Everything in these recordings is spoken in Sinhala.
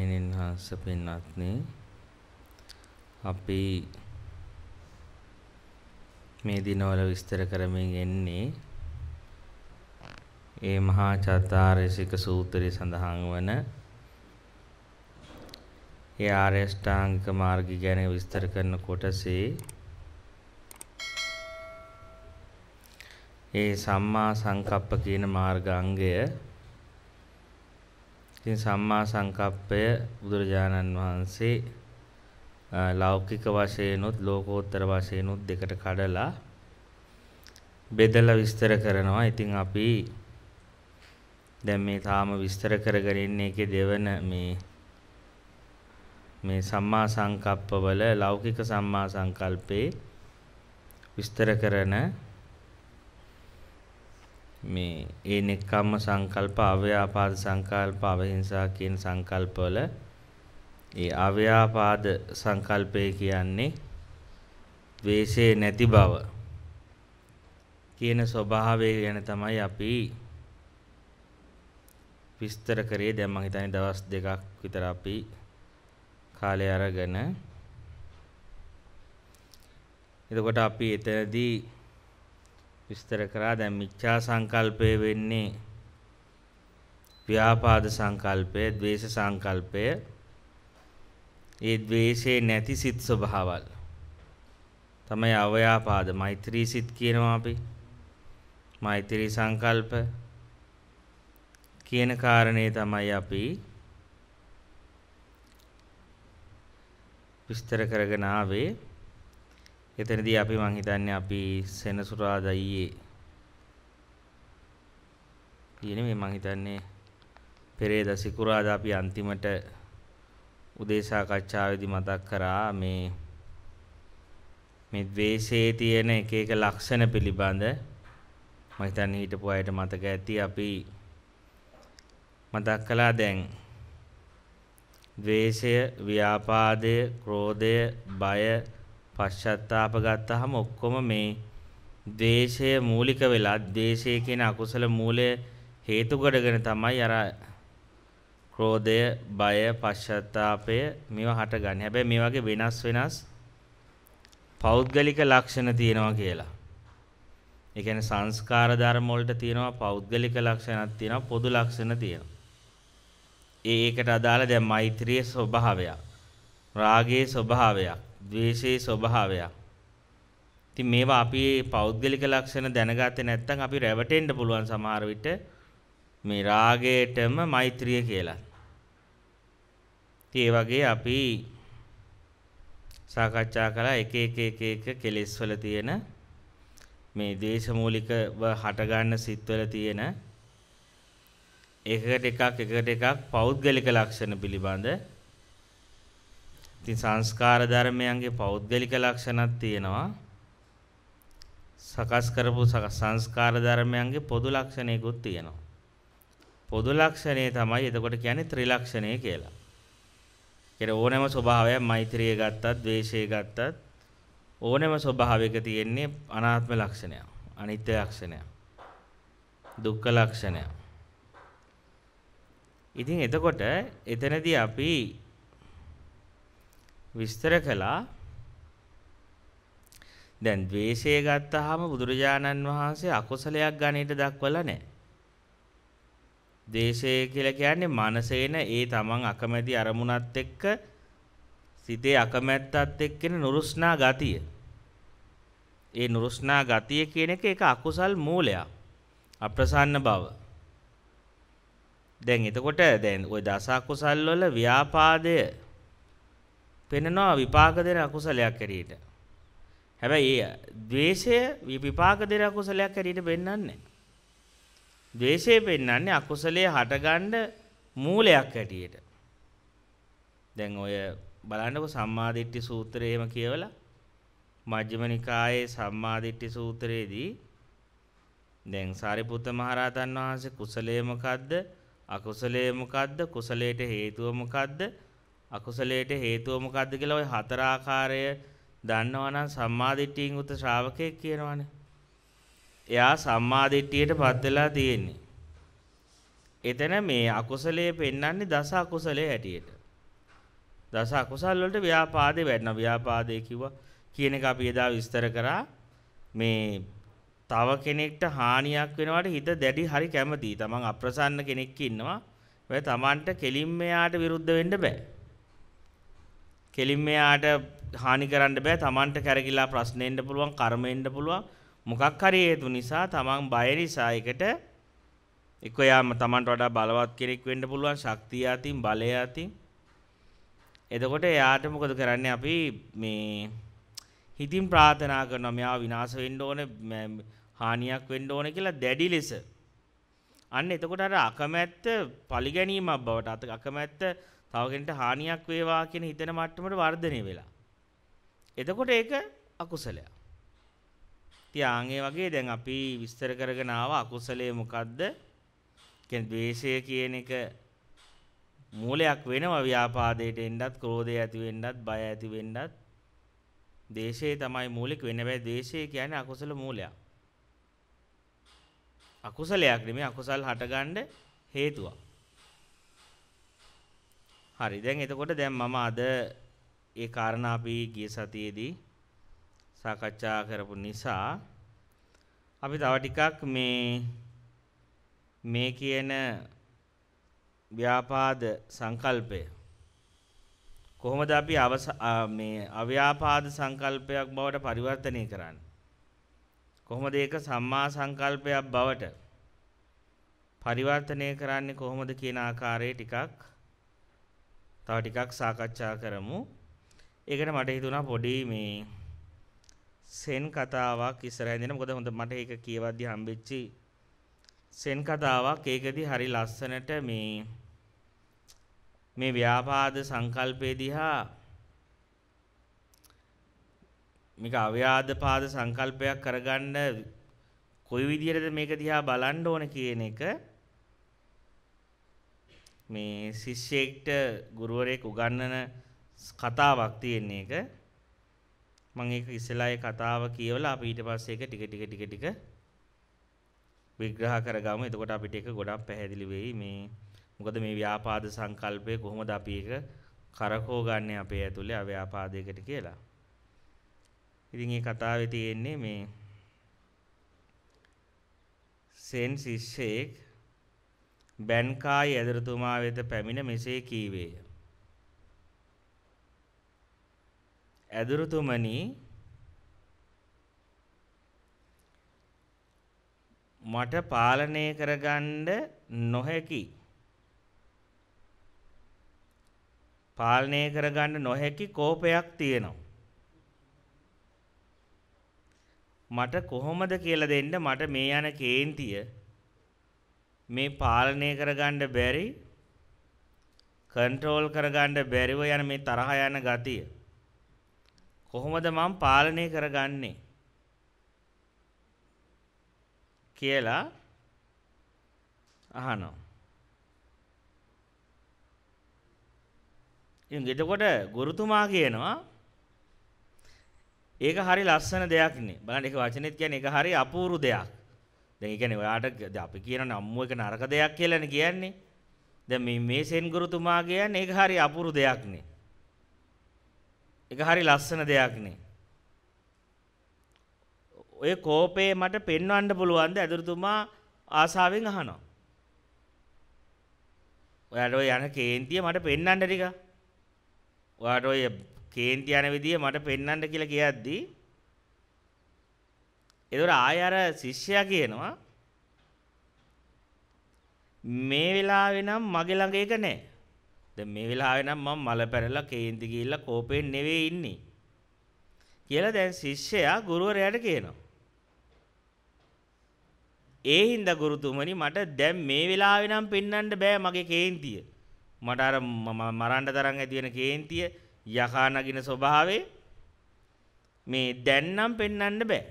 පිහිණින් හංස පින්වත්නි අපි මේ දිනවල විස්තර කරමින් එන්නේ ඒ මහා චාතාරිසික සූත්‍රයේ සඳහන් වන ඒ ආර්ය ශ්‍රාංගික මාර්ගය ගැන විස්තර කරන කොටසේ ඒ සම්මා සංකප්ප කියන මාර්ගාංගය ඉතින් සම්මා සංකප්පය බුදුරජාණන් වහන්සේ ලෞකික වශයෙන්ුත් ලෝකෝත්තර වශයෙන්ුත් දෙකට කඩලා බෙදලා විස්තර කරනවා. ඉතින් අපි දැන් මේ තාම විස්තර කරගෙන ඉන්නේ ඒකේ දෙවන මේ මේ සම්මා සංකප්පවල ලෞකික සම්මා සංකල්පේ විස්තර කරන මේ ඒ නෙක්කම්ම සංකල්ප අව්‍යාපාද සංකල්ප අවහිංසා කියන සංකල්පවල ඒ අව්‍යාපාද සංකල්පය කියන්නේ ද්වේෂය නැති බව කියන ස්වභාවය ගැන තමයි අපි විස්තර කරේ දැන් මම හිතන්නේ දවස් දෙකක් විතර අපි කාලය අරගෙන එතකොට අපි එතනදී විස්තර කරා දැන් මිච්ඡා සංකල්පය වෙන්නේ ව්‍යාපාද සංකල්පය, ද්වේෂ සංකල්පය. ඒ ද්වේෂේ නැති සිත් ස්වභාවල්. තමයි අව්‍යාපාද, මෛත්‍රී සිත් කියනවා අපි. මෛත්‍රී සංකල්ප කියන කාරණේ තමයි අපි විස්තර කරගෙන ආවේ එතනදී අපි මං හිතන්නේ අපි සෙනසුරාදා ඊයේ ඊයේ මේ මං හිතන්නේ පෙරේදා සිකුරාදා අපි අන්තිමට උදේ සාකච්ඡාවේදී මතක් කරා මේ මේ ද්වේෂයේ තියෙන එක එක ලක්ෂණ පිළිබඳ මම හිතන්නේ හිටපු අයට මතක ඇති අපි මතක් කළා දැන් ද්වේෂය, ව්‍යාපාදය, ක්‍රෝධය, බය පශ්චත්තාප ගත්තාම ඔක්කොම මේ ද්වේෂය මූලික වෙලා ද්වේෂය කියන අකුසල මූලය හේතු කොටගෙන තමයි අර ක්‍රෝධය, බය, පශ්චත්තාපය මේවා හටගන්නේ. හැබැයි මේ වගේ වෙනස් වෙනස් පෞද්ගලික ලක්ෂණ තියෙනවා කියලා. ඒ කියන්නේ සංස්කාර ධර්ම වලට තියෙනවා පෞද්ගලික ලක්ෂණක් තියෙනවා පොදු ලක්ෂණ තියෙනවා. ඒකට අදාළ දැන් මෛත්‍රියේ ස්වභාවයක්, රාගයේ ස්වභාවයක්, ද්වේෂයේ ස්වභාවයක්. ඉතින් මේවා අපි පෞද්ගලික ලක්ෂණ දැනගත්තේ නැත්නම් අපි රැවටෙන්න පුළුවන් සමහර විට මේ රාගයටම මෛත්‍රිය කියලා. ඉතින් ඒ වගේ අපි සාකච්ඡා කළා එක එක එක එක කෙලෙස් වල තියෙන මේ දේශමූලිකව හටගන්න සිත්වල තියෙන එකකට එකක් එකකට එකක් පෞද්ගලික ලක්ෂණ පිළිබඳ ඉතින් සංස්කාර ධර්මයන්ගේ පෞද්ගලික ලක්ෂණත් තියෙනවා. සකස් කරපු සංස්කාර ධර්මයන්ගේ පොදු ලක්ෂණයකුත් තියෙනවා. පොදු ලක්ෂණය තමයි එතකොට කියන්නේ ත්‍රිලක්ෂණය කියලා. කියන ඕනෑම ස්වභාවයක් මෛත්‍රිය ගත්තත්, ද්වේෂය ගත්තත් ඕනෑම ස්වභාවයක තියෙන්නේ අනාත්ම ලක්ෂණය, අනිත්‍ය ලක්ෂණය, දුක්ඛ ලක්ෂණය. ඉතින් එතකොට එතනදී අපි විස්තර කළා දැන් ද්වේෂය ගත්තාම බුදුරජාණන් වහන්සේ අකුසලයක් ගණයට දක්වලා නැහැ. ද්වේෂය කියලා කියන්නේ මනසේන ඒ තමන් අකමැති අරමුණත් එක්ක සිතේ අකමැත්තත් එක්කෙන නුරුස්නා ගතිය. ඒ නුරුස්නා ගතිය කියන එක ඒක අකුසල් මූලයක්. අප්‍රසන්න බව. දැන් එතකොට දැන් ওই දස අකුසල් වල ව්‍යාපාදය පෙනෙනවා විපාක දෙන අකුසලයක් ඇරියට. හැබැයි ඒ ද්වේෂය විපාක දෙන අකුසලයක් ඇරියට පෙන්වන්නේ ද්වේෂය පෙන්වන්නේ අකුසලයේ හටගන්න මූලයක් ඇටියට. දැන් ඔය බලන්නකො සම්මාදිට්ඨි සූත්‍රය එහෙම කියවලා මජ්ක්‍ධිම නිකායේ සම්මාදිට්ඨි සූත්‍රයේදී දැන් සාරිපුත්ත මහරහතන් වහන්සේ කුසලයේ මොකද්ද අකුසලයේ මොකද්ද කුසලයට හේතුව මොකද්ද අකුසලයට හේතුව මොකද්ද කියලා ওই හතර ආකාරය දන්නවනම් සම්මාදිට්ඨියෙන් උත් ශ්‍රාවකයෙක් කියනවනේ. එයා සම්මාදිට්ඨියට පත් වෙලා තියෙන්නේ. එතන මේ අකුසලයේ පෙන්වන්නේ දස අකුසලයේ හැටියට. දස අකුසල් වලට ව්‍යාපාදේ වැටෙනවා. ව්‍යාපාදේ කිව්වා කියන එක අපි එදා විස්තර කරා. මේ තව කෙනෙක්ට හානියක් වෙනවට හිත දැඩි හරි කැමතියි. තමන් අප්‍රසන්න කෙනෙක් ඉන්නවා. ඒ තමන්ට කෙලින්ම යාට විරුද්ධ වෙන්න බෑ. කෙලින්ම යාට හානි කරන්න බෑ තමන්ට කැරකිලා ප්‍රශ්න එන්න පුළුවන් කර්ම එන්න පුළුවන් මොකක් හරි හේතු නිසා තමන් බය නිසා එකට එක්ක යාම තමන්ට වඩා බලවත් කෙනෙක් වෙන්න පුළුවන් ශක්තිය අතින් බලය අතින් එතකොට එයාට මොකද කරන්නේ අපි මේ හිතින් ප්‍රාර්ථනා කරනවා මෙයා විනාශ වෙන්න ඕනේ හානියක් වෙන්න ඕනේ කියලා දැඩි ලෙස අන්න එතකොට අර අකමැත්ත පරිගැනීමක් බවට අකමැත්ත තව කෙනෙක්ට හානියක් වේවා කියන හිතෙන මට්ටමට වර්ධනය වෙලා. එතකොට ඒක අකුසලයක්. ඉතින් වගේ දැන් අපි විස්තර කරගෙන ආව අකුසලයේ මොකද්ද? කියන්නේ ද්වේෂය කියන එක මූලයක් වෙනවා ව්‍යාපාදයට එන්නත්, ක්‍රෝධය ඇති වෙන්නත්, බය ඇති වෙන්නත්. දේශේ තමයි මූලික වෙන්නේ. බෑ දේශේ කියන්නේ අකුසල මූලයක්. අකුසලයක් නෙමෙයි අකුසල් හටගන්න හේතුවක්. හරි. දැන් එතකොට දැන් මම අද ඒ කාරණා අපි ගිය සතියේදී සාකච්ඡා කරපු නිසා අපි තව ටිකක් මේ මේ කියන ව්‍යාපාද සංකල්පය කොහොමද අපි මේ අව්‍යාපාද සංකල්පයක් බවට පරිවර්තනය කරන්නේ කොහොමද ඒක සම්මා සංකල්පයක් බවට පරිවර්තනය කරන්නේ කොහොමද කියන ආකාරයේ ටිකක් තව ටිකක් සාකච්ඡා කරමු. ඒකට මට හිතුණා පොඩි මේ සෙන් කතාවක් ඉස්සරහින් දෙන මොකද හොඳ මට ඒක කියවද්දි හම්බෙච්චි සෙන් කතාවක් ඒකදී හරි ලස්සනට මේ මේ ව්‍යාපාද සංකල්පය දිහා මේක අව්‍යාදපාද සංකල්පයක් කරගන්න කොයි විදිහටද මේක දිහා බලන්න ඕන කියන එක මේ ශිෂ්‍යෙක්ට ගුරුවරයෙක් උගන්වන කතාවක් තියෙන එක මම ඒක ඉස්සෙල්ලා ඒ කතාව කියවලා අපි ඊට පස්සේ ඒක ටික ටික ටික ටික විග්‍රහ කරගමු. එතකොට අපිට ඒක ගොඩක් පැහැදිලි වෙයි මේ මොකද මේ ව්‍යාපාද සංකල්පය කොහොමද අපි ඒක කරකෝ ගන්න අපේ ඇතුලේ අව්‍යාපාදයකට කියලා. ඉතින් මේ කතාවේ තියෙන්නේ මේ සෙන් ශිෂ්‍යෙක් බැන්කායි ඇදුරතුමා වෙත පැමිණ මෙසේ කීවේය. ඇදුරතුමනි මට පාලනය කරගන්න නොහැකි පාලනය කරගන්න නොහැකි කෝපයක් තියෙනවා. මට කොහොමද කියලා දෙන්න මට මේ යන කේන්තිය මේ පාලනය කරගන්න බැරි කන්ට්‍රෝල් කරගන්න බැරිව යන මේ තරහ යන ගතිය කොහොමද මම පාලනය කරගන්නේ කියලා අහනවා. ඉතින් එතකොට ගුරුතුමා කියනවා ඒක හරි ලස්සන දෙයක්නේ. බලන්න ඒක වචනේත් කියන්නේ ඒක හරි අපූර්ව දෙයක්. දැන් ඒ කියන්නේ ඔයාට අපි කියන අම්මු එක නරක දෙයක් කියලානේ කියන්නේ. දැන් මේ මේ සෙන්ගුරුතුමා කියන්නේ ඒක හරි අපුරු දෙයක් නේ. ඒක හරි ලස්සන දෙයක් නේ. ඔය කෝපේ මට පෙන්වන්න පුළුවන්ද ඇදුරුතුමා ආසාවෙන් අහනවා. ඔයාට ඔය යන කේන්තිය මට පෙන්වන්න ටික. ඔයාට ඔය කේන්ති යන විදිය මට පෙන්වන්න කියලා කියද්දී එතකොට ආය අර ශිෂ්‍යයා කියනවා මේ වෙලාවේ නම් මගේ ළඟ ඒක නැහැ. දැන් මේ වෙලාවේ නම් මම මල පැරලා කේන්ති ගිහිල්ලා කෝපයෙන් නෙවෙයි ඉන්නේ. කියලා දැන් ශිෂ්‍යයා ගුරුවරයාට කියනවා. ඒ හින්දා ගුරුතුමනි මට දැන් මේ වෙලාවේ නම් පෙන්වන්න බෑ මගේ කේන්තිය. මට අර මරන්න තරම් ඇති වෙන කේන්තිය යකා නගින ස්වභාවය මේ දැන් නම් පෙන්වන්න බෑ.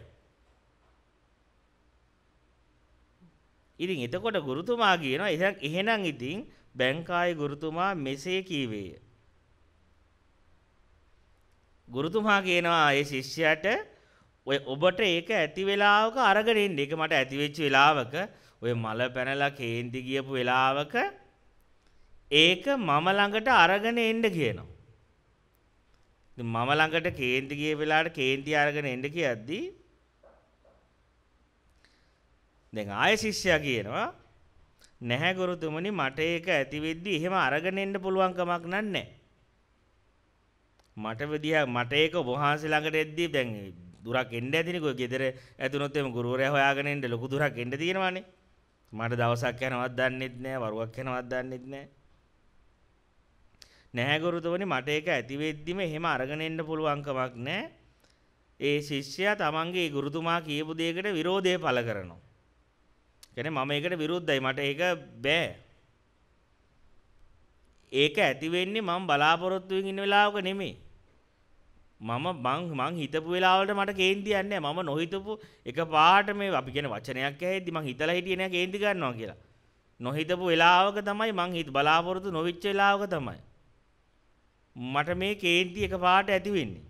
ඉතින් එතකොට ගුරුතුමා කියනවා එහෙනම් එහෙනම් ඉතින් බැංකායේ ගුරුතුමා මෙසේ කීවේය. ගුරුතුමා කියනවා ඒ ශිෂ්‍යයාට ඔය ඔබට ඒක ඇති වෙලාවක අරගෙන ඉන්න. ඒක මට ඇති වෙච්ච වෙලාවක ඔය මල පැනලා කේන්ති ගියපු වෙලාවක ඒක මම ළඟට අරගෙන එන්න කියනවා. ඉතින් මම ළඟට කේන්ති ගිය වෙලාවට කේන්ති අරගෙන එන්න කියද්දී දැන් ආය ශිෂ්‍යයා කියනවා නැහැ ගුරුතුමනි මට ඒක ඇති වෙද්දි එහෙම අරගෙන එන්න පුළුවන් කමක් නැහැ. මට විදිහ මට ඒක ඔබ වහන්සේ ළඟට එද්දී දැන් දුරක් එන්න ඇතිනේ කොයි ගෙදර ඇතුනොත් එම ගුරුවරයා හොයාගෙන එන්න ලොකු දුරක් එන්න තියෙනවානේ. මට දවසක් යනවත් දන්නෙත් නෑ වරුවක් යනවත් දන්නෙත් නෑ. නැහැ ගුරුතුමනි මට ඒක ඇති වෙද්දිම එහෙම අරගෙන එන්න පුළුවන් කමක් නැහැ. ඒ ශිෂ්‍යයා තමන්ගේ ගුරුතුමා කියපු දෙයකට විරෝධය පළ කරනවා. කියන්නේ මම ඒකට විරුද්ධයි මට ඒක බෑ. ඒක ඇති වෙන්නේ මම බලාපොරොත්තු වෙමින් ඉන්න වෙලාවක නෙමෙයි. මම මං මං හිතපු වෙලාවලට මට කේන්තියක් නැහැ. මම නොහිතපු එකපාරට මේ අපි කියන වචනයක් ඇහෙද්දි මං හිතලා හිටියේ නෑ කේන්ති ගන්නවා කියලා. නොහිතපු වෙලාවක තමයි මං හිත බලාපොරොත්තු නොවිච්ච වෙලාවක තමයි. මට මේ කේන්ති එකපාරට ඇති වෙන්නේ.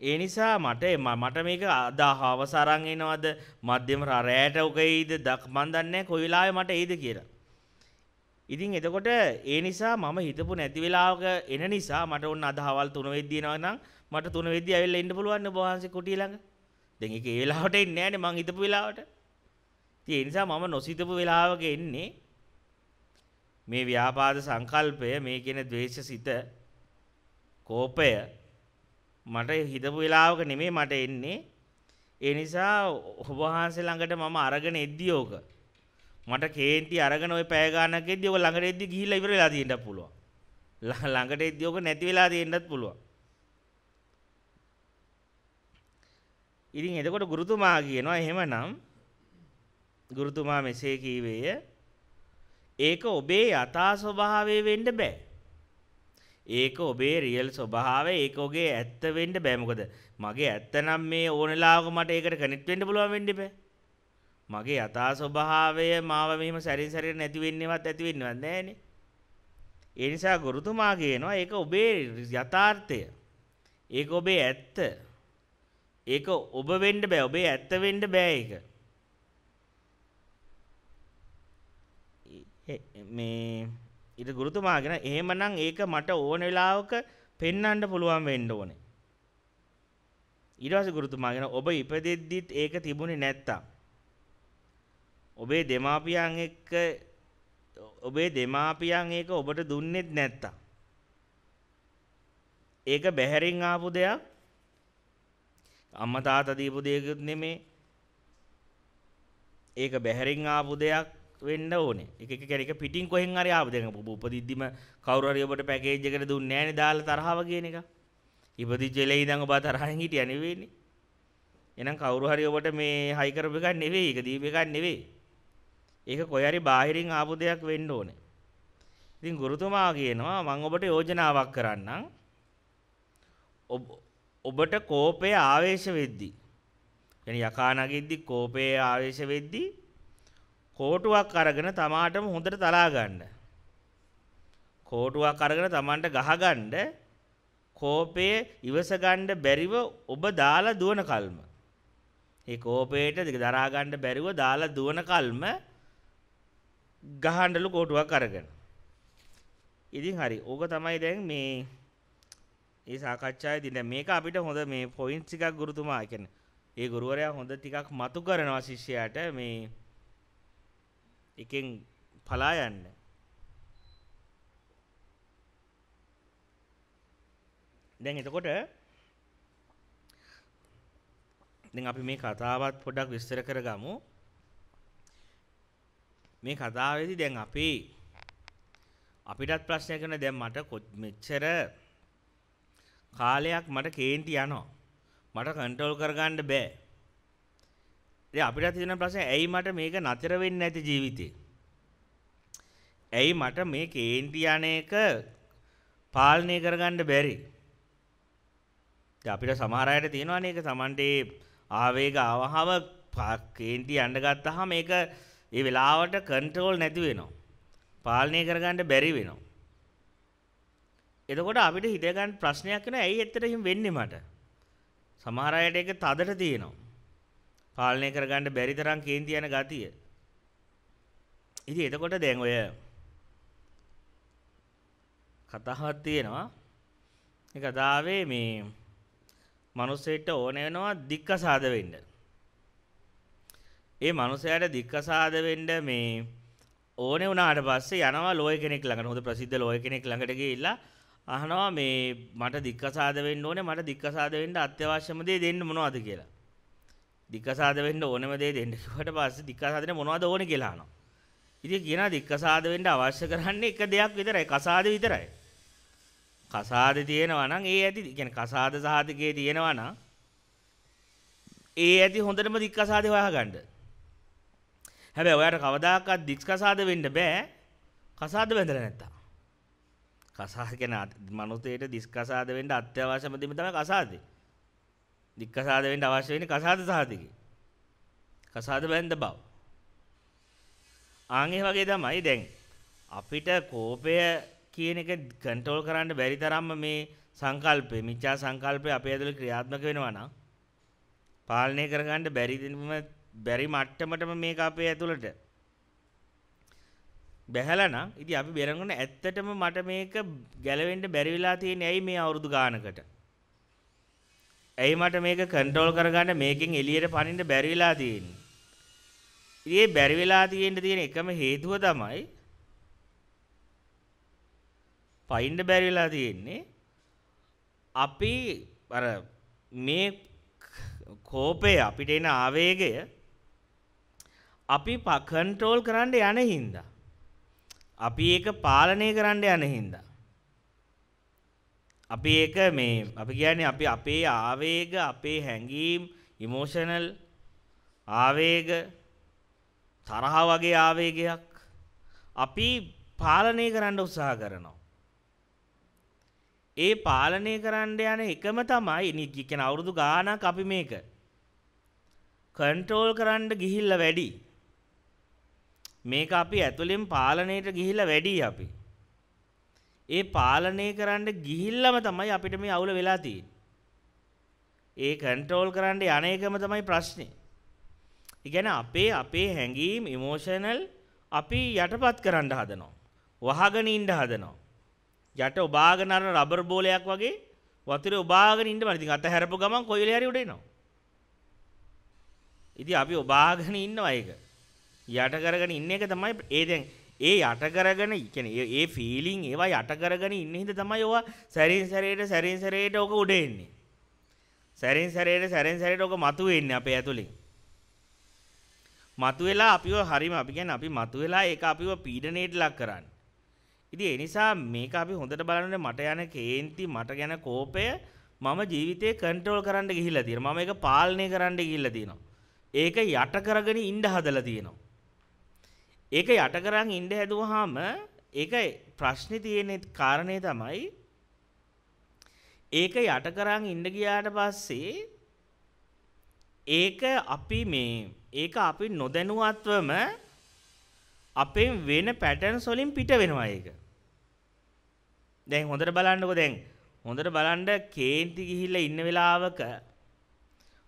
ඒ නිසා මට මට මේක අදා හවසාරං එනවද මධ්‍යම රෑට උකයිද දක් මන් දන්නේ කොයි වෙලාවෙ මට එයිද කියලා. ඉතින් එතකොට ඒ නිසා මම හිතපු නැති වෙලාවක එන නිසා මට උන් අද හවල් 3 වෙද්දී එනවා නම් මට 3 වෙද්දී ඇවිල්ලා ඉන්න පුළුවන් ඔබ වහන්සේ කුටිය ළඟ. දැන් ඒක ඒ වෙලාවට එන්නේ නැහනේ මං හිතපු වෙලාවට. ඉතින් ඒ නිසා මම නොසිතපු වෙලාවක එන්නේ මේ ව්‍යාපාද සංකල්පය මේ කියන ද්වේෂ සිත කෝපය මට හිතපු වෙලාවක නෙමේ මට එන්නේ ඒ නිසා ඔබ වහන්සේ ළඟට මම අරගෙන එද්දී ඕක මට කේන්ති අරගෙන ওই පැය ගානක් එද්දී ඕක ළඟට එද්දී ගිහිල්ලා ඉවර වෙලා තියෙන්නත් පුළුවන් ළඟට එද්දී ඕක නැති වෙලා තියෙන්නත් පුළුවන් ඉතින් එතකොට ගුරුතුමා කියනවා එහෙමනම් ගුරුතුමා මෙසේ කීවේය ඒක ඔබේ යථා ස්වභාවය වෙන්න බෑ ඒක ඔබේ රියල් ස්වභාවය ඒක ඔගේ ඇත්ත වෙන්න බෑ මොකද මගේ ඇත්ත නම් මේ ඕනෙලාවක මට ඒකට කනෙක්ට් වෙන්න පුළුවන් වෙන්න බෑ මගේ යථා ස්වභාවය මාව මෙහෙම සැරින් සැරේ නැති වෙන්නේවත් ඇති වෙන්නේවත් නෑනේ ඒ නිසා ගුරුතුමා කියනවා ඒක ඔබේ යථාර්ථය ඒක ඔබේ ඇත්ත ඒක ඔබ වෙන්න බෑ ඔබේ ඇත්ත වෙන්න බෑ ඒක මේ ඉර ගුරුතුමාගෙන එහෙමනම් ඒක මට ඕන වෙලාවක පෙන්වන්න පුළුවන් වෙන්න ඕනේ. ඊට පස්සේ ගුරුතුමාගෙන ඔබ ඉපදෙද්දිත් ඒක තිබුණේ නැත්තම් ඔබේ දෙමාපියන් එක්ක ඔබේ දෙමාපියන් ඒක ඔබට දුන්නේත් නැත්තම් ඒක බැහැරින් ආපු දෙයක් අම්මා තාත්තා දීපු දෙයක්වත් නෙමේ ඒක බැහැරින් ආපු දෙයක් වෙන්න ඕනේ. එක එක කෙනෙක් පිටින් කොහෙන් හරි ආව දැන් උපදිද්දිම කවුරු හරි ඔබට පැකේජ් එකකට දුන්නේ නැහනේ දාලා තරහව කියන එක. ඉපදිච්ච වෙලේ ඉඳන් ඔබ තරහෙන් හිටියා නෙවෙයිනේ. එහෙනම් කවුරු හරි ඔබට මේ හයි කරපු එකක් නෙවෙයි. ඒක දීප එකක් නෙවෙයි. ඒක කොයි හරි බාහිරින් ආපු දෙයක් වෙන්න ඕනේ. ඉතින් ගුරුතුමා කියනවා මම ඔබට යෝජනාවක් කරන්නම්. ඔබට කෝපය ආවේශ වෙද්දී يعني යකා නගිද්දි කෝපය ආවේශ වෙද්දී කෝටුවක් අරගෙන තමාටම හොඳට තලා ගන්න. කෝටුවක් අරගෙන තමන්ට ගහගන්න කෝපය ඉවස ගන්න බැරිව ඔබ දාලා දුවන කල්ම. ඒ කෝපයට දරා ගන්න බැරිව දාලා දුවන කල්ම ගහන්නලු කෝටුවක් අරගෙන. ඉතින් හරි. ඕක තමයි දැන් මේ ඒ සාකච්ඡාවේදී දැන් මේක අපිට හොඳ මේ පොයින්ට්ස් ටිකක් ගුරුතුමා කියන්නේ ඒ ගුරුවරයා හොඳ ටිකක් මතු කරනවා ශිෂ්‍යයාට මේ එකෙන් පලා යන්න දැන් එතකොට දැන් අපි මේ කතාවත් පොඩ්ඩක් විස්තර කරගමු මේ කතාවේදී දැන් අපි අපිටත් ප්‍රශ්නයක් කරන දැන් මට මෙච්චර කාලයක් මට කේන්ති යනවා මට කන්ට්‍රෝල් කරගන්න බෑ අපිට තින ප්‍රස ඇයි මට මේක නතරවෙන්න ඇති ජීවිතේ. ඇයි මට මේ කේන්ටියනයක පාලනය කරගණ්ඩ බැරි. අපිට සමහරයට තියෙනවා ඒක තමන්ටේ ආවේග ආවහාව කේන්ටි අන්ඩගත්ත හා මේක ඒ වෙලාවට කන්ට්‍රෝල් නැති වෙනවා. පාලනය කරගන්නට බැරි වෙනවා. එතකොට අපිට හිතගන්න ප්‍රශ්නයක් වෙන ඇයි එතරම් වෙන්නේ මට. සමහර අයට ඒක තදට තියෙනවා. පාලනය කරගන්න බැරි තරම් කේන්ති යන ගතිය. ඉතින් එතකොට දැන් ඔය කතාවක් තියෙනවා. මේ කතාවේ මේ මිනිස්සෙට ඕන වෙනවා දික්කසාද වෙන්න. ඒ මිනිසයාට දික්කසාද වෙන්න මේ ඕනේ වුණාට පස්සේ යනවා ලෝය කෙනෙක් ළඟට. හොඳ ප්‍රසිද්ධ ලෝය කෙනෙක් ළඟට ගිහිල්ලා අහනවා මේ මට දික්කසාද වෙන්න ඕනේ මට දික්කසාද වෙන්න අත්‍යවශ්‍යම දේ දෙන්න මොනවද කියලා. දික්කසාද වෙන්න ඕනම දේ දෙන්න කිව්වට පස්සේ දික්කසාදෙන මොනවද ඕනේ කියලා අහනවා. ඉතින් කියනවා දික්කසාද වෙන්න අවශ්‍ය කරන්නේ එක දෙයක් විතරයි කසාද විතරයි. කසාද තියෙනවා නම් ඒ ඇති කියන්නේ කසාද සාධකයේ තියෙනවා නම් ඒ ඇති හොඳටම දික්කසාදේ හොයාගන්න. හැබැයි ඔයාට කවදාකවත් දික්කසාද වෙන්න බෑ කසාද බඳලා නැත්තම්. කසාද කියන්නේ මනුස්සයෙට දික්කසාද වෙන්න අත්‍යවශ්‍යම දෙම තමයි කසාදේ. දික්කසාද වෙන්න අවශ්‍ය වෙන්නේ කසාද සාධකේ. කසාද බැඳ බව. ආන් ඒ වගේ තමයි දැන් අපිට කෝපය කියන එක කන්ට්‍රෝල් කරන්න බැරි තරම්ම මේ සංකල්පය මිත්‍යා සංකල්පය අපේ ඇතුළේ ක්‍රියාත්මක වෙනවා නම් පාලනය කරගන්න බැරි බැරි මට්ටමටම මේක අපේ ඇතුළට බැහැලා නම් ඉතින් අපි බේරගන්න ඇත්තටම මට මේක ගැලවෙන්න බැරි වෙලා තියෙන්නේ ඇයි මේ අවුරුදු ගානකට ඇයි මට මේක කන්ට්‍රෝල් කරගන්න මේකෙන් එළියට පනින්න බැරි වෙලා තියෙන්නේ. ඉතින් මේ බැරි වෙලා තියෙන්න තියෙන එකම හේතුව තමයි පයින්න බැරි වෙලා තියෙන්නේ. අපි අර මේ කෝපය අපිට එන ආවේගය අපි කන්ට්‍රෝල් කරන්න යන හින්දා අපි ඒක පාලනය කරන්න යන හින්දා අපි ඒක මේ අපි කියන්නේ අපි අපේ ආවේග අපේ හැඟීම් ඉමෝෂනල් ආවේග තරහ වගේ ආවේගයක් අපි පාලනය කරන්න උත්සාහ කරනවා. ඒ පාලනය කරන්න යන එකම තමයි නිකන් අවුරුදු ගාණක් අපි මේක කන්ට්‍රෝල් කරන්න ගිහිල්ලා වැඩි. මේක අපි ඇතුලෙන් පාලනයට ගිහිල්ලා වැඩි අපි. ඒ පාලනය කරන්න ගිහිල්ලම තමයි අපිට මේ අවුල වෙලා තියෙන්නේ. ඒ කන්ට්‍රෝල් කරන්න යන්නේකම තමයි ප්‍රශ්නේ. ඒ කියන්නේ අපේ අපේ හැඟීම් ඉමෝෂනල් අපි යටපත් කරන්න හදනවා. වහගෙන ඉන්න හදනවා. යට ඔබාගෙන අර රබර් බෝලයක් වගේ වතුරේ ඔබාගෙන ඉන්න බෑ. ඉතින් අත හැරපු ගමන් කොයිලේ හරි උඩ එනවා. ඉතින් අපි ඔබාගෙන ඉන්නවා ඒක. යට කරගෙන ඉන්න එක තමයි ඒ දැන් ඒ යටකරගෙන කියන ඒ ෆිලිං ඒවා යටකරගෙන ඉන්න හිද තමයි ඔවා සැරින් සැරයට සැරින් සැරයට ඕක උඩෙන්නේ සැරින් සැරයට සැරෙන් සැරයට ඕක මතු වෙන්න අපේ ඇතුළින් මතු වෙලා අපිව හරිම අපි කියන්නේ අපි මතු වෙලා ඒක අපිව පීඩණයට ලක් කරන්නේ ඉතින් ඒ නිසා මේක අපි හොඳට බලන්නේ මට යන කේන්ති මට ගැන කෝපය මම ජීවිතේ කන්ට්‍රෝල් කරන්න ගිහිල්ලා තියෙනවා මම ඒක පාලනය කරන්න ගිහිල්ලා තියෙනවා ඒක යට කරගෙන ඉන්න හදලා තියෙනවා ඒක යට කරන් ඉන්න හැදුවාම ඒක ප්‍රශ්නේ තියෙන කාරණේ තමයි ඒක යට කරන් ඉන්න ගියාට පස්සේ ඒක අපි මේ ඒක අපි නොදැනුවත්වම අපෙන් වෙන පැටර්න්ස් වලින් පිට වෙනවා ඒක. දැන් හොඳට බලන්නකෝ දැන් හොඳට බලන්න කේන්ති ගිහිල්ලා ඉන්න වෙලාවක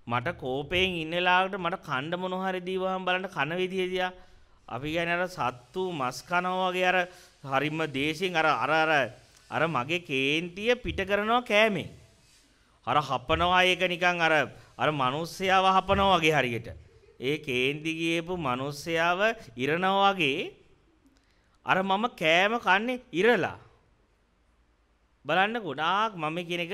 මට කෝපයෙන් ඉන්න වෙලාවකට මට කන්න මොන හරි දීවහම බලන්න කන විදිය දිහා අපි කියන්නේ අර සත්තු මස් කනවා වගේ අර හරිම දේශෙන් අර අර අර අර මගේ කේන්තිය පිට කරනවා කෑමෙන්. අර හපනවා ඒක නිකන් අර අර මිනිස්සයාව හපනවා වගේ හරියට. ඒ කේන්ති ගියපු මිනිස්සයාව ඉරනවා වගේ අර මම කෑම කන්නේ ඉරලා. බලන්න ගොඩාක් මම කියන එක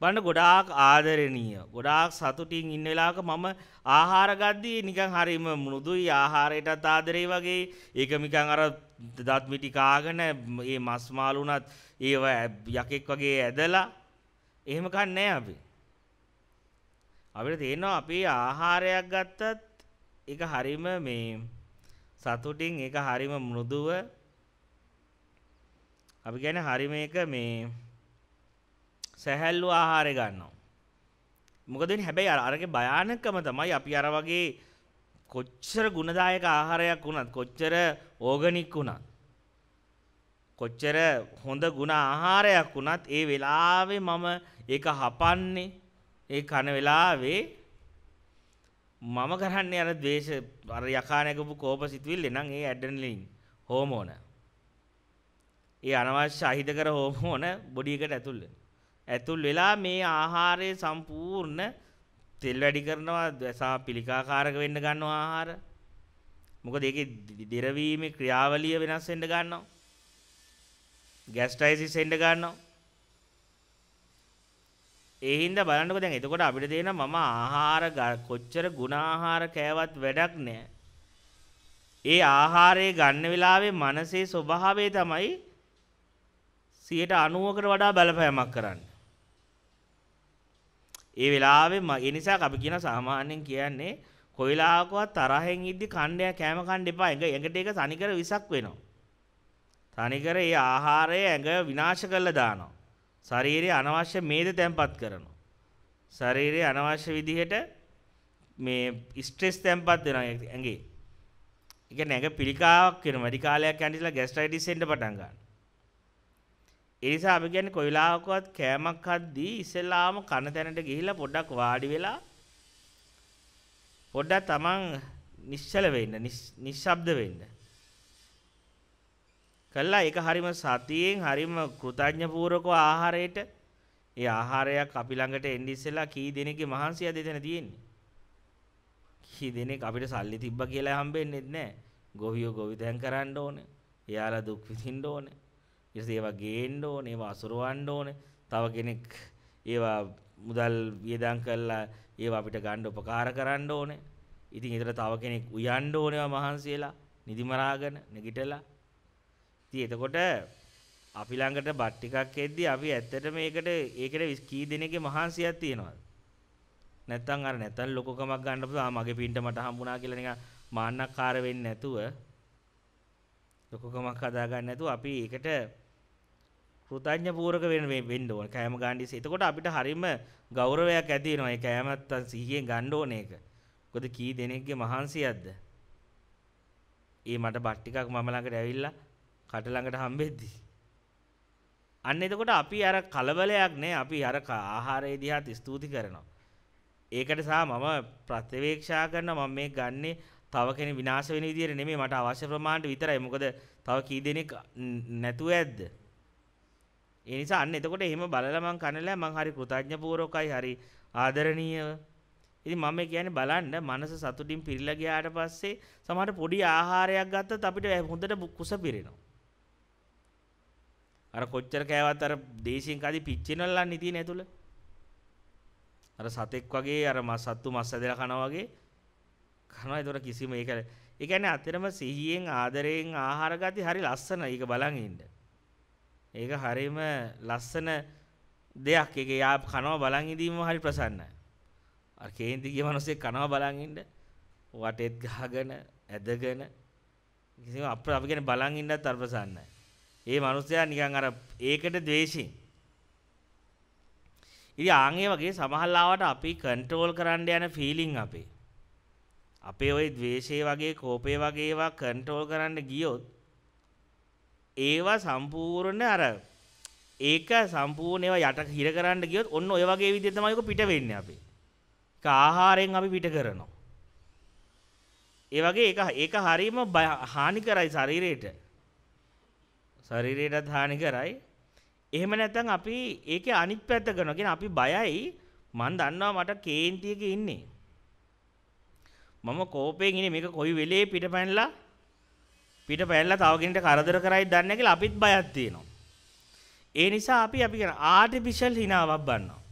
බන්න ගොඩාක් ආදරණීය ගොඩාක් සතුටින් ඉන්න වෙලාවක මම ආහාර ගද්දී නිකන් හරීම මෘදුයි ආහාරයටත් ආදරේ වගේ ඒක නිකන් අර දත් මිටි කාගෙන මේ මස් මාළුණත් ඒව යකෙක් වගේ ඇදලා එහෙම කන්නේ අපි අපිට තේරෙනවා අපි ආහාරයක් ගත්තත් ඒක හරීම මේ සතුටින් ඒක හරීම මෘදුව අපි කියන්නේ හරීම එක මේ සැහැල්ලු ආහාරය ගන්නවා. මොකද වෙන්නේ හැබැයි අරගේ භයානකම තමයි අපි අර වගේ කොච්චර ගුණදායක ආහාරයක් වුණත් කොච්චර ඕගනික් වුණත් කොච්චර හොඳ ගුණ ආහාරයක් වුණත් ඒ වෙලාවේ මම ඒක හපන්නේ ඒ කන වෙලාවේ මම කරන්නේ අර ද්වේෂ අර යකා නැගපු කෝප සිතුවිල්ල නම් ඒ ඇඩ්‍රනලින් හෝමෝන ඒ අනවශ්‍ය අහිතකර හෝමෝන බොඩි එකට ඇතුල් වෙනවා ඇතුල් වෙලා මේ ආහාරය සම්පූර්ණ තෙල් වැඩි කරනවා දසා පිළිකාකාරක වෙන්න ගන්නවා ආහාර. මොකද ඒකේ දිරවීමේ ක්‍රියාවලිය වෙනස් වෙන්න ගන්නවා. ගෑස්ට්‍රයිසිස් වෙන්න ගන්නවා. ඒ හින්දා බලන්නකෝ දැන් එතකොට අපිට තේරෙනවා මම ආහාර කොච්චර ගුණ ආහාර කෑවත් වැඩක් නෑ. ඒ ආහාරය ගන්න වෙලාවේ මනසේ ස්වභාවය තමයි 90කට වඩා බලපෑමක් කරන්නේ. ඒ වෙලාවේ ඒ නිසා අපි කියන සාමාන්‍යයෙන් කියන්නේ කොයිලාකවත් තරහෙන් ඉද්දි කණ්ඩය කෑම කන්න එපා. එඟ එඟට ඒක තනිකර විසක් වෙනවා. තනිකර ඒ ආහාරය ඇඟ විනාශ කරලා දානවා. ශරීරය අනවශ්‍ය මේද තැම්පත් කරනවා. ශරීරය අනවශ්‍ය විදිහට මේ ස්ට්‍රෙස් තැම්පත් වෙනවා ඇඟේ. ඒ කියන්නේ ඇඟ පිළිකාවක් වෙනවා. වැඩි කාලයක් යන ඉඳලා ગેස්ට්‍රයිටිස් එන්න පටන් ගන්නවා. ඒ නිසා අපි කියන්නේ කොයි වෙලාවකවත් කෑමක් හද්දී ඉස්සෙල්ලාම කන තැනට ගිහිල්ලා පොඩ්ඩක් වාඩි වෙලා පොඩ්ඩක් තමන් නිශ්චල වෙන්න නිශ්ශබ්ද වෙන්න. කළා ඒක හරීම සතියෙන් හරීම කෘතඥපූර්වකව ආහාරයට ඒ ආහාරයක් අපි ළඟට එන්නේ ඉස්සෙල්ලා කී දෙනෙක්ගේ මහන්සියද එතන තියෙන්නේ. කී දෙනෙක් අපිට සල්ලි තිබ්බා කියලා හම්බෙන්නේ නැහැ. ගොවියෝ ගොවිතැන් කරන්න ඕනේ. එයාලා දුක් විඳින්න ඕනේ. ඊට ඒවා ගේන්න ඕනේ, ඒවා අසුරවන්න ඕනේ. තව කෙනෙක් ඒවා මුදල් වියදම් කරලා ඒවා අපිට ගන්න උපකාර කරන්න ඕනේ. ඉතින් ඊතර තව කෙනෙක් උයන්න ඕනේවා මහන්සියලා, නිදිමරාගෙන, නැගිටලා. ඉතින් එතකොට අපි ළඟට බත් ටිකක් එද්දි අපි ඇත්තට මේකට ඒකට කී දෙනෙක්ගේ මහන්සියක් තියෙනවද නැත්තම් අර නැත්තම් ලොකකමක් ගන්න පුළුවන් මගේ පින්ට මට හම්බුණා කියලා නිකන් මාන්නක්කාර වෙන්නේ නැතුව ලොකකමක් හදා ගන්න නැතුව අපි ඒකට කෘතඥ පූරක වෙන වෙන්න ඕන කෑම ගාන්ඩිස එතකොට අපිට හරිම ගෞරවයක් ඇතිවෙනවා ඒ කෑමත්තන් සිහියෙන් ගණ්ඩ ඕන එක. කොද කී දෙනෙක්ගේ මහන්සියක්ද? ඒ මට බත් ටිකක් මම ළඟට ඇවිල්ලා කට ළඟට හම්බෙද්දි. අන්න එතකොට අපි අර කලබලයක් නෑ අපි අර ආහාරය දිහා ස්තුති කරනවා. ඒකට සා මම ප්‍රත්‍යවේක්ෂා කරනවා මම මේ ගන්නේ තව කෙනෙක් විනාශ වෙන විදියට නෙමෙයි මට අවශ්‍ය ප්‍රමාණයට විතරයි. මොකද තව කී දෙනෙක් නැතුව ඇද්ද? ඒ නිසා අන්න එතකොට එහෙම බලලා මං කනලා මං හරි කෘතඥපූර්වකයි හරි ආදරණීයව ඉතින් මම කියන්නේ බලන්න මනස සතුටින් පිරීලා ගියාට පස්සේ සමහර පොඩි ආහාරයක් ගත්තත් අපිට හොඳට කුස පිරෙනවා. අර කොච්චර කෑවත් අර දේශින් කදි පිච්චෙනල්ලන්නේ තියෙන ඇතුළ. අර සතෙක් වගේ අර මස් සත්තු මස් ඇදලා කනවා වගේ කනවා. ඒතොර කිසිම ඒක ඒ කියන්නේ අතරම සිහියෙන් ආදරයෙන් ආහාර ගති හරි ලස්සනයි. ඒක බලන් ඉන්න. ඒක හරිම ලස්සන දෙයක්. ඒක යා කනවා බලන් ඉඳීම හරි ප්‍රසන්නයි. අර කේන්ති ගිය මිනිස්සේ කනවා බලන් ඉන්න වටෙත් ගහගෙන ඇදගෙන කිසිම අප අපි කියන්නේ බලන් ඉන්නත් අර ප්‍රසන්නයි. ඒ මිනිස්සයා නිකන් අර ඒකට ද්වේෂින්. ඉතින් ආන් ඒ වගේ සමහරවට අපි කන්ට්‍රෝල් කරන්න යන ෆීලිං අපේ අපේ ওই ද්වේෂය වගේ කෝපය වගේ ඒවා කන්ට්‍රෝල් කරන්න ගියොත් ඒවා සම්පූර්ණ අර ඒක සම්පූර්ණ ඒවා යට හිර කරන්න ගියොත් ඔන්න ඔය වගේ විදිහට තමයි ඔක පිට වෙන්නේ අපි. ඒක ආහාරයෙන් අපි පිට කරනවා. ඒ වගේ ඒක ඒක හරීම හානි කරයි ශරීරයට. ශරීරයටත් හානි කරයි. එහෙම නැත්නම් අපි ඒකේ අනිත් පැත්ත කරනවා. කියන්නේ අපි බයයි මන් දන්නවා මට කේන්ති එකේ ඉන්නේ. මම කෝපයෙන් ඉන්නේ මේක කොයි වෙලේ පිටපැනලා පිට පැනලා තව කෙනෙක්ට කරදර කරයි දන්නේ කියලා අපිත් බයක් තියෙනවා. ඒ නිසා අපි අපි කියන ආටිෆිෂල් හිනාවක් බannනවා.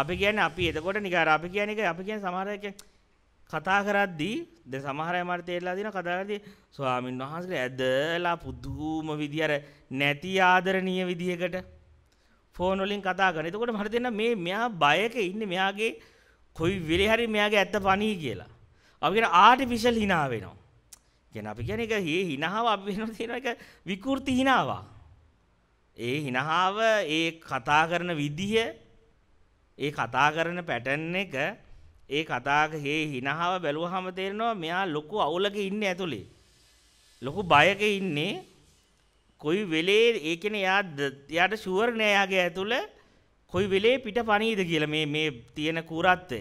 අපි කියන්නේ අපි එතකොට නිකාර අපි කියන එක අපි කියන්නේ සමහර අය කතා කරද්දී දැන් සමහර අය මට තේරලා දිනවා කතා කරද්දී ස්වාමීන් වහන්සේ ඇදලා පුදුම විදිය අර නැති ආදරණීය විදියකට ෆෝන් වලින් කතා කරන. එතකොට මට දෙන්න මේ මෙයා බයක ඉන්නේ මෙයාගේ කොයි වෙලේ හරි මෙයාගේ ඇත්ත පණී කියලා. අපි කියන ආටිෆිෂල් හිනා වෙනවා. කියන්නේ අපි කියන්නේ ඒක හේ හිනාව අපි වෙනවා තියෙන එක විකෘති හිනාවක්. ඒ හිනාව ඒ කතා කරන විදිහ ඒ කතා කරන පැටර්න් එක ඒ කතාවක හේ හිනාව බැලුවාම තේරෙනවා මෙයා ලොකු අවුලක ඉන්නේ ඇතුලේ. ලොකු බයක ඉන්නේ. කොයි වෙලේ ඒ කියන්නේ එයා එයාට ෂුවර් නෑ එයාගේ ඇතුලේ කොයි වෙලේ පිට පණීද කියලා මේ මේ තියෙන කූරත්වය.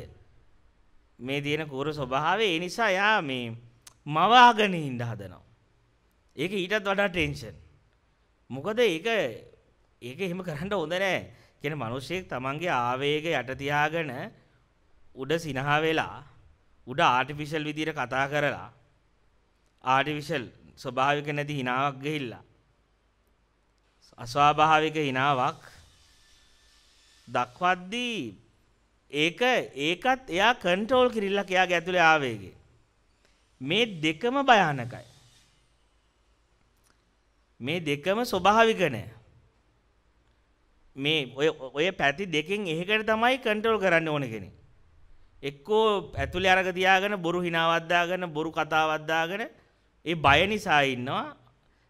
මේ තියෙන කූර ස්වභාවය ඒ නිසා එයා මේ මවාගෙන ඉන්න හදනවා. ඒක ඊටත් වඩා ටෙන්ෂන්. මොකද ඒක ඒක එහෙම කරන්න හොඳ නෑ. කියන්නේ මිනිස්සෙක් තමන්ගේ ආවේගය යට තියාගෙන උඩ සිනහ වෙලා උඩ ආටිෆිෂල් විදියට කතා කරලා ආටිෆිෂල් ස්වභාවික නැති හිනාවක් ගිහිල්ලා අස්වාභාවික හිනාවක් දක්වද්දී ඒක ඒකත් එයා කන්ට්‍රෝල් කිරිල්ලක් එයාගේ ඇතුලේ ආවේගේ මේ දෙකම භයානකයි. මේ දෙකම ස්වභාවික නෑ. මේ ඔය ඔය පැති දෙකෙන් එකකට තමයි කන්ට්‍රෝල් කරන්න ඕන කෙනෙක්. එක්කෝ ඇතුලේ අරග තියාගෙන බොරු හිනාවක් දාගෙන බොරු කතාවක් දාගෙන ඒ බය නිසා ඉන්නවා.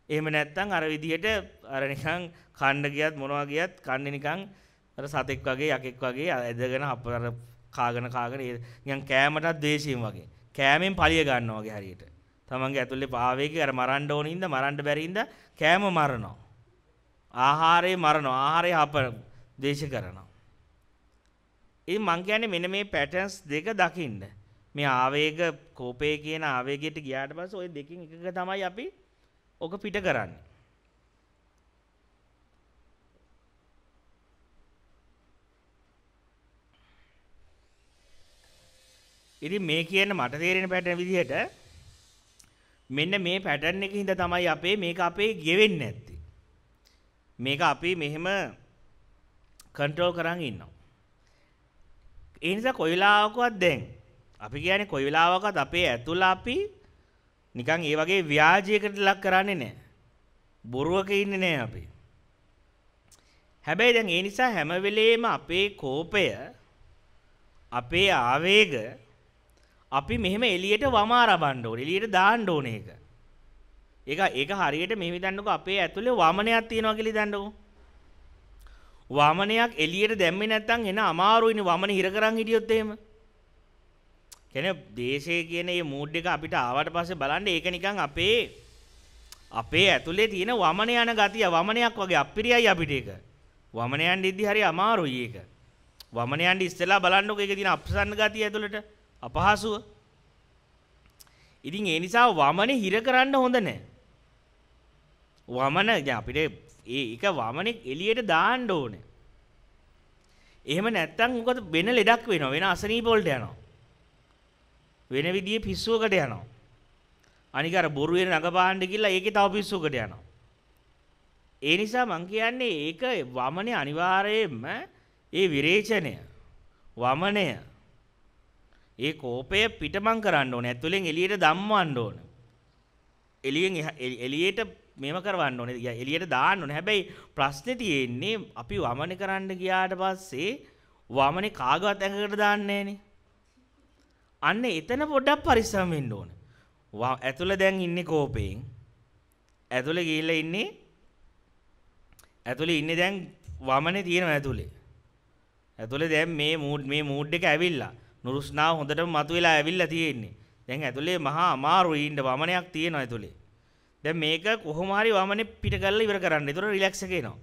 එහෙම නැත්නම් අර විදිහට අර නිකන් කන්න ගියත් මොනවා ගියත් කන්නේ නිකන් අර සතෙක් වගේ යකෙක් වගේ ඇදගෙන අපර කාගෙන කාගෙන නිකන් කෑමටත් ද්වේෂයෙන් වගේ. කෑමෙන් පලිය ගන්නවා වගේ හරියට. තමන්ගේ ඇතුලේ පාවේකේ අර මරන්න ඕන ඉඳ මරන්න බැරි ඉඳ කෑම මරනවා. ආහාරය මරනවා. ආහාරය හපර දේශ කරනවා. ඉතින් මං කියන්නේ මෙන්න මේ පැටර්න්ස් දෙක දකින්න. මේ ආවේග කෝපය කියන ආවේගයට ගියාට පස්සේ ওই දෙකෙන් එකක තමයි අපි ඔක පිට කරන්නේ. ඉතින් මේ කියන මට තේරෙන පැටර්න් විදිහට මෙන්න මේ පැටර්න් එකේ හින්දා තමයි අපේ මේක අපේ ගෙවෙන්නේ නැත්තේ. මේක අපි මෙහෙම කන්ට්‍රෝල් කරන් ඉන්නවා. ඒ නිසා කොයි වෙලාවකවත් දැන් අපි කියන්නේ කොයි වෙලාවකවත් අපේ ඇතුළ අපි නිකන් ඒ වගේ ව්‍යාජයකට ලක් කරන්නේ නැහැ. බොරුවක ඉන්නේ නැහැ අපි. හැබැයි දැන් ඒ නිසා හැම වෙලේම අපේ කෝපය අපේ ආවේග අපි මෙහෙම එළියට වමාරබන්න ඕනේ. එළියට දාන්න ඕනේ ඒක. ඒක ඒක හරියට මෙහෙම දන්නකෝ අපේ ඇතුලේ වමනයක් තියෙනවා කියලා දන්නකෝ. වමනයක් එළියට දැම්මේ නැත්නම් එන අමාරුයිනේ වමන හිර කරන් හිටියොත් එහෙම. කියන්නේ දේශයේ කියන මේ මූඩ් එක අපිට ආවට පස්සේ බලන්න ඒක නිකන් අපේ අපේ ඇතුලේ තියෙන වමන යන ගතිය වමනයක් වගේ අපිරියයි අපිට ඒක. වමන යන්න ඉද්දි හරි අමාරුයි ඒක. වමන යන්න ඉස්සෙල්ලා බලන්නකෝ ඒකේ තියෙන අප්සන්න ගතිය ඇතුලට. අපහසුව ඉතින් ඒ නිසා වමනේ හිර කරන්න හොඳ නැහැ වමන අපිට ඒ එක වමනෙක් එළියට දාන්න ඕනේ එහෙම නැත්තම් මොකද වෙන ලෙඩක් වෙනවා වෙන අසනීප වලට යනවා වෙන විදිහේ පිස්සුවකට යනවා අනික අර බොරු වෙන නගපාන්න ගිහලා ඒකේ තව පිස්සුවකට යනවා ඒ නිසා මම කියන්නේ ඒක වමනේ අනිවාර්යයෙන්ම ඒ විරේචනය වමනේ ඒ කෝපය පිටමං කරන්න ඕනේ. ඇතුලෙන් එළියට දම්වන්න ඕන. එළියෙන් එළියට මේව කරවන්න ඕනේ. එළියට දාන්න ඕනේ. හැබැයි ප්‍රශ්නේ තියෙන්නේ අපි වමන කරන්න ගියාට පස්සේ වමනේ කාගවත් ඇඟකට දාන්නේ අන්න එතන පොඩ්ඩක් පරිස්සම් වෙන්න ඕන. ඇතුළ දැන් ඉන්නේ කෝපයෙන්. ඇතුළ ගිහිල්ලා ඉන්නේ ඇතුළේ ඉන්නේ දැන් වමනේ තියෙනවා ඇතුළේ. ඇතුළේ දැන් මේ මූඩ් මේ මූඩ් එක ඇවිල්ලා. නුරුස්නාව හොඳටම මතුවෙලා ඇවිල්ලා තියෙන්නේ. දැන් ඇතුලේ මහා අමාරුයි ඉන්න වමනයක් තියෙනවා ඇතුලේ. දැන් මේක කොහොම හරි වමනේ පිට කරලා ඉවර කරන්න. ඒතොර රිලැක්ස් එක එනවා.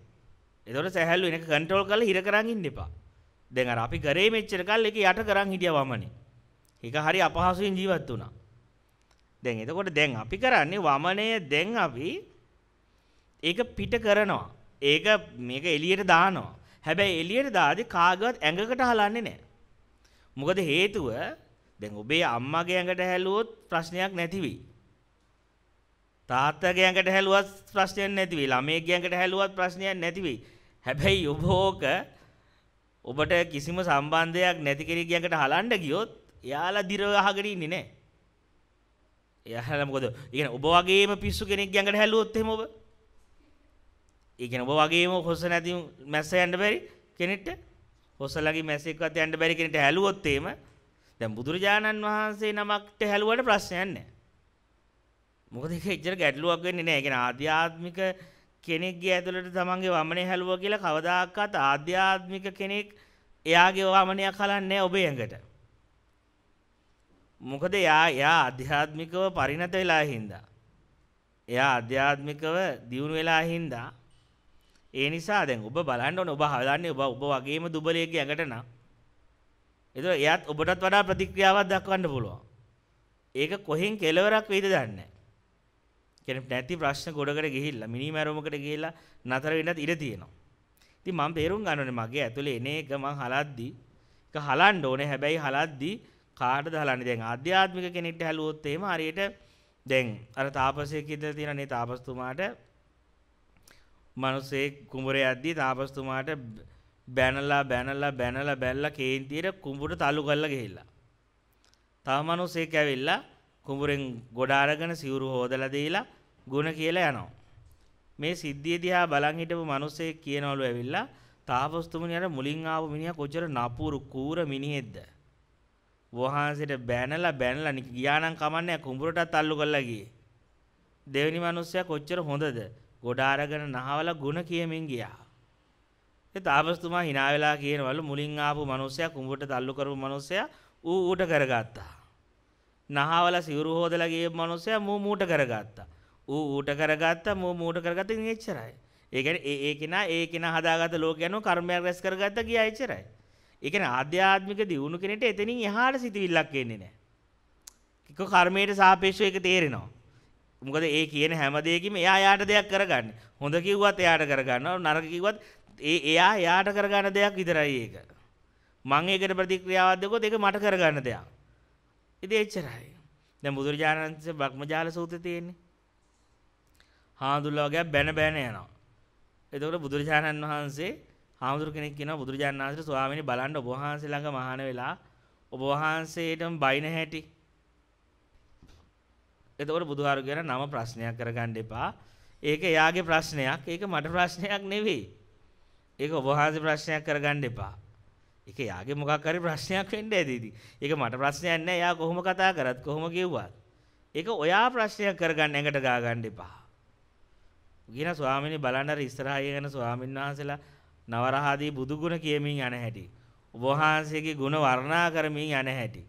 ඒතොර සැහැල්ලු වෙන එක කන්ට්‍රෝල් කරලා හිර කරන් ඉන්න එපා. දැන් අර අපි කරේ මෙච්චර කල් එක යට කරන් හිටියා වමනේ. ඒක හරි අපහසුයෙන් ජීවත් වුණා. දැන් එතකොට දැන් අපි කරන්නේ වමනය දැන් අපි ඒක පිට කරනවා. ඒක මේක එළියට දානවා. හැබැයි එළියට දාදී කාගවත් ඇඟකට හලන්නේ නැහැ. මොකද හේතුව දැන් ඔබේ අම්මගේ ඇඟට හැලුවොත් ප්‍රශ්නයක් නැති වෙයි. තාත්තගේ ඇඟට හැලුවත් ප්‍රශ්නයක් නැති වෙයි. ළමයේගේ ඇඟට හැලුවත් ප්‍රශ්නයක් නැති වෙයි. හැබැයි ඔබ ඕක ඔබට කිසිම සම්බන්ධයක් නැති කෙනෙක්ගේ ඇඟට හලන්න ගියොත් එයාලා දිර අහගෙන ඉන්නේ නැහැ. එයාලා මොකද? ඉතින් ඔබ වගේම පිස්සු කෙනෙක්ගේ ඇඟට හැලුවොත් එහෙම ඔබ. ඉතින් ඔබ වගේම හොස්ස නැති මැස්ස යන්න බැරි කෙනෙක්ට ඔසලගේ මැසෙක්වත් යන්න බැරි කෙනෙක්ට හැලුවොත් එහෙම දැන් බුදුරජාණන් වහන්සේ නමක්ට හැලුවට ප්‍රශ්නයක් නැහැ. මොකද ඒක එච්චර ගැටලුවක් වෙන්නේ නැහැ. ඒ කියන්නේ ආධ්‍යාත්මික කෙනෙක්ගේ ඇතුළට තමන්ගේ වමනේ හැලුවා කියලා කවදාකවත් ආධ්‍යාත්මික කෙනෙක් එයාගේ වමනයක් හලන්නේ ඔබේ ඇඟට. මොකද එයා එයා ආධ්‍යාත්මිකව පරිණත වෙලා හින්දා. එයා ආධ්‍යාත්මිකව දියුණු වෙලා හින්දා ඒ නිසා දැන් ඔබ බලන්න ඕන ඔබ හදන්නේ ඔබ ඔබ වගේම දුබලයේගේ ඇඟට නම්. ඒතර එයාත් ඔබටත් වඩා ප්‍රතික්‍රියාවක් දක්වන්න පුළුවන්. ඒක කොහෙන් කෙලවරක් වෙයිද දන්නේ කෙනෙක් නැති ප්‍රශ්න ගොඩකට ගිහිල්ලා මිනි මැරුමකට ගිහිල්ලා නතර වෙන්නත් ඉඩ තියෙනවා. ඉතින් මම තේරුම් ගන්න ඕනේ මගේ ඇතුලේ එන එක මං හලද්දි ඒක හලන්න ඕනේ හැබැයි හලද්දි කාටද හලන්නේ දැන් ආධ්‍යාත්මික කෙනෙක්ට හැලුවොත් එහෙම හරියට දැන් අර තාපසයෙක් ඉඳලා තියෙන නේ තාපස්තුමාට මිනිස්සෙක් කුඹුරේ යද්දී තාපස්තුමාට බැනලා බැනලා බැනලා බැලලා කේන්තියට කුඹුරට තල්ලු කරලා ගිහිල්ලා. තව මිනිස්සෙක් ඇවිල්ලා කුඹුරෙන් ගොඩ අරගෙන සිවුරු හොදලා දීලා ගුණ කියලා යනවා. මේ සිද්ධිය දිහා බලන් හිටපු මිනිස්සෙක් කියනවලු ඇවිල්ලා තාපස්තුමනි අර මුලින් ආපු මිනිහා කොච්චර නපුරු කූර මිනිහෙක්ද? වහන්සේට බැනලා බැනලා ගියානම් කමන්නේ කුඹුරටත් අල්ලු කරලා ගියේ. දෙවෙනි මිනිස්සයා කොච්චර හොඳද? ගොඩ අරගෙන නහවලා ಗುಣ කියමින් ගියා. ඒ තාපස්තුමා hina වෙලා කියනවලු මුලින් ආපු මිනිස්සයා කුඹට තල්ලු කරපු මිනිස්සයා ඌ ඌට කරගත්තා. නහවලා සිවුරු හොදලා ගියපු මිනිස්සයා මූ මූට කරගත්තා. ඌ ඌට කරගත්තා මූ මූට කරගත්තා ඉතින් එච්චරයි. ඒ කියන්නේ ඒ ඒ කෙනා ඒ කෙනා හදාගත්ත ලෝකයන්ව කර්මයක් රැස් කරගත්ත ගියා එච්චරයි. ඒ කියන්නේ ආධ්‍යාත්මික දියුණු කෙනෙක්ට එතනින් එහාට සිතවිල්ලක් එන්නේ නැහැ. කික කර්මයට සාපේක්ෂව ඒක තේරෙනවා. මොකද ඒ කියන හැම දෙයකින්ම එයා යාට දෙයක් කරගන්නේ. හොඳ කිව්වත් එයාට කරගන්නවා. නරක කිව්වත් ඒ එයා යාට කරගන්න දෙයක් විතරයි ඒක. මං ඒකට ප්‍රතික්‍රියාවක් දෙකොත් ඒක මට කරගන්න දෙයක්. ඉතින් එච්චරයි. දැන් බුදුරජාණන් වහන්සේ බ්‍රහ්මජාල සූත්‍රය තියෙන්නේ. හාඳුල්ලා වගේ බැන බැන යනවා. එතකොට බුදුරජාණන් වහන්සේ හාමුදුරු කෙනෙක් කියනවා බුදුරජාණන් වහන්සේට ස්වාමීනි බලන්න ඔබ වහන්සේ ළඟ මහාන වෙලා ඔබ වහන්සේටම බයින හැටි එතකොට බුදුහාරු ගැන නම ප්‍රශ්නයක් කරගන්න එපා. ඒක එයාගේ ප්‍රශ්නයක්. ඒක මට ප්‍රශ්නයක් නෙවෙයි. ඒක ඔබ වහන්සේ ප්‍රශ්නයක් කරගන්න එපා. ඒක එයාගේ මොකක් හරි ප්‍රශ්නයක් වෙන්න ඇති ඉතින්. ඒක මට ප්‍රශ්නයක් නෑ. එයා කොහොම කතා කරත් කොහොම කිව්වත්. ඒක ඔයා ප්‍රශ්නයක් කරගන්න ඇඟට ගා ගන්න එපා. ගින ස්වාමීනි බලන්න අර ඉස්සරහය යන ස්වාමීන් වහන්සේලා නවරහාදී බුදුගුණ කියමින් යන හැටි. ඔබ වහන්සේගේ ගුණ වර්ණනා කරමින් යන හැටි.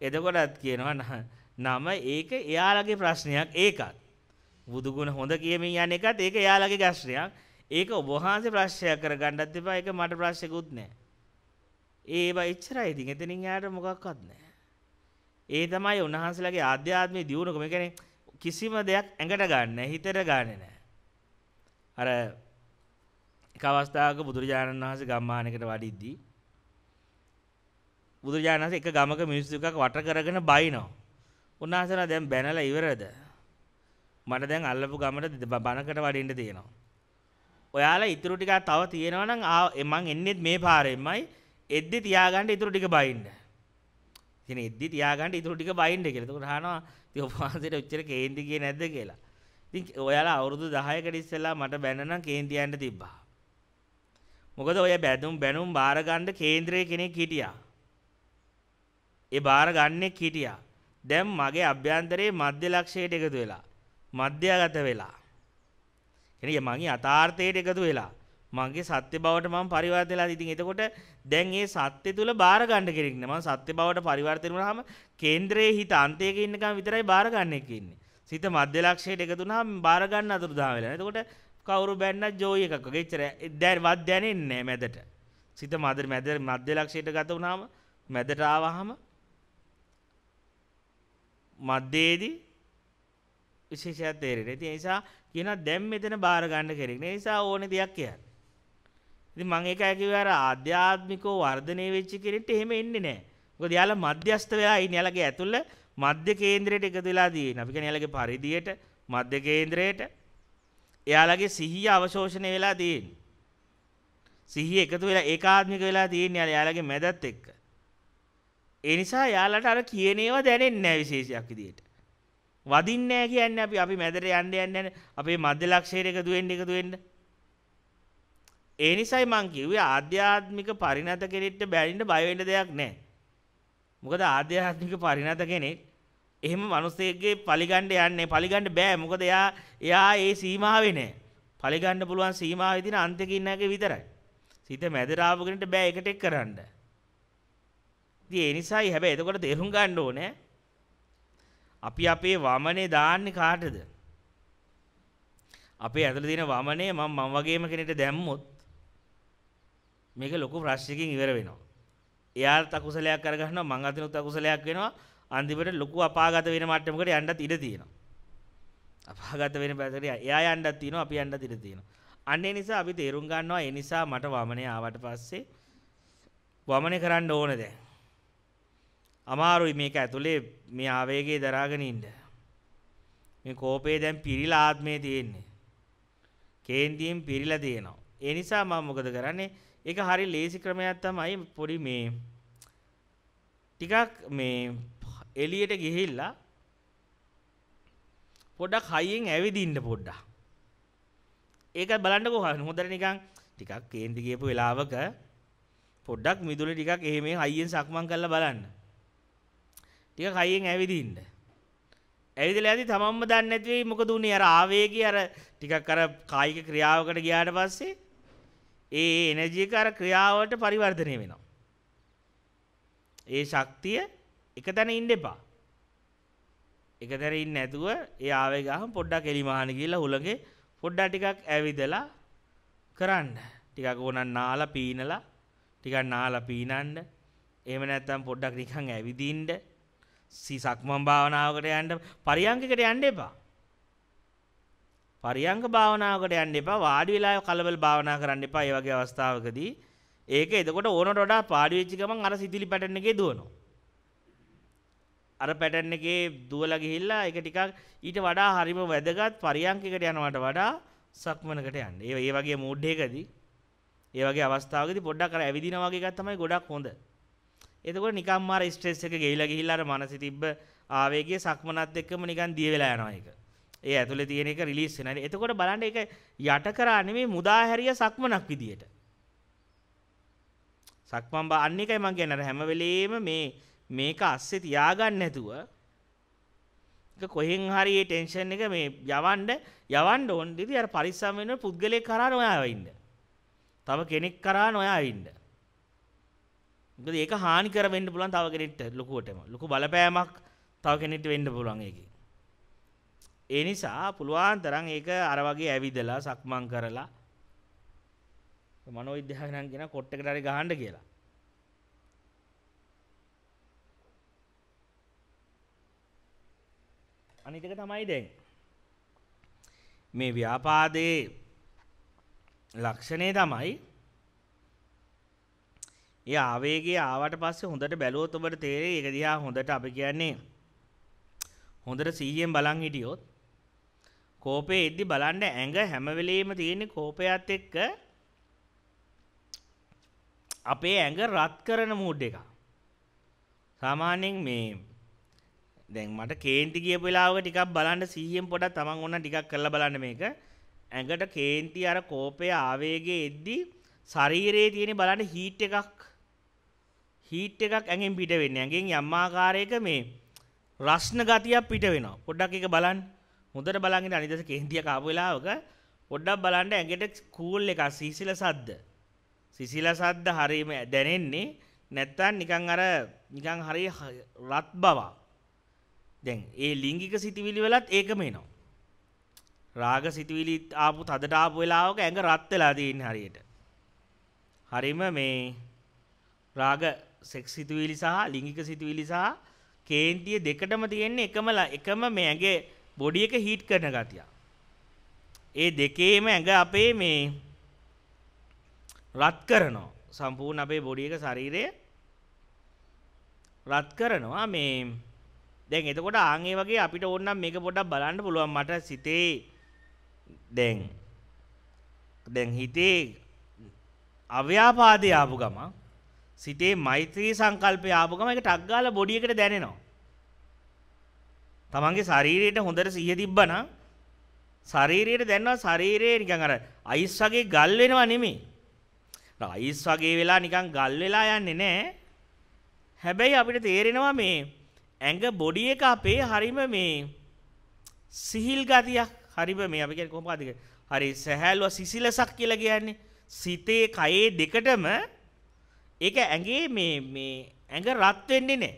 එතකොටත් කියනවා නම ඒක එයාලගේ ප්‍රශ්නයක් ඒකත්. බුදුගුණ හොඳ කියමින් යන එකත් ඒක එයාලගේ ගැස්්‍රයක් ඒක ඔබහන්සේ ප්‍රශ්ය කර ගණ්ඩත් එපා එක මට ප්‍රශ්යකුත් නෑ. ඒව එච්චරයි ඉතින් එතනින් යාට මොකක්වත් නෑ. ඒ තමයි උන්වහන්සේලාගේ ආධ්‍යාත්මය දියුණුකම කියන්නේ කිසිම දෙයක් ඇඟට ගන්න හිතට ගන්න නෑ. අර එක අවස්ථාවක බුදුරජාණන් වහන්සේ ගම්මානයකට වඩිද්දී බුදුරජාණන් වහන්සේ එක ගමක මිනිස්සු එකක් වට කරගෙන බයිනවා. උන්වහන්සේලා දැන් බැනලා ඉවරද? මට දැන් අල්ලපු ගමට බනකට වඩින්න තියෙනවා. ඔයාලා ඉතුරු ටිකක් තව තියෙනවා නම් මං එන්නේත් මේ පාරෙන්මයි. එද්දි තියාගන්න ඉතුරු ටික බයින්න. ඉතින් එද්දි තියාගන්න ඉතුරු ටික බයින්න කියලා. එතකොට අහනවා ඉතින් ඔබ වහන්සේට ඔච්චර කේන්ති ගියේ නැද්ද කියලා. ඉතින් ඔයාලා අවුරුදු 10කට ඉස්සෙල්ලා මට බැනනම් කේන්ති යන්න තිබ්බා. මොකද ඔය බැදුම් බැනුම් බාර ගන්න කේන්ද්‍රයේ කෙනෙක් හිටියා. ඒ බාර ගන්නෙක් හිටියා. දැන් මගේ අභ්‍යන්තරයේ මධ්‍ය ලක්ෂයට එකතු වෙලා මධ්‍යගත වෙලා කියන්නේ මගේ යථාර්ථයට එකතු වෙලා මගේ සත්‍ය බවට මම පරිවර්තන වෙලා ඉතින් එතකොට දැන් මේ සත්‍ය තුල බාර ගන්න කෙනෙක් නෑ මම සත්‍ය බවට පරිවර්තන වුණාම කේන්ද්‍රයේ හිත අන්තයක ඉන්නකම් විතරයි බාර ගන්න එක ඉන්නේ සිත මධ්‍ය ලක්ෂයට එකතු වුණාම බාර ගන්න අතුරුදහන් වෙලා එතකොට කවුරු බැන්නත් ජෝයි එකක් වගේ එච්චර දැන්වත් දැනෙන්නේ නෑ මැදට සිත මධ්‍ය මැද මධ්‍ය ලක්ෂයට ගත වුණාම මැදට ආවහම මධ්‍යයේදී විශේෂයක් තේරෙන. ඉතින් ඒ නිසා කියනවා දැන් මෙතන බාර ගන්න කෙනෙක්. ඒ නිසා ඕනේ දෙයක් කියන්න. ඉතින් මම ඒකයි කිව්වේ අර ආධ්‍යාත්මිකව වර්ධනය වෙච්ච කෙනෙක්ට එහෙම එන්නේ නැහැ. මොකද යාලා මධ්‍යස්ත වෙලා ඉන්නේ. යාලගේ ඇතුළ මධ්‍ය කේන්ද්‍රයට එකතු වෙලා තියෙන. අපි කියන්නේ යාලගේ පරිධියට, මධ්‍ය කේන්ද්‍රයට යාලගේ සිහිය අවශෝෂණය වෙලා තියෙන. සිහිය එකතු වෙලා ඒකාත්මික වෙලා තියෙන යාලගේ මැදත් එක්ක. ඒ නිසා යාලට අර කියන ඒවා දැනෙන්නේ නැහැ විශේෂයක් විදියට. වදින්නේ නැහැ කියන්නේ අපි අපි මැදට යන්න යන්න අපේ මධ්‍ය ලක්ෂයට එකතු වෙන්න එකතු වෙන්න. ඒ නිසයි මං කිව්වේ ආධ්‍යාත්මික පරිණත කෙනෙක්ට බැරින්න බය වෙන්න දෙයක් නැහැ. මොකද ආධ්‍යාත්මික පරිණත කෙනෙක් එහෙම මිනිස්සෙක්ගේ පලිගන්න යන්නේ පලිගන්න බෑ. මොකද එයා එයා ඒ සීමාවේ නැහැ. පලිගන්න පුළුවන් සීමාවේ තියෙන අන්තිකින් නැගේ විතරයි. සිත මැදට ආපු කෙනෙක්ට බෑ එකට එක් කරන්න. ඉතින් ඒ නිසායි හැබැයි එතකොට තේරුම් ගන්න ඕනේ අපි අපේ වමනේ දාන්නේ කාටද? අපේ ඇතුළේ තියෙන වමනේ මම මම වගේම කෙනෙක්ට දැම්මොත් මේක ලොකු ප්‍රශ්නකින් ඉවර වෙනවා. එයාත් අකුසලයක් කරගන්නවා මං අතිනුත් අකුසලයක් වෙනවා අන්තිමට ලොකු අපාගත වෙන මට්ටමකට යන්නත් ඉඩ තියෙනවා. අපාගත වෙන පැත්තට එයා යන්නත් තියෙනවා අපි යන්නත් ඉඩ තියෙනවා. අන්න ඒ නිසා අපි තේරුම් ගන්නවා ඒ නිසා මට වමනේ ආවට පස්සේ වමනේ කරන්න ඕනේ දැන්. අමාරුයි මේක ඇතුලේ මේ ආවේගය දරාගෙන ඉන්න. මේ කෝපය දැන් පිරිලා ආත්මේ තියෙන්නේ. කේන්තියෙන් පිරිලා තියෙනවා. ඒ නිසා මම මොකද කරන්නේ? ඒක හරි ලේසි ක්‍රමයක් තමයි පොඩි මේ ටිකක් මේ එළියට ගිහිල්ලා පොඩක් හයියෙන් ඇවිදින්න පොඩ්ඩක්. ඒක බලන්නකෝ හොඳට නිකන් ටිකක් කේන්ති ගියපු වෙලාවක පොඩ්ඩක් මිදුලේ ටිකක් එහෙම හයියෙන් සක්මන් කරලා බලන්න. ටික කයින් ඇවිදින්න. ඇවිදලා ඇති තමන්ම දන්නේ නැති වෙයි මොකද උනේ අර ආවේගي අර ටිකක් අර කායික ක්‍රියාවකට ගියාට පස්සේ ඒ එනර්ජි එක අර ක්‍රියාවට පරිවර්තනය වෙනවා. ඒ ශක්තිය එක තැන ඉන්න එපා. එක තැන ඉන්නේ නැතුව ඒ ආවේගය ගහම පොඩ්ඩක් එලිමහන ගිහලා හුලඟේ පොඩ්ඩක් ටිකක් ඇවිදලා කරන්න. ටිකක් ඕනනම් නාලා පීනලා ටිකක් නාලා පීනන්න. එහෙම නැත්නම් පොඩ්ඩක් නිකන් ඇවිදින්න. සක්මන් භාවනාවකට යන්න පරියංගිකට යන්න එපා. පරියංග භාවනාවකට යන්න එපා. වාඩි වෙලා කලබල භාවනා කරන්න එපා. ඒ වගේ අවස්ථාවකදී ඒක එතකොට ඕනට වඩා පාඩි වෙච්ච ගමන් අර සිතිලි පැටර්න් එකේ දුවනවා. අර පැටර්න් එකේ දුවලා ගිහිල්ලා ඒක ටිකක් ඊට වඩා හරිම වැදගත් පරියංගිකට යනවට වඩා සක්මනකට යන්න. ඒ ඒ වගේ මූඩ් එකකදී ඒ වගේ අවස්ථාවකදී පොඩ්ඩක් අර ඇවිදිනා වගේ එකක් තමයි ගොඩක් හොඳ. එතකොට නිකම්ම අර ස්ට්‍රෙස් එක ගෙවිලා ගිහිල්ලා අර මනසේ තිබ්බ ආවේගයේ සක්මනත් එක්කම නිකන් දිය වෙලා යනවා ඒක. ඒ ඇතුලේ තියෙන එක රිලීස් වෙනවා. එතකොට බලන්න ඒක යට කරා නෙමෙයි මුදා හැරිය සක්මනක් විදියට. සක්මන් බා අන්න එකයි මම කියන්නේ අර හැම වෙලෙම මේ මේක අස්සේ තියාගන්න නැතුව ඒක කොහෙන් හරි මේ ටෙන්ෂන් එක මේ යවන්න යවන්න ඕන දිදී අර පරිස්සම් වෙන පුද්ගලයෙක් කරා නොයා වෙන්න. තව කෙනෙක් කරා නොයා වෙන්න. මොකද ඒක හානි කර වෙන්න පුළුවන් තව කෙනෙක්ට ලොකුවටම ලොකු බලපෑමක් තව කෙනෙක්ට වෙන්න පුළුවන් ඒකේ ඒ නිසා පුළුවන් තරම් ඒක අර වගේ ඇවිදලා සක්මන් කරලා මනෝවිද්‍යාව නම් කියන කොට්ටකට හරි ගහන්න කියලා අනිත් එක තමයි දැන් මේ ව්‍යාපාදයේ ලක්ෂණය තමයි ඒ ආවේගේ ආවට පස්සේ හොඳට බැලුවොත් ඔබට තේරෙයි ඒක දිහා හොඳට අපි කියන්නේ හොඳට සීයෙන් බලන් හිටියොත් කෝපේ එද්දි බලන්න ඇඟ හැම වෙලෙම තියෙන කෝපයත් එක්ක අපේ ඇඟ රත් කරන මූඩ් එකක් සාමාන්‍යයෙන් මේ දැන් මට කේන්ති ගිය වෙලාවක ටිකක් බලන්න 100න් පොඩක් තමන් ඕන ටිකක් කරලා බලන්න මේක. ඇඟට කේන්ති අර කෝපය ආවේගයේ එද්දි ශරීරයේ තියෙන බලන්න හීට් එකක් හීට් එකක් ඇඟෙන් පිට වෙන්නේ. ඇඟෙන් යම් ආකාරයක මේ රස්න ගතියක් පිට වෙනවා. පොඩ්ඩක් ඒක බලන්න. හොඳට බලන් ඉඳ අනිදස කේන්තියක් ආපු වෙලාවක පොඩ්ඩක් බලන්න ඇඟට කූල් එකක් සිසිල සද්ද. සිසිල සද්ද හරීම දැනෙන්නේ නැත්තම් නිකන් අර නිකන් හරිය රත් බවක්. දැන් ඒ ලිංගික සිතිවිලි වලත් ඒකම එනවා. රාග සිතිවිලි ආපු තදට ආපු වෙලාවක ඇඟ රත් වෙලා තියෙන හරියට. හරිම මේ රාග සෙක්ස් සිතුවිලි සහ ලිංගික සිතුවිලි සහ කේන්තිය දෙකටම තියෙන්නේ එකම එකම මේ ඇඟේ බොඩි එක හීට් කරන ගතිය. ඒ දෙකේම ඇඟ අපේ මේ රත් කරනවා. සම්පූර්ණ අපේ බොඩි එක ශරීරය රත් කරනවා මේ දැන් එතකොට ආන් ඒ වගේ අපිට ඕන නම් මේක පොඩ්ඩක් බලන්න පුළුවන් මට සිතේ දැන් දැන් හිතේ අව්‍යාපාදේ ආපු ගමන් සිතේ මෛත්‍රී සංකල්පය ආපු ගම ඒක ටක් ගාලා බොඩි එකට දැනෙනවා. තමන්ගේ ශරීරයට හොඳට සිහිය තිබ්බනම් ශරීරයට දැනනවා ශරීරයේ නිකන් අර අයිස් වගේ ගල් වෙනවා නෙමෙයි. අයිස් වගේ වෙලා නිකන් ගල් වෙලා යන්නේ නැහැ. හැබැයි අපිට තේරෙනවා මේ ඇඟ බොඩි එක අපේ හරීම මේ සිහිල් ගතියක් හරිම මේ අපි කියන්නේ කොහොමද හරි සහැල්ව සිසිලසක් කියලා කියන්නේ සිතේ කයේ දෙකටම ඒක ඇගේ මේ මේ ඇඟ රත් වෙන්නේ නැහැ.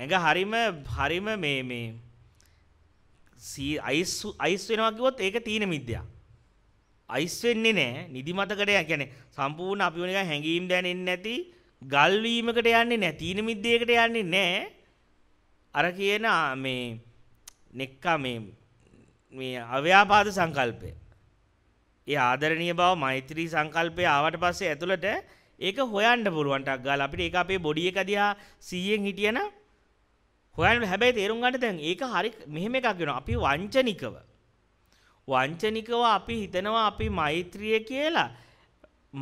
ඇඟ හරිම හරිම මේ මේ අයිස් අයිස් වෙනවා කිව්වොත් ඒක තීන මිද්‍යා. අයිස් වෙන්නේ නැහැ. නිදිමතකට يعني සම්පූර්ණ අපි වෙන එක හැංගීම් දැනෙන්නේ නැති ගල් වීමකට යන්නේ නැහැ. තීන මිද්දයකට යන්නේ නැහැ. අර කියන මේ නෙක්කා මේ මේ අව්‍යාපාද සංකල්පය. ඒ ආදරණීය බව මෛත්‍රී සංකල්පය ආවට පස්සේ ඇතුළට ඒක හොයන්න පුළුවන් ටක් ගාලා අපිට ඒක අපේ බොඩි එක දිහා 100න් හිටියන හොයන්න හැබැයි තේරුම් ගන්න දැන් ඒක හරි මෙහෙම එකක් වෙනවා අපි වංචනිකව වංචනිකව අපි හිතනවා අපි මෛත්‍රිය කියලා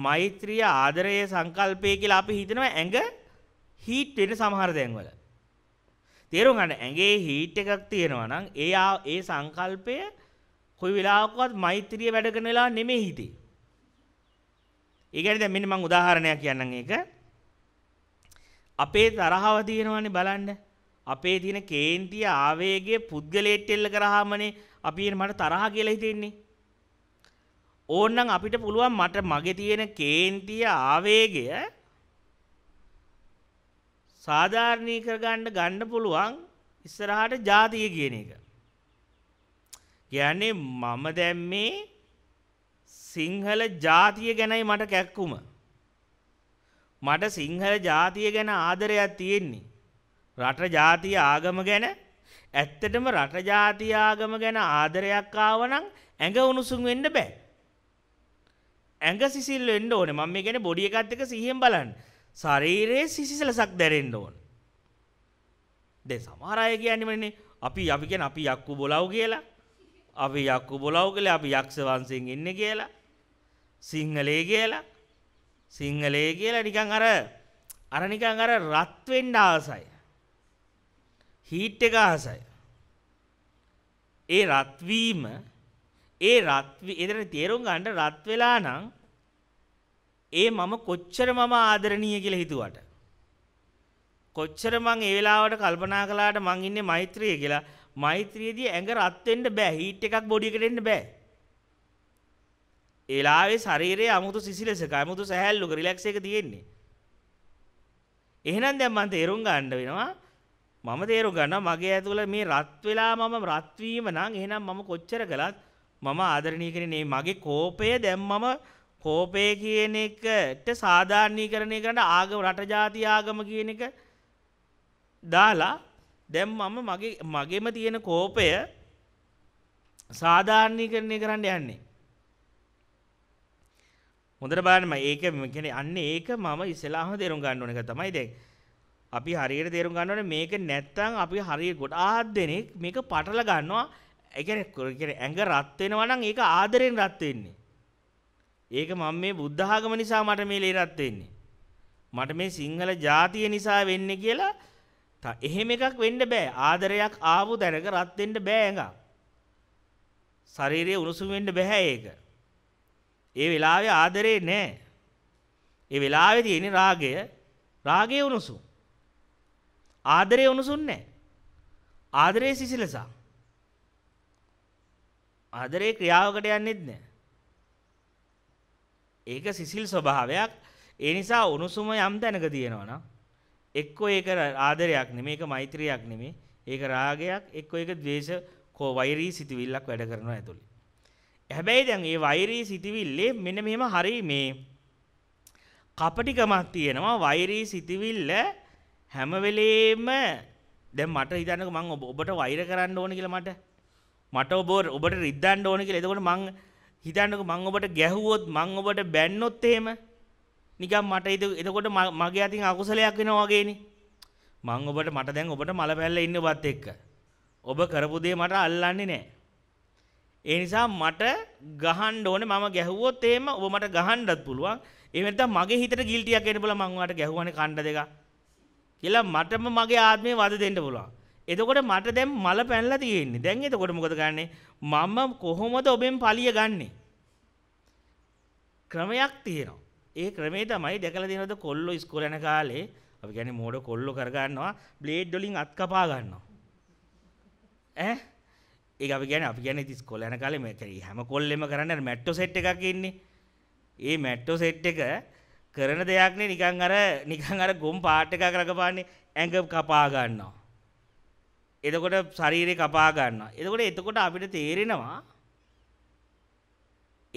මෛත්‍රිය ආදරය සංකල්පය කියලා අපි හිතනවා ඇඟ හීට් වෙන සමහර තැන්වල තේරුම් ගන්න ඇඟේ හීට් එකක් තියෙනවා නම් ඒ ඒ සංකල්පය කොයි වෙලාවකවත් මෛත්‍රිය වැඩ කරන වෙලාව නෙමෙයි හිතේ. ඒ කියන්නේ දැන් මෙන්න මම උදාහරණයක් කියන්නම් ඒක. අපේ තරහව තියෙනවනේ බලන්න. අපේ තියෙන කේන්තිය ආවේගයේ පුද්ගලයට එල්ල කරාමනේ අපි මට තරහ කියලා හිතෙන්නේ. ඕන්නම් අපිට පුළුවන් මට මගේ තියෙන කේන්තිය ආවේගය සාධාරණීකර ගන්න ගන්න පුළුවන් ඉස්සරහට ජාතිය කියන එක. කියන්නේ මම දැන් මේ සිංහල ජාතිය ගැනයි මට කැක්කුම. මට සිංහල ජාතිය ගැන ආදරයක් තියෙන්නේ. රට ජාතිය ආගම ගැන ඇත්තටම රට ජාතිය ආගම ගැන ආදරයක් ආවනම් ඇඟ උණුසුම් වෙන්න බෑ. ඇඟ සිසිල් වෙන්න ඕනේ. මම මේ කියන්නේ බොඩි එකත් එක්ක සිහියෙන් බලන්න. ශරීරයේ සිසිලසක් දැනෙන්න ඕන. දැන් සමහර අය කියන්නේ අපි අපි කියන්නේ අපි යක්කු බොලව් කියලා. අපි යක්කු බොලව් කළේ අපි යක්ෂ වංශයෙන් ඉන්නේ කියලා සිංහලේ කියලා සිංහලේ කියලා නිකන් අර අර නිකන් අර රත් වෙන්න ආසයි හීට් එක ආසයි ඒ රත් වීම ඒ රත් එතන තේරුම් ගන්න රත් වෙලා නම් ඒ මම කොච්චර මම ආදරණීය කියලා හිතුවට කොච්චර මං ඒ වෙලාවට කල්පනා කළාට මං ඉන්නේ මෛත්‍රිය කියලා මෛත්‍රියේදී ඇඟ රත් වෙන්න බෑ හීට් එකක් බොඩි එකට එන්න බෑ. ඒ ලාවේ ශරීරයේ 아무තු සිසිලසක 아무තු සහැල්ලුක රිලැක්ස් එක තියෙන්නේ. එහෙනම් දැන් මම තේරුම් ගන්න වෙනවා මම තේරුම් ගන්නවා මගේ ඇතුළ මේ රත් වෙලා මම රත් වීම නම් එහෙනම් මම කොච්චර කළත් මම ආදරණීය කෙනේ මගේ කෝපය දැන් මම කෝපය කියන එකට සාධාරණීකරණය කරන්න ආගම රට ජාති ආගම කියන එක දාලා දැම් මම මගේ මගේම තියෙන කෝපය සාධාරණීකරණය කරන්න යන්නේ. හොඳට බලන්නම ඒක කියන්නේ අන්න ඒක මම ඉස්සෙල්ලාම තේරුම් ගන්න ඕන එක තමයි දැන්. අපි හරියට තේරුම් ගන්න ඕනේ මේක නැත්තම් අපි හරියට ගොඩාක් දෙනෙක් මේක පටල ගන්නවා. ඒ කියන්නේ ඇඟ රත් වෙනවා නම් ඒක ආදරෙන් රත් වෙන්නේ. ඒක මම මේ බුද්ධ ආගම නිසා මට මේ ලේ රත් වෙන්නේ. මට මේ සිංහල ජාතිය නිසා වෙන්නේ කියලා එහෙම එකක් වෙන්න බෑ ආදරයක් ආපු දැනක රත් වෙන්න බෑ එකක්. ශරීරයේ උණුසුම් වෙන්න බෑ ඒක. ඒ වෙලාවේ ආදරේ නෑ. ඒ වෙලාවේ තියෙන රාගය රාගයේ උණුසුම්. ආදරේ උණුසුම් නෑ. ආදරේ සිසිලසක්. ආදරේ ක්‍රියාවකට යන්නේත් නෑ. ඒක සිසිල් ස්වභාවයක්. ඒ නිසා උණුසුම යම් තැනක තියෙනවා නම් එක්කෝ ඒක ආදරයක් නෙමේ ඒක මෛත්‍රියක් නෙමේ ඒක රාගයක් එක්කෝ ඒක ද්වේෂ කෝ වෛරී සිතවිල්ලක් වැඩ කරනවා ඇතුළේ. හැබැයි දැන් මේ වෛරී සිතවිල්ලේ මෙන්න මෙහෙම හරි මේ කපටිකමක් තියෙනවා වෛරී සිතවිල්ල හැම වෙලේම දැන් මට හිතන්නකෝ මම ඔබට වෛර කරන්න ඕන කියලා මට මට ඔබ ඔබට රිද්දන්න ඕන කියලා. එතකොට මං හිතන්නකෝ මං ඔබට ගැහුවොත් මං ඔබට බැන්නොත් එහෙම නිකම් මට ඉද එතකොට මගේ අතින් අකුසලයක් වෙනවා වගේනේ මං ඔබට මට දැන් ඔබට මල පැල්ල ඉන්න බත් එක්ක ඔබ කරපු දේ මට අල්ලන්නේ නැහැ ඒ නිසා මට ගහන්න ඕනේ මම ගැහුවොත් එහෙම ඔබ මට ගහන්නත් පුළුවන් ඒ වෙනතත් මගේ හිතට ගිල්ටියක් එන්න පුළුවන් මං ඔයාලට ගැහුවානේ කණ්ඩ දෙක කියලා මටම මගේ ආත්මේ වද දෙන්න පුළුවන් එතකොට මට දැන් මල පැනලා තියෙන්නේ දැන් එතකොට මොකද කරන්නේ මම කොහොමද ඔබෙන් පලිය ගන්නෙ ක්‍රමයක් තියෙනවා ඒ ක්‍රමේ තමයි දැකලා දෙනවද කොල්ලෝ ඉස්කෝලේ යන කාලේ අපි කියන්නේ මෝඩ කොල්ලෝ කරගන්නවා බ්ලේඩ් වලින් අත් කපා ගන්නවා ඈ ඒක අපි කියන්නේ අපි කියන්නේ ඉස්කෝලේ යන කාලේ මේ කියන්නේ හැම කොල්ලෙම කරන්නේ මැට්ටෝ සෙට් එකක් ඉන්නේ ඒ මැට්ටෝ සෙට් එක කරන දෙයක් නේ නිකන් අර නිකන් අර ගොම් පාට් එකක් රඟපාන්නේ ඇඟ කපා ගන්නවා එතකොට ශරීරය කපා ගන්නවා. එතකොට එතකොට අපිට තේරෙනවා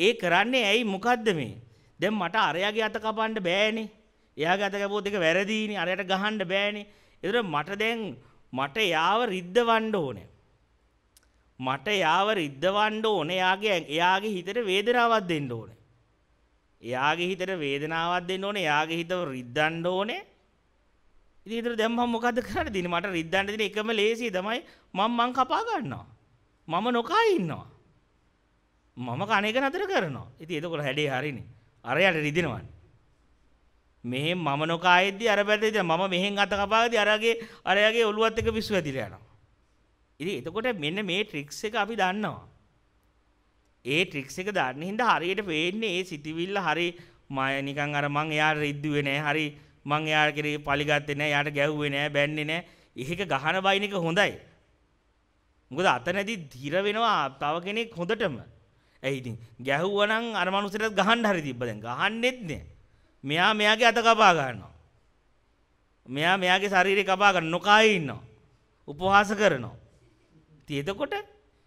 ඒ කරන්නේ ඇයි මොකද්ද මේ? දැන් මට අරයාගේ අත කපන්න බෑනේ. එයාගේ අත කැපුවොත් ඒක වැරදීනේ. අරයට ගහන්න බෑනේ. ඒතර මට දැන් මට යාව රිද්දවන්න ඕනේ. මට යාව රිද්දවන්න ඕනේ. එයාගේ එයාගේ හිතට වේදනාවක් දෙන්න ඕනේ. එයාගේ හිතට වේදනාවක් දෙන්න ඕනේ. එයාගේ හිත රිද්දන්න ඕනේ. ඉතින් ඒතර දැන් මම මොකද්ද කරන්න දෙන්නේ? මට රිද්දන්න දෙන එකම ලේසිය තමයි මම මං කපා ගන්නවා. මම නොකා ඉන්නවා. මම කණ එක නතර කරනවා. ඉතින් ඒක උඩ හැඩේ හරිනේ. අරයට රිදෙනවා. මෙහෙන් මම නොකායෙද්දි අර පැත්තේ ඉතින් මම මෙහෙන් අත කපාගෙදි අරගේ අරයාගේ ඔළුවත් එක පිස්සු ඇදිලා යනවා. ඉතින් එතකොට මෙන්න මේ ට්‍රික්ස් එක අපි දන්නවා. ඒ ට්‍රික්ස් එක දන්න හින්දා හරියට පේන්නේ ඒ සිතිවිල්ල හරි මම නිකන් අර මං එයාට රිද්දුවේ නෑ. හරි මං එයා කෙරේ පලිගත්තේ නෑ. එයාට ගැහුවේ නෑ, බැන්නේ නෑ. එහෙක ගහන වයින් එක හොඳයි. මොකද අතනදී ධීර වෙනවා තව කෙනෙක් හොඳටම. ඇයි ඉතින් ගැහුවනම් අර මනුස්සයට ගහන්න හරි තිබ්බ දැන් ගහන්නෙත් නෑ. මෙයා මෙයාගේ අත කපා ගන්නවා. මෙයා මෙයාගේ ශරීරය කපා ගන්න නොකායි ඉන්නවා. උපවාස කරනවා. ඉතින් එතකොට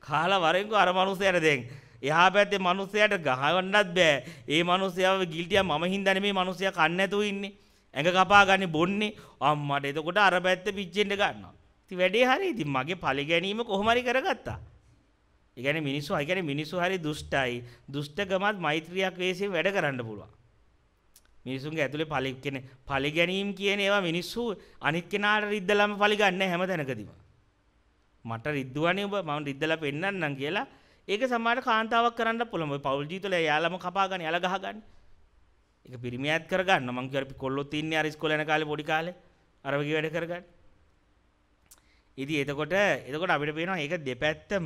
කාලා වරෙන්කෝ අර මනුස්සයාට දැන් එහා පැත්තේ මනුස්සයාට ගහවන්නත් බෑ. ඒ මනුස්සයාව ගිල්ටියා මම හින්දා නෙමේ මනුස්සයා කන්නේ නැතුව ඉන්නේ. ඇඟ කපා ගන්නේ බොන්නේ. අම්මට එතකොට අර පැත්තේ පිච්චෙන්න ගන්නවා. ඉතින් වැඩේ හරි. ඉතින් මගේ පළි ගැනීම කොහොම හරි කරගත්තා. ඒ කියන්නේ මිනිස්සු ඒ කියන්නේ මිනිස්සු හරි දුෂ්ටයි. දුෂ්ටකමත් මෛත්‍රියක් වෙස්සේ වැඩ කරන්න පුළුවන්. මිනිසුන්ගේ ඇතුලේ පලි කෙන පලි ගැනීම කියන ඒවා මිනිස්සු අනිත් කෙනාට රිද්දලම පලි ගන්නෑ හැම තැනකදීම. මට රිද්දුවනේ ඔබ මම රිද්දලා පෙන්නන්නම් කියලා ඒක සමහරට කාන්තාවක් කරන්න පුළුවන්. පෞල් ජීවිතවල යාළම කපා ගන්න, යාළ ගහ ගන්න. ඒක පිරිමියත් කරගන්න මං කියර කොල්ලොත් ඉන්නේ අර ඉස්කෝලේ යන කාලේ පොඩි කාලේ අර වගේ වැඩ කරගන්න. ඉතින් එතකොට එතකොට අපිට පේනවා ඒක දෙපැත්තම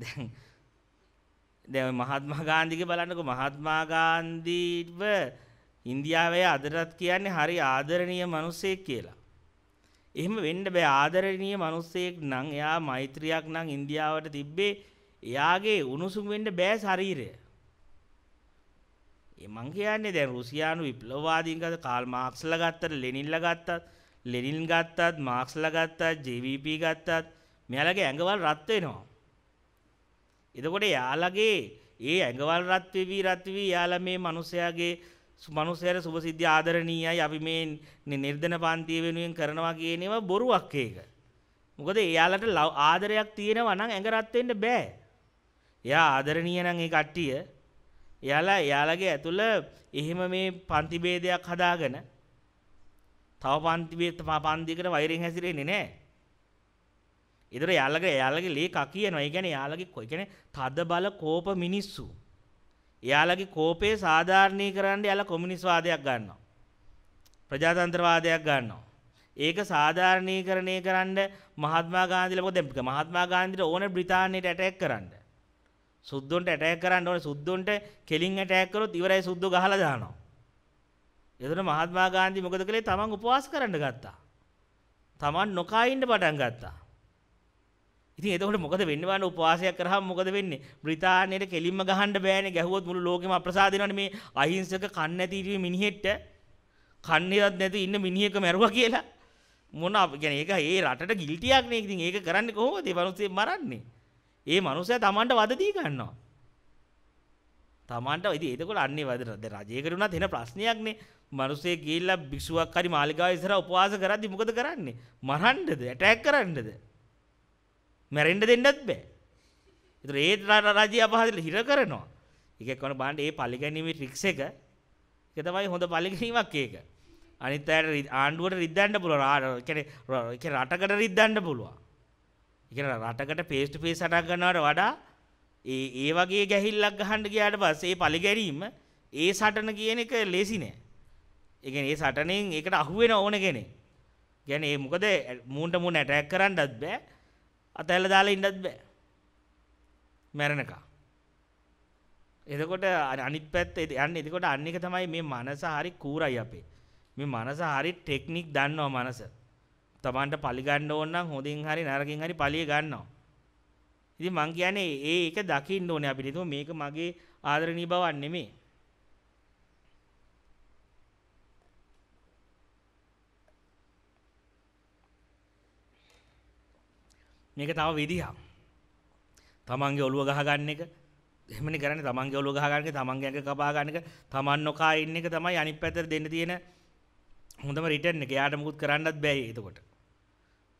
දැන් දැන් මහත්මා ගාන්ධිගේ බලන්නකෝ මහත්මා ගාන්ධීව ඉන්දියාවේ අදටත් කියන්නේ හරි ආදරණීය මිනිසෙක් කියලා. එහෙම වෙන්න බෑ ආදරණීය මිනිසෙක් නම් එයා මෛත්‍රියක් නම් ඉන්දියාවට තිබ්බේ එයාගේ උණුසුම් වෙන්න බෑ ශරීරය. මං කියන්නේ දැන් රුසියානු විප්ලවවාදීන් ගත්ත කාල් මාක්ස්ලා ගත්තට ලෙනින්ලා ගත්තත් ලෙනින් ගත්තත් මාක්ස්ලා ගත්තත් ජේ.වී.පී. ගත්තත් මෙයාලගේ ඇඟවල් රත් වෙනවා. එතකොට යාලගේ ඒ ඇඟවල් රත් වෙවි රත් වෙවි යාලා මේ මිනිසයාගේ මිනිසයාට සුභසිද්ධි ආදරණීයයි අපි මේ නිර්ධන පන්තිය වෙනුවෙන් කරනවා කියන ඒවා බොරුවක් ඒක. මොකද එයාලට ආදරයක් තියෙනවා නම් ඇඟ රත් වෙන්න බෑ. එයා ආදරණීය නම් ඒ කට්ටිය. එයාලා එයාලගේ ඇතුළ එහෙම මේ පන්ති බේදයක් හදාගෙන තව පන්ති බේත පන්තියකට වෛරෙන් හැසිරෙන්නේ නැහැ. ඒතර යාළගේ යාළගේ ලේකා කියනවා. ඒ කියන්නේ යාළගේ ඒ කියන්නේ තද බල කෝප මිනිස්සු. යාළගේ කෝපය සාධාරණීකරන්න යාළ කොමියුනිස්ට් වාදයක් ගන්නවා. ප්‍රජාතන්ත්‍රවාදයක් ගන්නවා. ඒක සාධාරණීකරණය කරන්න මහත්මා ගාන්ධිලා මොකද දැන් මහත්මා ගාන්ධිට ඕනේ බ්‍රිතාන්‍යයට ඇටැක් කරන්න. සුද්දොන්ට ඇටැක් කරන්න ඕනේ සුද්දොන්ට කෙලින් ඇටැක් කරොත් ඉවරයි සුද්දෝ ගහලා දානවා. එතන මහත්මා ගාන්ධි මොකද කළේ? තමන් උපවාස කරන්න ගත්තා. තමන් නොකා ඉන්න පටන් ගත්තා. ඉතින් එතකොට මොකද වෙන්නේ වань උපවාසයක් කරාම මොකද වෙන්නේ බ්‍රිතාන්‍යයට කෙලින්ම ගහන්න බෑනේ ගැහුවොත් මුළු ලෝකෙම අප්‍රසාද වෙනවනේ මේ අහිංසක කන් නැති ඉරිවි මිනිහෙට කන්නේවත් නැති ඉන්න මිනිහෙක් මැරුවා කියලා මොන කියන්නේ ඒක ඒ රටට ගිල්ටියක් නේ ඉතින් ඒක කරන්නේ කොහොමද ඒ මිනිස්සේ මරන්නේ ඒ මිනිස්සයා Tamanට වද දී ගන්නවා Tamanට ඉතින් එතකොට අන්නේ වද රජයකට උනත් එන ප්‍රශ්නයක්නේ මිනිස්සේ ගිහිල්ලා භික්ෂුවක් හරි මාලිගාව ඉස්සරහා උපවාස කරද්දි මොකද කරන්නේ මරන්නද ඇටැක් කරන්නද මැරෙන්ඩ දෙන්නත් බෑ එතු ඒ රාජී අපහසල හිර කරනවා එක කොන බාන්ඩ ඒ පලිගැනීම ටික්ස එක එක තමයි හොඳ පලිගැනීමක් ඒක අනිත් අයට ආණ්ඩුවට රිද්දන්න පුළුව රාටන එක රටකට රිද්දන්න පුළුවන් එක රටකට පේස්ට පේ සටක් ගන්නවට වඩා ඒ ඒ වගේ ගැහිල්ලක් ගහන්ඩ ගයාට පස්සේ පලිගැරීම ඒ සටන කියන එක ලෙසි නෑ එක ඒ සටනෙන් එකට අහුවෙන ඕන කෙනෙ ගැන ඒ මොකද මූන්ට මුණ ඇටැක් කරන්නත් බෑ අතඇල දාලා ඉන්නත් බෑ මැරණකා එදකොට අනිත් පැත් යන්න එදකොට අන්නික තමයි මේ මනස හරි කූරයි අපේ මේ මනස හරි ටෙක්නික් දන්නවා මනස තමන්ට පලිගන්න ඕන්නම් හොඳින් හරි නරකින් හරි පලිය ගන්නවා ඉති මං කියන්නේ ඒ එක දකින්න ඕනේ අපිට මේක මගේ ආදරණී බවන්නේ මේ මේක තව විදිහක්. තමන්ගේ ඔළුව ගහගන්න එක එහෙමනේ කරන්නේ තමන්ගේ ඔළුව ගහගන්න එක තමන්ගේ ඇඟ කපා ගන්න එක තමන් නොකා ඉන්න එක තමයි අනිත් පැත්තට දෙන්න තියෙන හොඳම රිටර්න් එක. එයාට මුකුත් කරන්නත් බෑ එතකොට.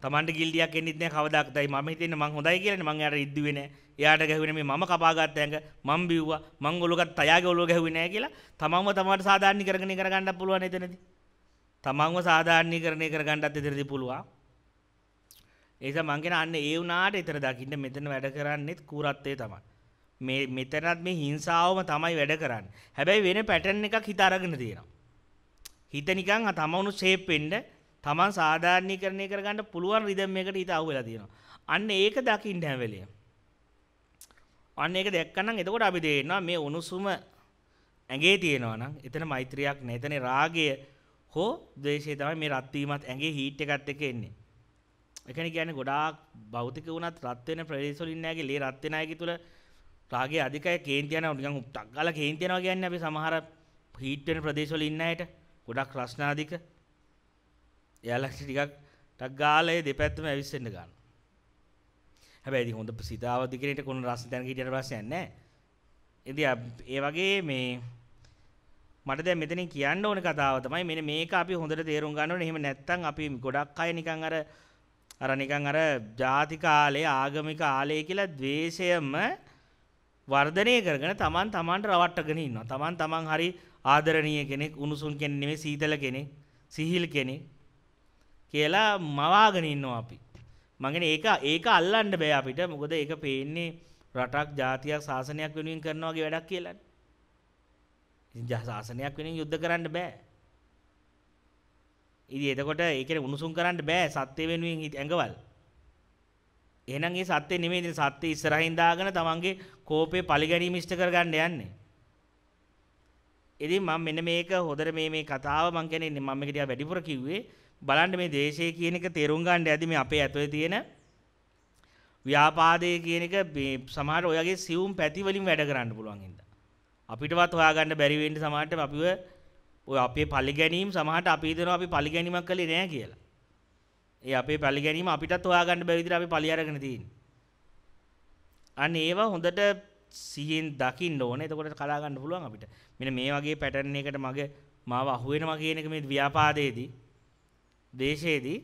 තමන්ට ගිල්ඩියක් එන්නෙත් නෑ කවදාකටයි මම හිතන්නේ මං හොඳයි කියලානේ මං එයාට ඉද්දුවේ නෑ. එයාට ගැහුවේ මේ මම කපාගත්ත ඇඟ මං බිව්වා මං ඔළුව ගත්ත අයාගේ ඔළුව ගැහුවේ නෑ කියලා තමන්ව තමාට සාධාරණීකරණය කරගන්නත් පුළුවන් එතනදී. තමන්ව සාධාරණීකරණය කරගන්නත් එතනදී පුළුවන්. ඒස මංගෙන අන්න ඒ වුනාට එතර දකින්න මෙතන වැඩ කරන්නෙත් කූරත්තේ තමයි. මේ මෙතනත් මේ හිංසාවම තමයි වැඩ කරන්න. හැබැයි වෙන පැටර්න් එකක් හිත අරගෙන තියෙනවා. හිත නිකන් තමවුණු ෂේප් වෙන්න තමන් සාධාරණීකරණය කරගන්න පුළුවන් රිදම් එකට හිත අහු වෙලා තියෙනවා. අන්න ඒක දකින්න හැම වෙලෙම. අන්න ඒක දැක්කනම් එතකොට අපි තේරෙනවා මේ උණුසුම ඇඟේ තියෙනවා නම් එතන මෛත්‍රියක් නැහැ. එතන රාගය හෝ ද්වේෂය තමයි මේ රත් වීමත් ඇඟේ හීට් එකත් එක්ක එන්නේ. එකන ගැන ගොඩාක් බෞතික වුණත් රත්වෙන ප්‍රදේශවලින්නෑගේ ලේ රත්වෙනයක තුළ රාගේ අධිකය කේන්තියන නිකන් උත්තක්ගල කේන්තියනවා ගැන්න අපි සමහර පීට්වෙන ප්‍රදේශවල ඉන්නයට ගොඩක් ප්‍රශ්නාධික එයාලක්ෂ ටිකක් ටක්ගාලයේ දෙපැත්තම ඇවිස්සෙන්ට ගන්න හැබැයි හොඳ සිතාවදිකරට කොුණු රස්සතැන හිටියට පස්සයන්න ඉදි ඒ වගේ මේ මට දැන් මෙතනින් කියන්න ඕන කතාව තමයි මෙන්න මේක අපි හොඳට තේරුම් ගන්න ඕනේ. එහෙම නැත්නම් අපි ගොඩක් අය නිකන් අර අර නිකන් අර ಜಾති කාලේ ආගමික ආලේ කියලා द्वේෂයම වර්ධනය කරගෙන තමන් තමන්ට රවට්ටගෙන ඉන්නවා. තමන් තමන් හරි ආදරණීය කෙනෙක්, උණුසුම් කෙනෙක් නෙමෙයි, සීතල කෙනෙක්, සිහිල් කෙනෙක් කියලා මවාගෙන ඉන්නවා අපි. මං ඒක ඒක අල්ලන්න බෑ අපිට. මොකද ඒක පේන්නේ රටක්, ජාතියක්, ශාසනයක් වෙනුවෙන් කරනවා වගේ වැඩක් කියලානේ. ඉතින් ශාසනයක් වෙනුවෙන් යුද්ධ කරන්න බෑ. ඉදි එතකොට ඒකෙන් උණුසුම් කරන්න බෑ සත්‍ය වෙනුවෙන් ඇඟවල්. එහෙනම් ඒ සත්‍ය නෙමෙයි ඉතින් සත්‍ය ඉස්සරහින් දාගෙන තමන්ගේ කෝපේ පරිගැනීම ඉෂ්ට කරගන්න යන්නේ. ඉතින් මම මෙන්න මේක හොදට මේ මේ කතාව මම කියන්නේ මම මේක ටිකක් වැඩිපුර කිව්වේ බලන්න මේ දේශය කියන එක තේරුම් ගන්න යදී මේ අපේ ඇතුලේ තියෙන ව්‍යාපාදයේ කියන එක මේ සමහර ඔයගේ සියුම් පැති වලින් වැඩ කරන්න පුළුවන් හින්දා අපිටවත් හොයාගන්න බැරි වෙන්න සමහරට අපිව ඔය අපේ පරිගැනීම් සමහරට අපි හිතනවා අපි පරිගැනීමක් කළේ නෑ කියලා. ඒ අපේ පරිගැනීම අපිටත් හොයාගන්න බැරි විදිහට අපි පලි අරගෙන තියෙන්නේ. අන්න ඒවා හොඳට සිහින් දකින්න ඕනේ. එතකොට කඩා ගන්න පුළුවන් අපිට. මෙන්න මේ වගේ පැටර්න් එකකට මගේ මාව අහු වෙනවා කියන එක මේ ව්‍යාපාදයේදී දේශයේදී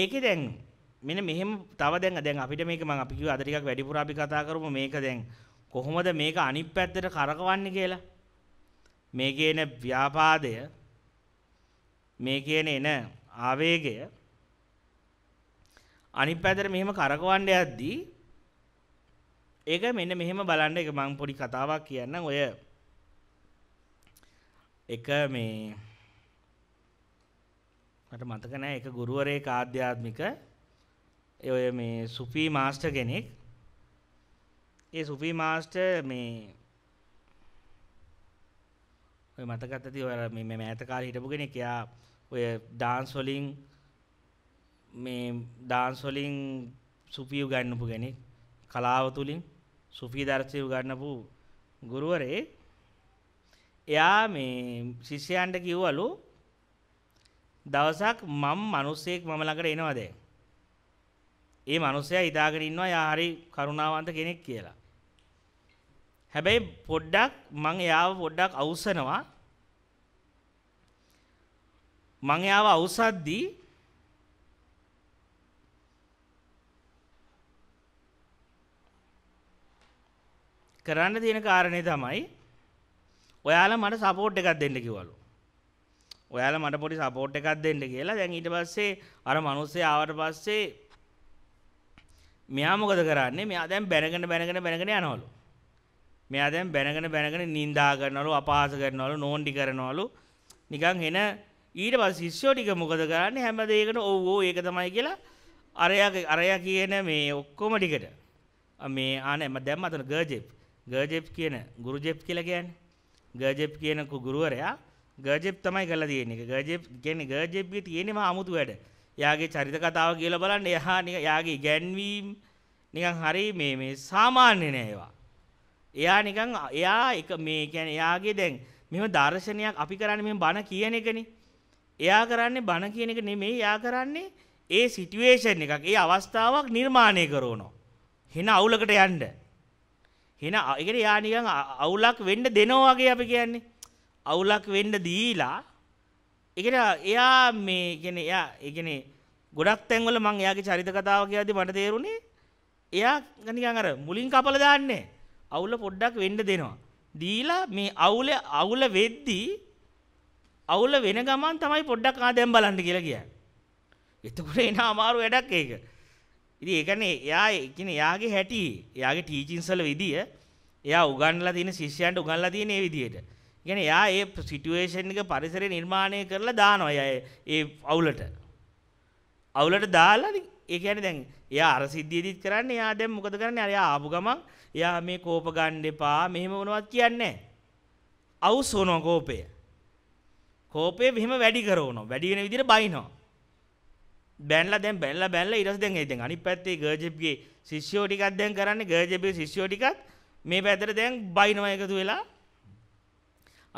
ඒකේ දැන් මෙන්න මෙහෙම තව දැන් දැන් අපිට මේක මම අපි කිව්වා අද ටිකක් වැඩිපුර අපි කතා කරමු මේක දැන් කොහොමද මේක අනිත් පැත්තට කරකවන්නේ කියලා මේ කියන ව්‍යාපාදය මේ කියන එන ආවේගය අනිත් පැත්තට මෙහෙම කරකවන්න යද්දී ඒක මෙන්න මෙහෙම බලන්න ඒක මම පොඩි කතාවක් කියන්නම් ඔය එක මේ මට මතක නැහැ එක ගුරුවරයෙක් ආධ්‍යාත්මික ඔය මේ සුපි මාස්ටර් කෙනෙක් ඒ සුපි මාස්ටර් මේ ඔය මතකත්තති ඔය මේ මෑතකාල හිටපු කෙනෙක් එයා ඔය ඩාන්ස් වලින් මේ ඩාන්ස් වලින් සුපියු ගන්නපු කෙනෙක් කලාව තුලින් සුපී දර්ශය ගන්නපු ගුරුවරේ එයා මේ ශිෂ්‍යයන්ට කිව්වලු දවසක් මම මිනිස්සෙක් මම ළඟට එනවා දැන්. ඒ මිනිස්සයා හිතාගෙන ඉන්නවා යා හරි කරුණාවන්ත කෙනෙක් කියලා. හැබැයි පොඩ්ඩක් මං එයාව පොඩ්ඩක් අවසනවා මං එයාව අවසද්දී කරන්න තියෙන කාරණය තමයි ඔයාලා මට සපෝට් එකක් දෙන්න කිව්වලු. ඔයාලා මට පොඩි සපෝට් එකක් දෙන්න කියලා. දැන් ඊට පස්සේ අර මිනිස්සේ ආවට පස්සේ මෙයා මොකද කරන්නේ? මෙයා දැන් බැනගෙන බැනගෙන බැනගෙන යනවලු. මෙයා දැන් බැනගෙන බැනගෙන නිඳා කරනවලු අපහාස කරනවලු නෝන්ඩි කරනවලු නිකන් එන ඊට පස්සේ ශිෂ්‍යෝ ටික මොකද කරන්නේ හැම දෙයකට ඔව් ඔව් ඒක තමයි කියලා අරයා අරයා කියන මේ ඔක්කොම ටිකට මේ ආනේ මම දැන් මතන ගර්ජෙප් ගර්ජෙප් කියන ගුරුජෙප් කියලා කියන්නේ ගර්ජෙප් කියන ගුරුවරයා ගර්ජෙප් තමයි කරලා තියෙන්නේ. ගර්ජෙප් කියන්නේ ගර්ජෙප්ගේ තියෙනම 아무තු වැඩ. යාගේ චරිත කතාව කියලා බලන්න එහා නික යාගේ ගැන්වීම් නිකන් හරි මේ මේ සාමාන්‍ය නෑ ඒවා. එයා නිකන් එයා එක මේ කියන්නේ එයාගේ දැන් මෙහෙම දර්ශනයක් අපි කරන්නේ මෙහෙම බණ කියන එකනේ. එයා කරන්නේ බණ කියන එක නෙමෙයි එයා කරන්නේ ඒ සිටුේෂන් එකක් ඒ අවස්ථාවක් නිර්මාණය කරනවා. හෙන අවුලකට යන්න. හෙන ඒ කියන්නේ යා නිකන් අවුලක් වෙන්න දෙනවා වගේ අපි කියන්නේ. අවුලක් වෙන්න දීලා ඒ එයා මේ කියන්නේ එයා ඒ කියන්නේ ගොඩක් තැන්වල මම එයාගේ චරිත කතාව කියද්දි මට තේරුණේ එයා නිකන් අර මුලින් කපලා දාන්නේ. අවුල පොඩ්ඩක් වෙන්න දෙනවා. දීලා මේ අවුල අවුල වෙද්දී අවුල වෙන ගමන් තමයි පොඩ්ඩක් ආ දැන් බලන්න කියලා කියන්නේ. එතකොට එන අමාරු වැඩක් ඒක. ඉතින් ඒ කියන්නේ එයා කියන්නේ එයාගේ හැටි, එයාගේ ටීචින්ස් වල විදිය, එයා උගන්ලා තියෙන ශිෂ්‍යයන්ට උගන්ලා තියෙන ඒ විදියට. කියන්නේ එයා ඒ සිටුේෂන් එක පරිසරය නිර්මාණය කරලා දානවා එයා ඒ අවුලට. අවුලට දාලා ඒ කියන්නේ දැන් එයා අර සිද්ධියදිත් කරන්නේ එයා දැන් මොකද කරන්නේ? අර එයා ආපු ගමන් එයා මේ කෝප ගන්න එපා මෙහෙම වුණවත් කියන්නේ අවුස් වුණා කෝපය. කෝපය මෙහෙම වැඩි කරවනවා. වැඩි වෙන විදිහට බයිනවා. බැනලා දැන් බැනලා බැනලා ඊට පස්සේ දැන් ඒ දැන් අනිත් පැත්තේ ගර්ජෙප්ගේ ශිෂ්‍යෝ ටිකක් දැන් කරන්නේ ගර්ජෙප්ගේ ශිෂ්‍යෝ ටිකක් මේ පැත්තට දැන් බයිනවා එකතු වෙලා.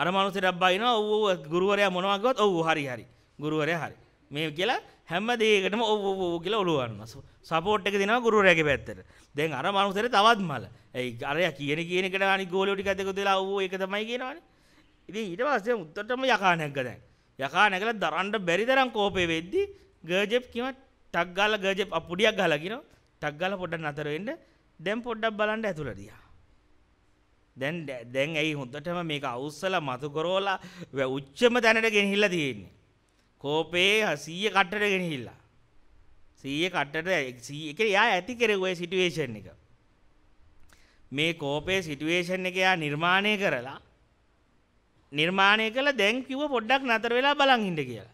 අර මනුස්සයරක් බයිනවා. ඔව් ඔව් ගුරුවරයා මොනවා කිව්වත් ඔව් හරි හරි. ගුරුවරයා හරි. මේ කියලා හැම දේකටම ඔව් ඔව් ඔව් කියලා ඔලුව ගන්නවා. සපෝට් එක දෙනවා ගුරුවරයාගේ පැත්තට. දැන් අර මනුස්සරේ තවත් මල. ඒ අරයා කියන කියන එකට අනිත් ගෝලියෝ ටික දෙක දෙලා ඔව් ඒක තමයි කියනවනේ. ඉතින් ඊට පස්සේ උත්තරටම යකා නැග්ගා දැන්. යකා නැගලා දරන්න බැරි තරම් කෝපේ වෙද්දි ගර්ජෙප් කිව්වා ටක් ගාලා ගර්ජෙප් අපුඩියක් ගහලා කියනවා. ටක් ගාලා පොඩ්ඩක් නතර වෙන්න. දැන් පොඩ්ඩක් බලන්න ඇතුළට ගියා. දැන් දැන් ඇයි හොඳටම මේක අවුස්සලා මතු කරවලා උච්චම තැනට ගෙනහිල්ලා තියෙන්නේ. කෝපයේ හසීය කට්ටට ගෙනහිල්ලා සීය කට්ටට එක යා ඇති කෙරෙවය සිටුවේෂන් එක මේ කෝපය සිටුවේෂන් එක යා නිර්මාණය කරලා නිර්මාණය කළ දැන් කිව්ව පොඩ්ඩක් නතර වෙලා බලන් හිට කියලා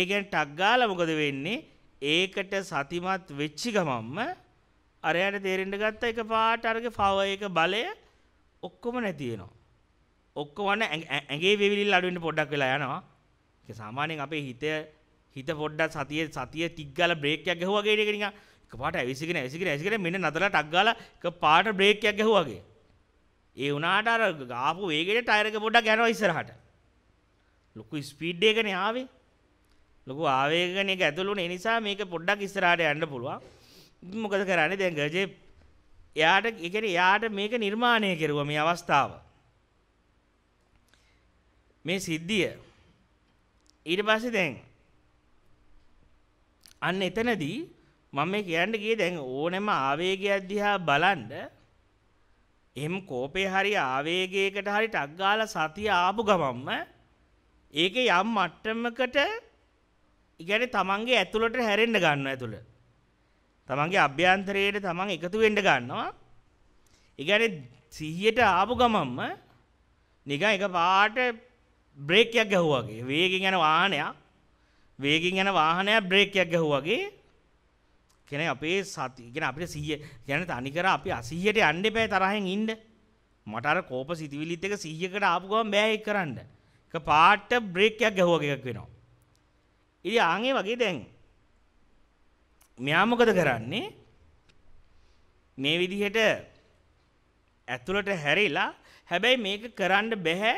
ඒකෙන් ටක් ගාලා මොකද වෙන්නේ ඒකට සතිමත් වෙච්චි ගමම්ම අරයට තේරෙන්න ගත්ත එක පාට අරගේ පව එක බලය ඔක්කොම නැති වෙනවා. ඔක්කොම ඇඟේ වෙවිලිල් අඩු වෙන්න පොඩ්ඩක් වෙලා යනවා. සාමානයෙන් අපේ හිතය හිත පොඩ්ඩ සතිය සතිය තික්ගල බ්‍රේකයක් ගැහුවගේ එකනික පාට ඇවිසිගෙන ඇසිකර ඇසිකර මෙන්න නතර ටක්ගල පාට බ්‍රේකයක් ගැහුවගේ ඒ වනාට අර ගාපු වේගෙට ටයරක පොඩ්ඩක් ගැනවා ඉස්සරහට ලොකු ස්පීඩ් එකනේ ආවේ ලොකු ආවේගන එක ඇතුළුනේ ඒ නිසා මේක පොඩ්ඩක් ඉස්සරහට යන්න පුළුවන් මොකද කරන්නේ දැන් ගජේ එයාට ඒ කියන්නේ එයාට මේක නිර්මාණය කෙරුවා මේ අවස්ථාව මේ සිද්ධිය ඊට පස්සේ දැන් අන්න එතනදී මම මේ කියන්න ගියේ දැන් ඕනෙම ආවේගයක් දිහා බලන්න එම් කෝපේ හරි ආවේගයකට හරි ටක් ගාලා සතිය ආපු ගමන්ම ඒකේ යම් මට්ටමකට ඉගැනේ තමන්ගේ ඇතුළට හැරෙන්න ගන්නවා ඇතුළ. තමන්ගේ අභ්‍යන්තරයේට තමන් එකතු වෙන්න ගන්නවා. ඉගැනේ සිහියට ආපු ගමන්ම නිකන් එකපාරට බ්‍රේකයක් ගැහුවාගේ වේගෙන් යන වාහනයක් වේගෙන් යන වාහනයක් බ්‍රේකයක් ගැහුවාගේ කියන්නේ අපේ සති කියන්නේ අපිට 100 කියන්නේ තනිකර අපි 80ට යන්න එපා තරහෙන් ඉන්න මට අර කෝප සිතවිලිත් එක 100කට ආපු ගමන් බෑ ඒක කරන්න එක පාට බ්‍රේකයක් ගැහුවාගේ එකක් වෙනවා ඉතින් ආන් ඒ වගේ දැන් මෙයා මොකද කරන්නේ මේ විදිහට ඇතුළට හැරිලා හැබැයි මේක කරන්න බෑ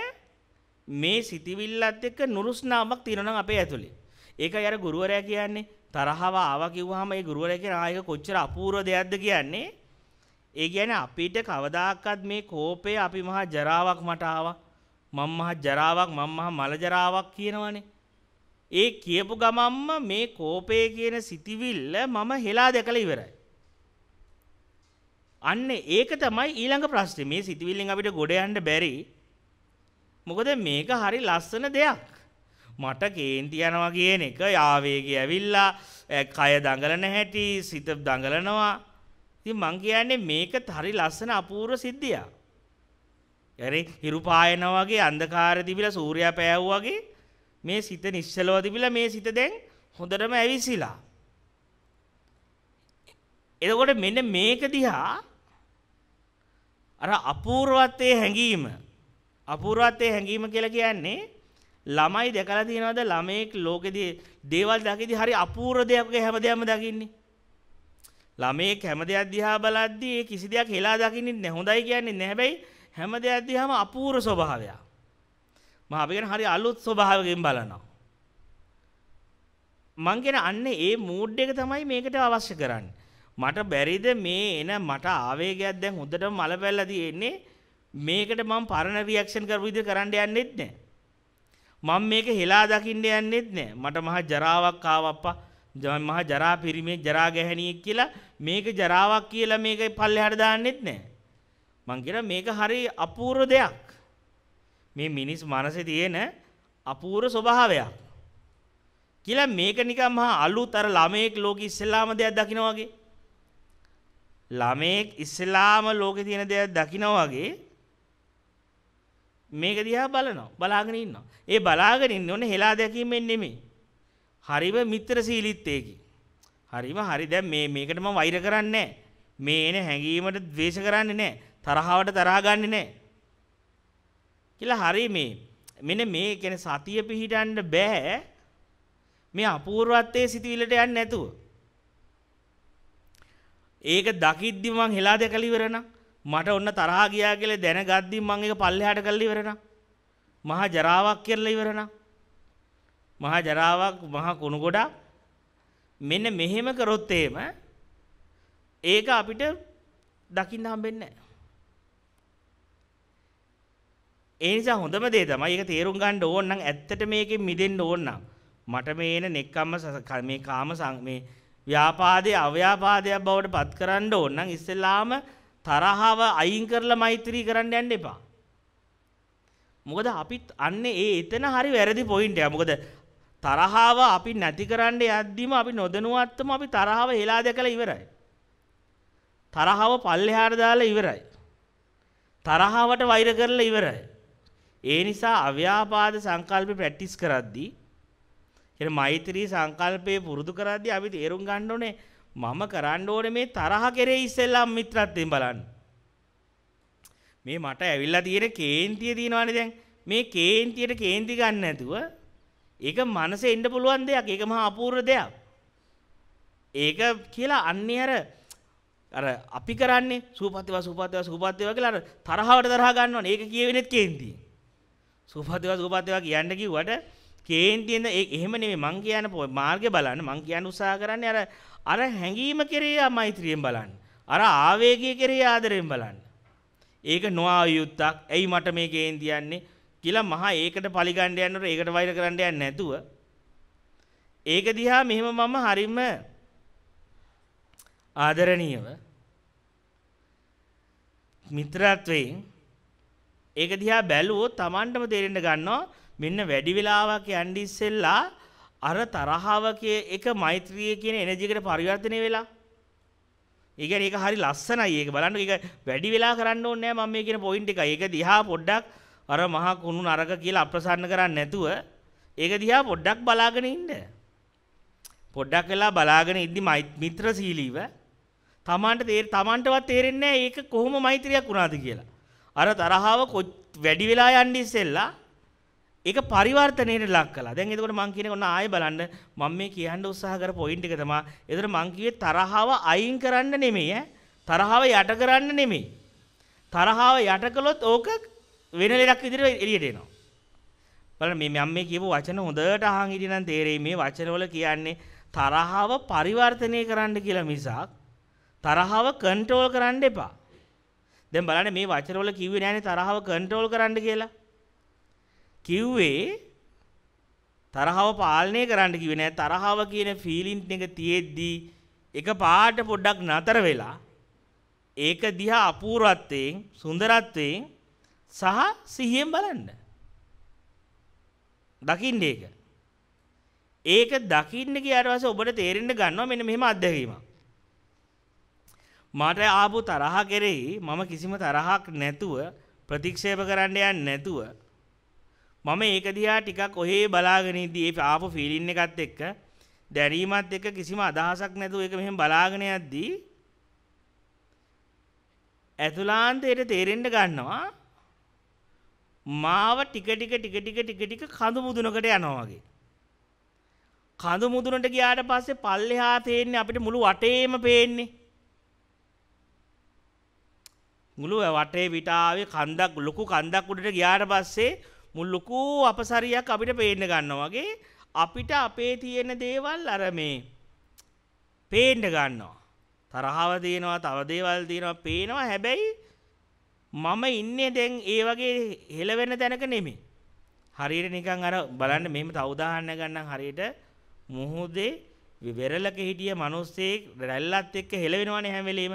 මේ සිතිවිල්ලත් එක්ක නුරුස්නාවක් තියෙනවා අපේ ඇතුලේ. ඒකයි අර ගුරුවරයා කියන්නේ තරහව ආවා කිව්වහම ඒ ගුරුවරයා කියන ආයක කොච්චර අපූර්ව දෙයක්ද කියන්නේ. ඒ කියන්නේ අපිට කවදාකවත් මේ කෝපය අපි මහා ජරාවක් මට ආවා. මම මහා ජරාවක් මම මහා මල ජරාවක් කියනවනේ. ඒ කියපු ගමම්ම මේ කෝපය කියන සිතිවිල්ල මම හෙලා දැකලා ඉවරයි. අන්න ඒක තමයි ඊළඟ ප්‍රශ්නේ. මේ සිතිවිල්ලෙන් අපිට ගොඩ යන්න බැරි මොකද මේක හරි ලස්සන දෙයක්. මට කේන්ති යනවා කියන එක ආවේගය ඇවිල්ලා කය දඟලන හැටි සිත දඟලනවා. ඉතින් මං කියන්නේ මේක හරි ලස්සන අපූර්ව සිද්ධියක්. يعني හිරු පායන වගේ අන්ධකාරය තිබිලා සූර්යයා පෑවුවා වගේ මේ සිත නිශ්චලව තිබිලා මේ සිත දැන් හොඳටම ඇවිසිලා. එතකොට මෙන්න මේක දිහා අර අපූර්වත්වයේ හැඟීම අපූර්වත්වයේ හැඟීම කියලා කියන්නේ ළමයි දැකලා තියනවාද ළමෙක් ලෝකෙදී දේවල් දකිද්දී හරි අපූර්ව දෙයක් හැමදේම දකින්නේ. ළමෙක් හැම දෙයක් දිහා බලද්දී ඒ කිසි දෙයක් හෙලා දකින්නේ නැහැ. හොඳයි කියන්නේ නැහැ. හැබැයි හැම දෙයක් දිහාම අපූර්ව ස්වභාවයක්. මම අපි කියන හරි අලුත් ස්වභාවයෙන් බලනවා. මං කියන අන්නේ ඒ මූඩ් එක තමයි මේකට අවශ්‍ය කරන්නේ. මට බැරිද මේ එන මට ආවේගයක් දැන් හොඳටම මල පැල්ලා තියෙන්නේ මේකට මම පරණ රියැක්ෂන් කරපු විදිහ කරන්න යන්නෙත් නෑ. මම මේක හෙලා දකින්න යන්නෙත් නෑ. මට මහා ජරාවක් ආවප්පා. ජවන් මහා ජරා පිරිමේ ජරා ගැහණියෙක් කියලා මේක ජරාවක් කියලා මේක පල්ලෙහාට දාන්නෙත් නෑ. මං කියන මේක හරි අපූර්ව දෙයක්. මේ මිනිස් මනසේ තියෙන අපූර්ව ස්වභාවයක්. කියලා මේක නිකන් මහා අලුතර ළමයෙක් ලෝකෙ ඉස්සෙල්ලාම දෙයක් දකිනා වගේ. ළමයෙක් ඉස්සෙල්ලාම ලෝකෙ තියෙන දෙයක් දකිනා වගේ මේක දිහා බලනවා බලාගෙන ඉන්නවා. ඒ බලාගෙන ඉන්න ඕනේ හෙලා දැකීමෙන් නෙමෙයි. හරිම මිත්‍රශීලීත්වයකින්. හරිම හරි දැන් මේ මේකට මම වෛර කරන්නේ මේ එන හැඟීමට ද්වේෂ කරන්නේ නැහැ. තරහවට තරහා ගන්නෙ නැහැ. කියලා හරි මේ මෙන්න මේ කියන්නේ සතිය පිහිටන්න බෑ. මේ අපූර්වත්වයේ සිටිවිලට යන්නේ නැතුව. ඒක දකිද්දි මං හෙලා දැකලා ඉවරනම් මට ඔන්න තරහා ගියා කියලා දැනගද්දි මම ඒක පල්ලෙහාට කළා ඉවරනා. මහා ජරාවක් කියලා ඉවරනා. මහා ජරාවක් මහා කුණු ගොඩක් මෙන්න මෙහෙම කරොත් එහෙම ඒක අපිට දකින්න හම්බෙන්නේ නැහැ. ඒ නිසා හොඳම දේ තමයි ඒක තේරුම් ගන්න ඕන නම් ඇත්තට මේකෙන් මිදෙන්න ඕන නම් මට මේ එන නෙක්කම්ම මේ කාම මේ ව්‍යාපාදේ අව්‍යාපාදයක් බවට පත් කරන්න ඕන නම් ඉස්සෙල්ලාම තරහව අයින් කරලා මෛත්‍රී කරන්න යන්න එපා. මොකද අපිත් අන්නේ ඒ එතන හරි වැරදි පොයින්ට් එක. මොකද තරහව අපි නැති කරන්න යද්දිම අපි නොදනුවත්වම අපි තරහව හෙලා දැකලා ඉවරයි. තරහව පල්ලෙහාට දාලා ඉවරයි. තරහවට වෛර කරලා ඉවරයි. ඒ නිසා අව්‍යාපාද සංකල්ප ප්‍රැක්ටිස් කරද්දී එන මෛත්‍රී සංකල්පයේ පුරුදු කරද්දී අපි තේරුම් ගන්න ඕනේ මම කරන්න ඕනේ මේ තරහ කෙරේ ඉස්සෙල්ලම මිත්‍රත්වයෙන් බලන්න. මේ මට ඇවිල්ලා තියෙන කේන්තිය තියෙනවානේ දැන්. මේ කේන්තියට කේන්ති ගන්න නැතුව ඒක මනසේ එන්න පුළුවන් දෙයක්. ඒක මහා අපූර්ව දෙයක්. ඒක කියලා අන්නේ අර අර අපි කරන්නේ සූපත්තිවා සූපත්තිවා සූපත්තිවා කියලා අර තරහවට තරහ ගන්නවනේ. ඒක කියවෙන්නේත් කේන්තිය. සූපත්තිවා සූපත්තිවා කියන්න කිව්වට කේන්තියෙන් එහෙම නෙමෙයි මං කියන මාර්ගය බලන්න මං කියන්න උත්සාහ කරන්නේ අර අර හැඟීම කෙරේ මෛත්‍රියෙන් බලන්න. අර ආවේගය කෙරේ ආදරයෙන් බලන්න. ඒක නොආව යුත්තක්. ඇයි මට මේකෙන් තියන්නේ කියලා මහා ඒකට පරිගණ්ඩ යන්නට ඒකට වෛර කරන්න යන්නේ නැතුව ඒක දිහා මෙහෙම මම හරිම ආදරණීයව මිත්‍රත්වයෙන් ඒක දිහා බැලුවොත් Tamanටම තේරෙන්න ගන්නවා මෙන්න වැඩි වෙලාවක් යන්නේ ඉස්සෙල්ලා අර තරහව එක මෛත්‍රිය කියන එනර්ජියකට පරිවර්තනය වෙලා. ඒ කියන්නේ ඒක හරි ලස්සනයි. ඒක බලන්න ඒක වැඩි වෙලා කරන්න ඕනේ නෑ මම මේ කියන පොයින්ට් එක. ඒක දිහා පොඩ්ඩක් අර මහා කුණු නරක කියලා අප්‍රසන්න කරන්නේ නැතුව ඒක දිහා පොඩ්ඩක් බලාගෙන ඉන්න. පොඩ්ඩක් වෙලා බලාගෙන ඉද්දි මිත්‍රශීලීව තමන්ට තේර තමන්ටවත් තේරෙන්නේ නැහැ ඒක කොහොම මෛත්‍රියක් වුණාද කියලා. අර තරහව වැඩි වෙලා යන්නේ ඉස්සෙල්ලා ඒක පරිවර්තනයට ලක් කළා. දැන් එතකොට මං කියන්නේ ඔන්න ආයෙ බලන්න මම මේ කියන්න උත්සාහ කර පොයින්ට් එක තමයි. එතකොට මං කිව්වේ තරහව අයින් කරන්න නෙමෙයි ඈ. තරහව යට කරන්න නෙමෙයි. තරහව යට කළොත් ඕක වෙන ලෙඩක් විදිහට එළියට එනවා. බලන්න මේ මම මේ කියපු වචන හොඳට අහන් ඉඳින නම් තේරෙයි මේ වචනවල කියන්නේ තරහව පරිවර්තනය කරන්න කියලා මිසක් තරහව කන්ට්‍රෝල් කරන්න එපා. දැන් බලන්න මේ වචනවල කිව්වේ නෑනේ තරහව කන්ට්‍රෝල් කරන්න කියලා. කිව්වේ තරහව පාලනය කරන්න කිව්වේ නෑ තරහව කියන ෆීලින්ග් එක තියෙද්දී එක පාට පොඩ්ඩක් නතර වෙලා ඒක දිහා අපූර්වත්වයෙන් සුන්දරත්වයෙන් සහ සිහියෙන් බලන්න. දකින්න ඒක. ඒක දකින්න කියාට පස්සේ ඔබට තේරෙන්න ගන්නවා මෙන්න මෙහෙම අත්දැකීමක්. මට ආපු තරහ කෙරෙහි මම කිසිම තරහක් නැතුව ප්‍රතික්ෂේප කරන්න යන්නේ නැතුව මම ඒක දිහා ටිකක් ඔහේ බලාගෙන ඉද්දි ඒ ආපු ෆීලින් එකත් එක්ක දැරීමත් එක්ක කිසිම අදහසක් නැතුව ඒක මෙහෙම බලාගෙන යද්දී ඇතුලාන්තයට තේරෙන්න ගන්නවා මාව ටික ටික ටික ටික ටික ටික කඳු මුදුනකට යනවා වගේ. කඳු මුදුනට ගියාට පස්සේ පල්ලෙහා තේන්නේ අපිට මුළු වටේම පේන්නේ. මුළු වටේ විටාවේ කන්දක් ලොකු කන්දක් උඩට ගියාට පස්සේ මුල්ලොකූ අපසරියක් අපිට පේන්න ගන්න වගේ අපිට අපේ තියෙන දේවල් අර මේ පේන්න ගන්නවා. තරහව තියෙනවා තව දේවල් තියෙනවා පේනවා හැබැයි මම ඉන්නේ දැන් ඒ වගේ හෙලවෙන තැනක නෙමෙයි. හරියට නිකන් අර බලන්න මෙහෙම තව උදාහරණයක් ගන්නම් හරියට මුහුදේ වෙරළක හිටිය මිනිස්සෙක් රැල්ලත් එක්ක හෙලවෙනවනේ හැම වෙලෙම.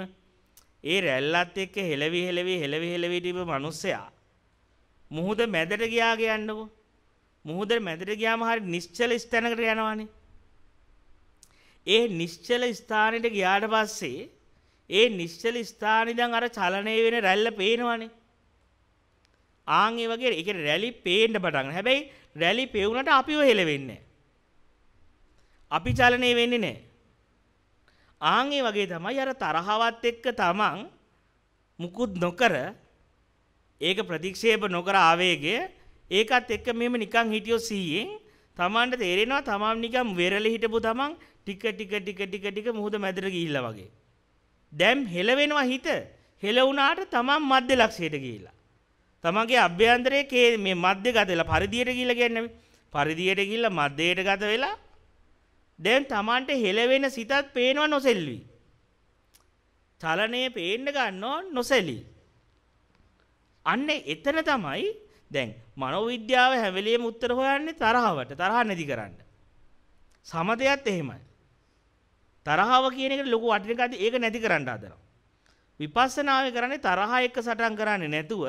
ඒ රැල්ලත් එක්ක හෙලවි හෙලවි හෙලවි හෙලවි තිබු මිනිස්සයා මුහුද මැදට ගියා කියන්නකෝ. මුහුද මැදට ගියාම හරි නිශ්චල ස්ථානකට යනවානේ. ඒ නිශ්චල ස්ථානෙට ගියාට පස්සේ ඒ නිශ්චල ස්ථානෙ ඉඳන් අර චලණය වෙන රැල්ල පේනවානේ. ආන් ඒ වගේ ඒ කියන්නේ රැලි පේන්න පටන් ගන්න. හැබැයි රැලි පේුණාට අපිව හෙලවෙන්නේ අපි චලණය වෙන්නේ නැහැ. ආන් ඒ වගේ තමයි අර තරහවත් එක්ක තමන් මුකුත් නොකර ඒක ප්‍රතික්ෂේප නොකර ආවේගය ඒකත් එක්ක මෙහෙම නිකන් හිටියෝ 100න් තමන්ට තේරෙනවා තමන් නිකන් වෙරළ හිටපු තමන් ටික ටික ටික ටික ටික මුහුද මැදට ගිහිල්ලා වගේ. දැන් හෙලවෙනවා හිත. හෙල වුණාට තමන් මධ්‍ය ලක්ෂයට ගිහිල්ලා. තමන්ගේ අභ්‍යන්තරයේ මේ මධ්‍ය ගත වෙලා පරිධියට ගිහිල්ලා කියන්නේ පරිධියට ගිහිල්ලා මධ්‍යයට ගත වෙලා දැන් තමන්ට හෙලවෙන සිතත් පේනවා නොසෙල්වි. චලනයේ පේන්න ගන්නවා නොසෙලී. අන්න එතන තමයි දැන් මනෝවිද්‍යාව හැම වෙලෙම උත්තර හොයන්නේ තරහවට. තරහ නැති කරන්න. සමතයත් එහෙමයි. තරහව කියන එකට ලොකු වටිනකමක් ඒක නැති කරන්න හදනවා. විපස්සනාවේ කරන්නේ තරහ එක්ක සටන් කරන්නේ නැතුව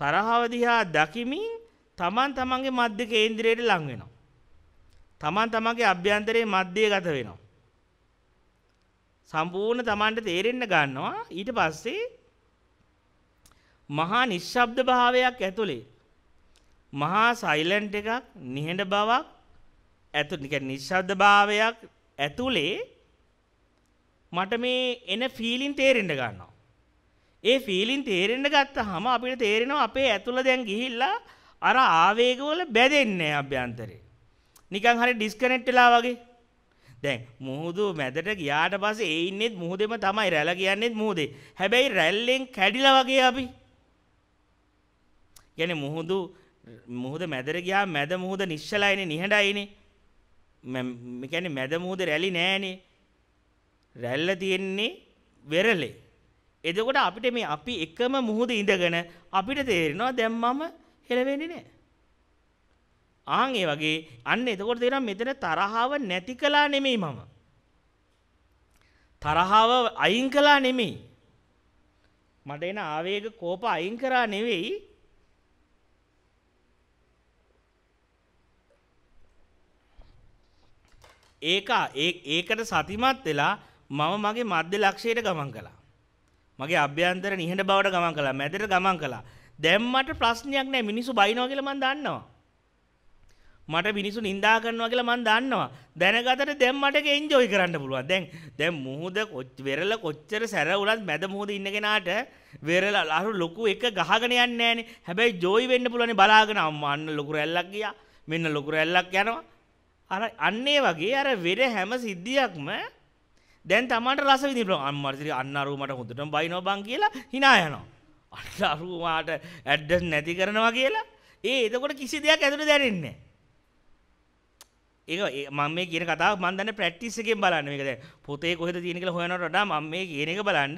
තරහව දිහා දකිමින් තමන් තමන්ගේ මධ්‍ය කේන්ද්‍රයට ලං වෙනවා. තමන් තමන්ගේ අභ්‍යන්තරයේ මධ්‍යය ගත වෙනවා. සම්පූර්ණ තමන්ට තේරෙන්න ගන්නවා ඊට පස්සේ මහා නිශ්ශබ්ද භාවයක් ඇතුලේ මහා සයිලන්ට් එකක් නිහඬ බවක් ඇතු නිකන් නිශ්ශබ්ද භාවයක් ඇතුලේ මට මේ එන ෆීලින් තේරෙන්න ගන්නවා. ඒ ෆීලින් තේරෙන්න ගත්තාම අපිට තේරෙනවා අපේ ඇතුළ දැන් ගිහිල්ලා අර ආවේගවල බැදෙන්නේ අභ්‍යන්තරේ. නිකන් හරි ඩිස්කනෙක්ට් වෙලා වගේ. දැන් මුහුදු මැදට ගියාට පස්සේ ඒ ඉන්නෙත් මුහුදෙම තමයි රැළ කියන්නේත් මුහුදේ. හැබැයි රැල්ලෙන් කැඩිලා වගේ අපි يعني මුහුදු මුහුද මැදර ගියා මැද මුහුද නිශ්චලයිනේ නිහඬයිනේ මම කියන්නේ මැද මුහුද රැලි නෑනේ රැල්ල තියෙන්නේ වෙරළේ එතකොට අපිට මේ අපි එකම මුහුද ඉඳගෙන අපිට තේරෙනවා දැන් මම හෙල වෙන්නේ නෑ ආන් ඒ වගේ අන්න එතකොට තේරෙනවා මෙතන තරහව නැති කළා නෙමෙයි මම තරහව අයින් කළා නෙමෙයි මට එන ආවේග කෝප අයින් කරා නෙවෙයි ඒක ඒකට සතිමත් වෙලා මම මගේ මධ්‍ය ලක්ෂයට ගමන් කළා. මගේ අභ්‍යන්තර නිහඬ බවට ගමන් කළා. මැදට ගමන් කළා. දැන් මට ප්‍රශ්නයක් නැහැ. මිනිස්සු බයිනවා කියලා මම දන්නවා. මට මිනිස්සු නිඳා කරනවා කියලා මම දන්නවා. දැනගතට දැන් මට ඒක එන්ජොයි කරන්න පුළුවන්. දැන් දැන් මුහුද වෙරළ කොච්චර සැර උනත් මැද මුහුද ඉන්න කෙනාට වෙරළ අර ලොකු එක ගහගෙන යන්නේ නැහනේ. හැබැයි ජෝයි වෙන්න පුළුවන් බලාගෙන අම්මා අන්න ලොකු රැල්ලක් ගියා. මෙන්න ලොකු රැල්ලක් යනවා. අර අන්නේ වගේ අර වෙර හැම සිද්ධියක්ම දැන් තමන්ට රස විඳින්න පුළුවන්. අම්මාට අන්න අරුව මට හොඳටම බයිනෝ බං කියලා hina යනවා. අන්න අරුව මාට ඇඩ්‍රස් නැති කරනවා කියලා. ඒ එතකොට කිසි දෙයක් ඇතුලේ දැනෙන්නේ නැහැ. ඒක මම මේ කියන කතාව මම දන්නේ ප්‍රැක්ටිස් එකෙන් බලන්න. මේක දැන් පොතේ කොහෙද තියෙන කියලා හොයනවට වඩා මම මේ කියන එක බලන්න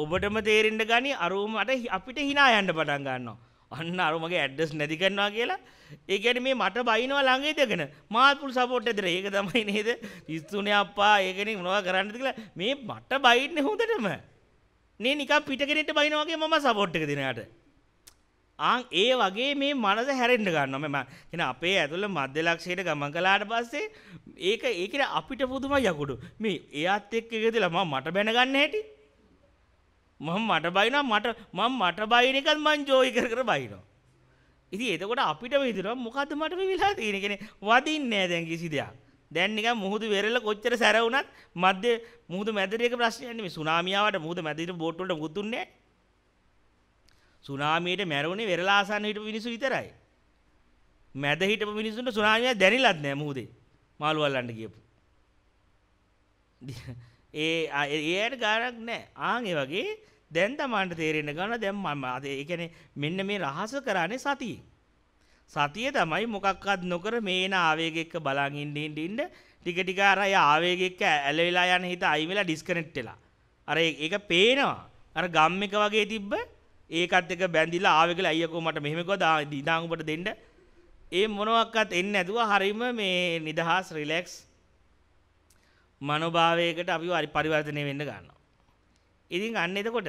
ඔබටම තේරෙන්න ගනි අරුව මට අපිට hina යන්න පටන් ගන්නවා. අන්න අර මගේ ඇඩ්‍රස් නැති කරනවා කියලා ඒ කියන්නේ මේ මට බයිනවා ළඟ ඉඳගෙන මාත් පුළු සපෝට් එක දෙන. ඒක තමයි නේද? පිස්සුනේ අප්පා ඒකනේ මොනවද කරන්නද කියලා මේ මට බයින්නේ හොඳටම. නේ නිකන් පිටකෙනෙක්ට බයිනවා වගේ මම සපෝට් එක දෙන යාට. ආන් ඒ වගේ මේ මනස හැරෙන්න ගන්නවා මම කියන අපේ ඇතුළ මධ්‍ය ලක්ෂයට ගමන් කළාට පස්සේ ඒක ඒකේ අපිට පුදුමයි යකුඩු මේ එයාත් එක්ක එකදලා මම මට බැනගන්න හැටි මම මට බයිනවා මට මම මට බයින එකත් මං ජෝයි කර කර බයිනවා. ඉතින් එතකොට අපිට විතරක් මොකද්ද මට මේ වෙලා තියෙන්නේ කියන්නේ වදින්නේ නැහැ දැන් කිසි දෙයක්. දැන් නිකන් මුහුදු වෙරළ කොච්චර සැර වුණත් මැද මුහුදු මැදිරියක ප්‍රශ්නයක් නෙමෙයි. සුනාමියාවට මුහුදු මැදිරියට බෝට් වලට මුහුදු දුන්නේ නැහැ. සුනාමියට මැරුණේ වෙරළ ආසන්න හිටපු මිනිස්සු විතරයි. මැද හිටපු මිනිස්සුන්ට සුනාමිය දැනෙලත් නැහැ මුහුදේ. මාළු අල්ලන්න ගියපු. ඒ ඒ අයට ගානක් නැහැ. ආන් ඒ වගේ දැන් තමන්ට තේරෙන්න ගන්න දැන් මම අද ඒ කියන්නේ මෙන්න මේ රහස කරන්නේ සතියේ. සතිය තමයි මොකක්වත් නොකර මේන ආවේග එක්ක බලන් ඉන්න ඉන්න ඉන්න ටික ටික අර අය ආවේග එක්ක ඇලවිලා යන හිත අයි වෙලා ඩිස්කනෙක්ට් වෙලා. අර ඒක පේනවා. අර ගම් එක වගේ තිබ්බ ඒකත් එක බැඳිලා ආවේගල අයියකෝ මට මෙහෙම කිව්වා ඉදාන් උඹට දෙන්න. ඒ මොනවත් එන්නේ නැතුව හරීම මේ නිදහස් රිලැක්ස් මනෝභාවයකට අපි පරිවර්තනය වෙන්න ගන්නවා. ඉතින් අන්න එතකොට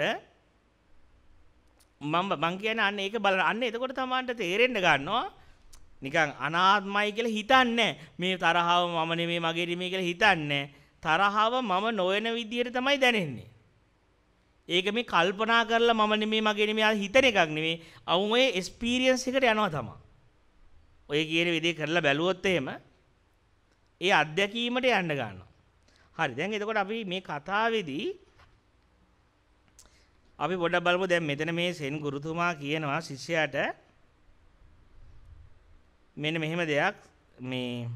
මම මං කියන්නේ අන්න ඒක බලන අන්න එතකොට තමාන්ට තේරෙන්න ගන්නවා නිකන් අනාත්මයි කියලා හිතන්නේ මේ තරහව මම නෙමෙයි මගේ නෙමෙයි කියලා හිතන්නේ තරහව මම නොවන විදියට තමයි දැනෙන්නේ ඒක මේ කල්පනා කරලා මම නෙමෙයි මගේ නෙමෙයි ආ හිතන එකක් නෙමෙයි අවුම ඒ එක්ස්පීරියන්ස් එකට යනවා තමයි ඔය කියන විදිහ කරලා බැලුවොත් එහෙම ඒ අත්දැකීමට යන්න ගන්නවා හරි දැන් එතකොට අපි මේ කතාවේදී අපි පොඩක් බලමු දැන් මෙතන මේ සෙන් ගුරුතුමා කියනවා ශිෂ්‍යයාට මෙන්න මෙහෙම දෙයක් මේ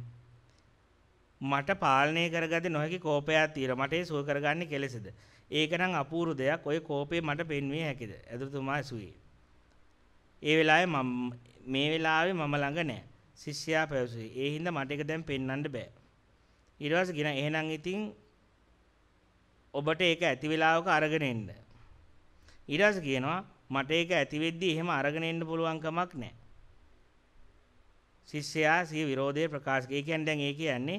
මට පාලනය කරගත නොහැකි කෝපයක් තියෙනවා මට ඒ සුව කරගන්නේ කෙලෙසද ඒක නම් අපූර්ව දෙයක් ඔය කෝපේ මට පෙන්විය හැකිද ඇදුතුමා ඇසුවේ ඒ වෙලාවේ මම මේ වෙලාවේ මම ළඟ නැහැ ශිෂ්‍යයා පැවසුවේ ඒ හින්දා මට ඒක දැන් පෙන්වන්න බෑ ඊට පස්සේ කියන එහෙනම් ඉතින් ඔබට ඒක ඇති වෙලාවක අරගෙන එන්න ඊට පස්සේ කියනවා මට ඒක ඇති වෙද්දී එහෙම අරගෙන එන්න පුළුවන් කමක් නැහැ. ශිෂ්‍යයා සිය විරෝධය ප්‍රකාශ කරයි. ඒ කියන්නේ දැන් ඒ කියන්නේ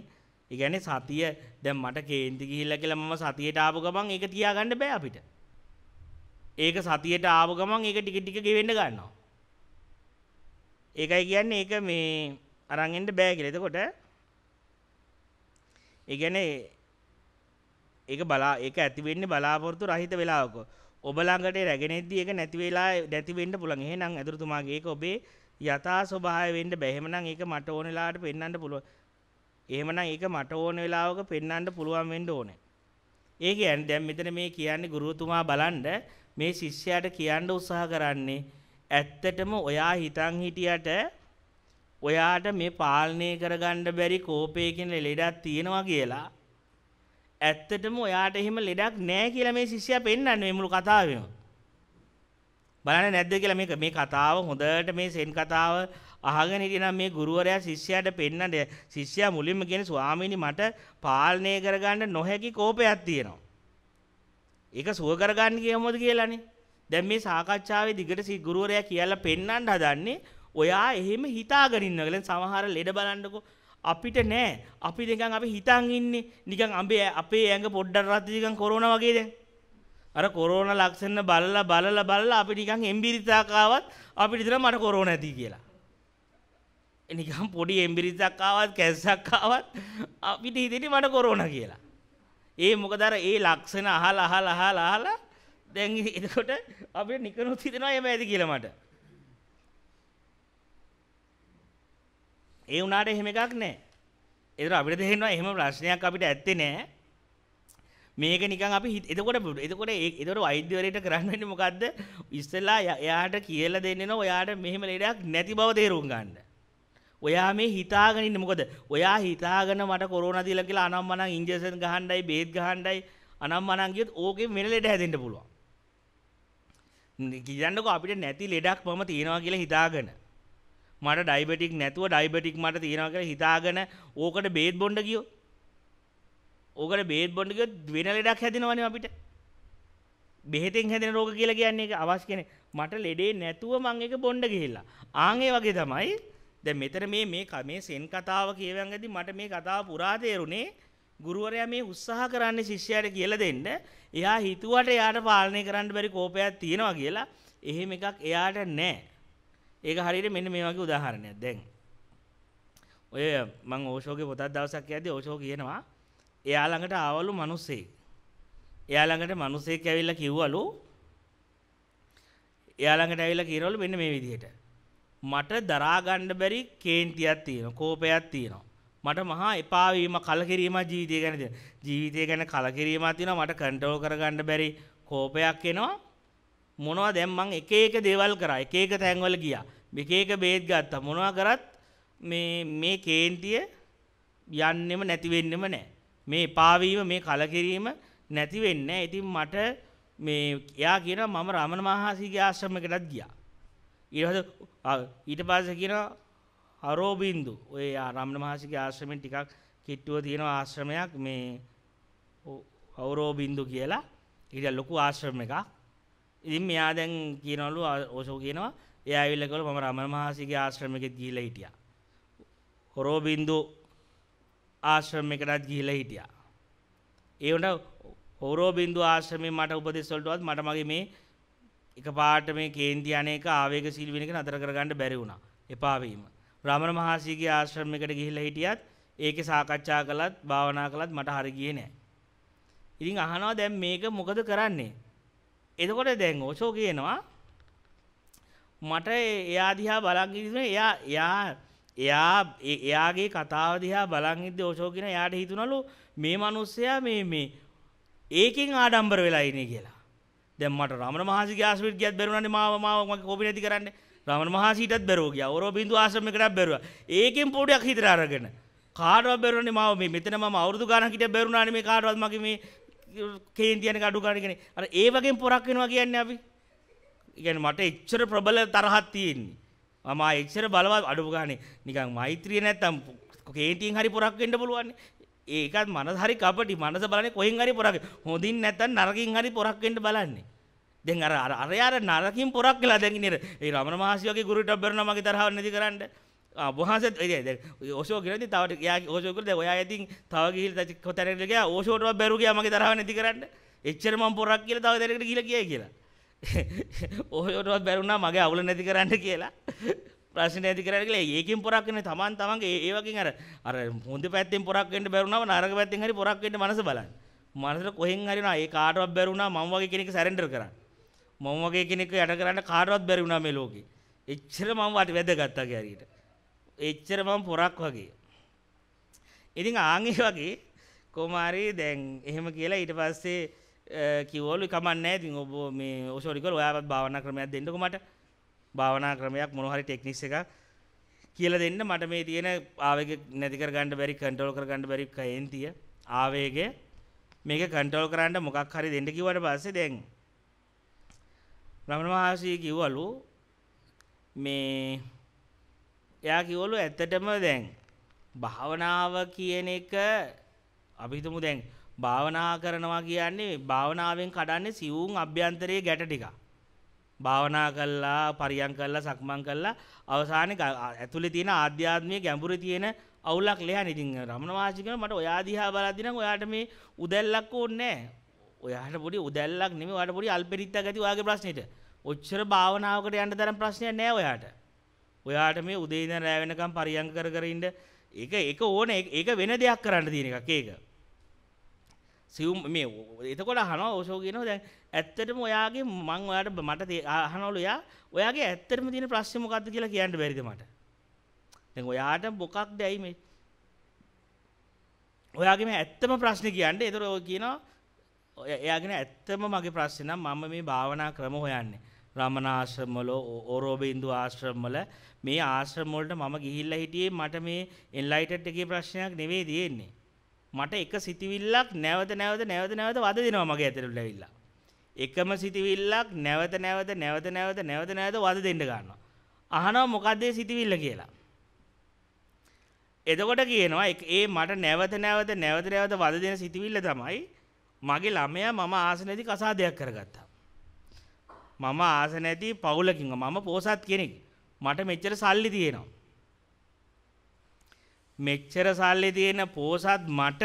ඒ කියන්නේ සතිය දැන් මට කේන්ති ගිහිල්ලා කියලා මම සතියට ආපු ගමන් ඒක තියාගන්න බෑ අපිට. ඒක සතියට ආපු ගමන් ඒක ටික ටික ගෙවෙන්න ගන්නවා. ඒකයි කියන්නේ ඒක මේ අරන් එන්න බෑ කියලා. එතකොට ඒ කියන්නේ ඒක බලා ඒක ඇති වෙන්නේ බලාපොරොත්තු රහිත වෙලාවක. ඔබලාඟට රැගෙනෙද්දි ඒක නැති වෙලා නැති වෙන්න පුළුවන්. එහෙනම් අඳුරතුමාගේ ඒක ඔබේ යථා ස්වභාවය වෙන්න බෑ. එහෙමනම් ඒක මට ඕන වෙලාවට පෙන්වන්න පුළුවන්. එහෙමනම් ඒක මට ඕන වෙලාවක පෙන්වන්න පුළුවන් වෙන්න ඕනේ. ඒ කියන්නේ දැන් මෙතන මේ කියන්නේ ගුරුතුමා බලන්න මේ ශිෂ්‍යයාට කියන්න උත්සාහ කරන්නේ ඇත්තටම ඔයා හිතන් හිටියට ඔයාට මේ පාලනය කරගන්න බැරි කෝපය කියන ලෙඩක් තියෙනවා කියලා ඇත්තටම ඔයාට එහෙම ලෙඩක් නෑ කියලා මේ ශිෂ්‍යයා පෙන්වන්නේ මේ මුළු කතාවෙම. බලන්න නැද්ද කියලා මේක මේ කතාව හොඳට මේ සෙන් කතාව අහගෙන ඉඳිනම් මේ ගුරුවරයා ශිෂ්‍යයාට පෙන්වන්න ශිෂ්‍යයා මුලින්ම කියන ස්වාමීනි මට පාලනය කරගන්න නොහැකි කෝපයක් තියෙනවා. ඒක සුව කරගන්න කියමුද කියලානේ. දැන් මේ සාකච්ඡාවේ දිගට ගුරුවරයා කියලා පෙන්වන්න හදන්නේ ඔයා එහෙම හිතාගෙන ඉන්න ගලන් සමහර ලෙඩ බලන්නකෝ අපිට නෑ අපි දෙකන් අපි හිතන් ඉන්නේ නිකන් අඹේ අපේ ඇඟ පොඩ්ඩක් රත්තිකන් කොරෝනා වගේ දැන් අර කොරෝනා ලක්ෂණ බලලා බලලා බලලා අපි නිකන් එම්බිරිතක් ආවත් අපිට හිතනවා මට කොරෝනා ඇති කියලා නිකන් පොඩි එම්බිරිතක් ආවත් කැස්සක් ආවත් අපිට හිතෙන්නේ මට කොරෝනා කියලා ඒ මොකද අර ඒ ලක්ෂණ අහලා අහලා අහලා අහලා දැන් එතකොට අපිට නිකනුත් හිතෙනවා එම ඇති කියලා මට ඒ වුණාට එහෙම එකක් නැහැ. ඒතර අපිට තේරෙනවා එහෙම ප්‍රශ්නයක් අපිට ඇත්තේ නැහැ. මේක නිකන් අපි එතකොට එතකොට එතකොට වෛද්‍යවරයෙක්ට කරන්න වෙන්නේ මොකද්ද? ඉස්සෙල්ලා එයාට කියලා දෙන්නේ නෝ ඔයාට මෙහෙම ලෙඩක් නැති බව තේරුම් ගන්න. ඔයා මේ හිතාගෙන ඉන්නේ මොකද? ඔයා හිතාගෙන මට කොරෝනා දීලා කියලා අනම්මනම් ඉන්ජෙක්ෂන් ගහන්නයි බේත් ගහන්නයි අනම්මනම් කියොත් ඕකේ මෙල ලෙඩ හැදෙන්න පුළුවන්. කියන්නකෝ අපිට නැති ලෙඩක් මම තියනවා කියලා හිතාගෙන මට ඩයිබටික් නැතුව ඩයිබටික් මට තියෙනවා කියලා හිතාගෙන ඕකට බේත් බොන්න ගියෝ. ඕකට බේත් බොන්න ගියොත් වෙන ලෙඩක් හැදෙනවනේ අපිට. බෙහෙතෙන් හැදෙන රෝග කියලා කියන්නේ ඒක අවශ්‍ය කෙනේ. මට ලෙඩේ නැතුව මං එක බොන්න ගිහිල්ලා. ආන් ඒ වගේ තමයි. දැන් මෙතන මේ මේ මේ සෙන් කතාව කියවංගදී මට මේ කතාව පුරා තේරුනේ ගුරුවරයා මේ උත්සාහ කරන්නේ ශිෂ්‍යයාට කියලා දෙන්න. එයා හිතුවට එයාට පාලනය කරන්න බැරි කෝපයක් තියෙනවා කියලා. එහෙම එකක් එයාට නැහැ. ඒක හරියට මෙන්න මේ වගේ උදාහරණයක් දැන් ඔය මං ඕෂෝගේ පොතක් දවසක් යද්දී ඕෂෝ කියනවා එයා ළඟට ආවලු මිනිස්සේ එයා ළඟට මිනිසෙක් ඇවිල්ලා කිව්වලු එයා ළඟට ඇවිල්ලා කියනවලු මෙන්න මේ විදිහට මට දරා ගන්න බැරි කේන්තියක් තියෙනවා කෝපයක් තියෙනවා මට මහා එපා වීම කලකිරීමක් ජීවිතය ගැන ජීවිතය ගැන කලකිරීමක් තියෙනවා මට කන්ට්‍රෝල් කරගන්න බැරි කෝපයක් එනවා මොනවා දැන් මං එක එක දේවල් කරා එක එක තැන්වල ගියා එක එක බේත් ගත්තා මොනවා කරත් මේ මේ කේන්තිය යන්නෙම නැති වෙන්නෙම නැහැ මේ පාවීම මේ කලකිරීම නැති වෙන්නේ නැහැ ඉතින් මට මේ එයා කියනවා මම රමණ මහසීගේ ආශ්‍රමයකටත් ගියා ඊට ඊට පස්සේ කියනවා අරෝබින්දු ඔය රමණ මහසීගේ ආශ්‍රමෙන් ටිකක් කිට්ටුව තියෙන ආශ්‍රමයක් මේ අවරෝබින්දු කියලා ඊට ලොකු ආශ්‍රම එකක් ඉතින් මෙයා දැන් කියනවලු ඕසෝ කියනවා එයා ඇවිල්ලා කිව්වලු මම රමණ මහසීගේ ආශ්‍රමයකට ගිහිලා හිටියා. හොරෝබින්දු ආශ්‍රමයකටත් ගිහිලා හිටියා. ඒ උන්ට හොරෝබින්දු ආශ්‍රමේ මට උපදෙස් වලටවත් මට මගේ මේ එකපාරට මේ කේන්ති අනේක ආවේගශීලී වෙන එක නතර කරගන්න බැරි වුණා. එපා වීම. රමණ මහසීගේ ආශ්‍රමයකට ගිහිලා හිටියත් ඒකේ සාකච්ඡා කළත් භාවනා කළත් මට හරි ගියේ නැහැ. ඉතින් අහනවා දැන් මේක මොකද කරන්නේ? එතකොට දැන් ඕෂෝ කියනවා මට එයා දිහා බලන් ඉඳිනේ එයා එයා එයා එයාගේ කතාව දිහා බලන් ඉඳි ඕෂෝ කියන එයාට හිතුණලු මේ මිනිස්සයා මේ මේ ඒකෙන් ආඩම්බර වෙලා ඉන්නේ කියලා. දැන් මට රමණ මහසිගේ ආශ්‍රමයට ගියත් බැරුණානේ මාව මාව මගේ කෝපි නැති කරන්නේ. රමණ මහසීටත් බැරුව ගියා. ඕරෝබින්දු ආශ්‍රමයකටත් බැරුවා. ඒකෙන් පොඩයක් හිතර අරගෙන කාටවත් බැරුණානේ මාව මේ මෙතන මම අවුරුදු ගාණක් හිටිය බැරුණානේ මේ කාටවත් මගේ මේ කේන්තියන අඩු ගණගෙන අර ඒ වගේ පොරක් වෙනවා කියන්න අපි ඉගැන මට එච්චර ප්‍රබල තරහත් තියෙන්නේ මම එච්චර බලවත් අඩු ගානේ නිකන් මෛත්‍රිය නැත්තම් කේන්තියෙන් හරි පොරක් වෙන්න පුළුවන් ඒකත් මනස හරි කපටි මනස බලන්නේ කොහෙන් හරි පොරක් හොඳින් නැත්තම් නරකින් හරි පොරක් වෙන්න බලන්නේ දැන් අර අර අර නරකින් පොරක් කියලා දැන් ඉන්නේ ඒ රමණ මහසි වගේ ගුරුට බරනවා මගේ තරහව නැති කරන්නේ බහන්සත් ඒ ඔෂෝ කියලද තවට යා ඕෂෝකරද ඔයා ඇතින් තව ගිහිල් කොතැනටක ඕෂෝටව බැරුගේ මගේ තරහ නැති කරන්න එච්චරම පොරක් කියල තව දැනකට ගිල කිය කියලා ඕෂෝටවත් බැරුණා මගේ අවුල නැති කරන්න කියලා ප්‍රශ්න ඇති කරන්න කියලා ඒකෙන් පොරක් වෙන තමන් තමන්ගේ ඒ වගේ අර අර හොඳ පැත්තෙන් පොරක් වෙන්න බැරුණාම නරක පැත්තෙන් හරි පොරක් වෙන්න මනස බලන්න මනසට කොහෙන් හරි නා ඒ කාටවත් බැරුණා මම වගේ කෙනෙක් සැරෙන්ඩර් කරන්න මම වගේ කෙනෙක් යට කරන්න කාටවත් බැරි වුණා මේ ලෝකේ එච්චර මම වැදගත්තා කියලා හරියට එච්චර මම පොරක් වගේ. ඉතින් ආන්ගේ වගේ කොමාරි දැන් එහෙම කියලා ඊට පස්සේ කිවෝලු කමන්නේ ඉතින් ඔබ මේ ඔසෝරිකල් ඔයාවත් භාවනා ක්‍රමයක් දෙන්නකෝ මට. භාවනා ක්‍රමයක් මොන හරි ටෙක්නික්ස් එකක් කියලා දෙන්න මට මේ තියෙන ආවේග නැති කර ගන්න බැරි කන්ට්‍රෝල් කර ගන්න බැරි කයෙන්තිය ආවේගය මේක කන්ට්‍රෝල් කරන්න මොකක් හරි දෙන්න කිව්වට පස්සේ දැන් රමණ මහසී කිව්වලු මේ එයා කිව්වලු ඇත්තටම දැන් භාවනාව කියන එක අපි හිතමු දැන් භාවනා කරනවා කියන්නේ භාවනාවෙන් කඩන්නේ සිවුම් අභ්‍යන්තරයේ ගැට ටික. භාවනා කළා, පරියන් කළා, සක්මන් කළා, අවසානයේ ඇතුලේ තියෙන ආධ්‍යාත්මික ගැඹුරේ තියෙන අවුලක් ලැහන ඉතින් රමණ වාසිකන මට ඔයා දිහා බලද්දී නම් ඔයාට මේ උදැල්ලක් ඕනේ නැහැ. ඔයාට පොඩි උදැල්ලක් නෙමෙයි ඔයාට පොඩි අල්පෙරිත්තක් ඇති ඔයාගේ ප්‍රශ්නෙට. ඔච්චර භාවනාවකට යන්න තරම් ප්‍රශ්නයක් නෑ ඔයාට. ඔයාට මේ උදේ ඉඳන් රෑ වෙනකම් පරියන්ක කර කර ඉන්න ඒක ඒක ඕන ඒක වෙන දෙයක් කරන්න තියෙන එකක් ඒක. සිවුම් මේ එතකොට අහනවා ඕෂෝ කියනවා දැන් ඇත්තටම ඔයාගේ මං ඔයාට මට අහනවලු යා ඔයාගේ ඇත්තටම තියෙන ප්‍රශ්නේ මොකද්ද කියලා කියන්න බැරිද මට? දැන් ඔයාට මොකක්ද ඇයි මේ? ඔයාගේ මේ ඇත්තම ප්‍රශ්නේ කියන්නේ. ඒතර ඔය කියනවා එයාගෙන ඇත්තම මගේ ප්‍රශ්නේ නම් මම මේ භාවනා ක්‍රම හොයන්නේ. රමණ ආශ්‍රමවල ඕරෝබින්දු ආශ්‍රමවල මේ ආශ්‍රම වලට මම ගිහිල්ලා හිටියේ මට මේ එන්ලයිටඩ් එකේ ප්‍රශ්නයක් නෙවෙයි තියෙන්නේ. මට එක සිතිවිල්ලක් නැවත නැවත නැවත නැවත වද දෙනවා මගේ ඇතුළට ඇවිල්ලා. එකම සිතිවිල්ලක් නැවත නැවත නැවත නැවත නැවත නැවත වද දෙන්න ගන්නවා. අහනවා මොකද්ද සිතිවිල්ල කියලා. එතකොට කියනවා ඒ මට නැවත නැවත නැවත නැවත වද දෙන සිතිවිල්ල තමයි මගේ ළමයා මම ආසනේදී කසාදයක් කරගත්තා. මම ආස නැති පවුලකින් මම පෝසත් කෙනෙක්. මට මෙච්චර සල්ලි තියෙනවා. මෙච්චර සල්ලි තියෙන පෝසත් මට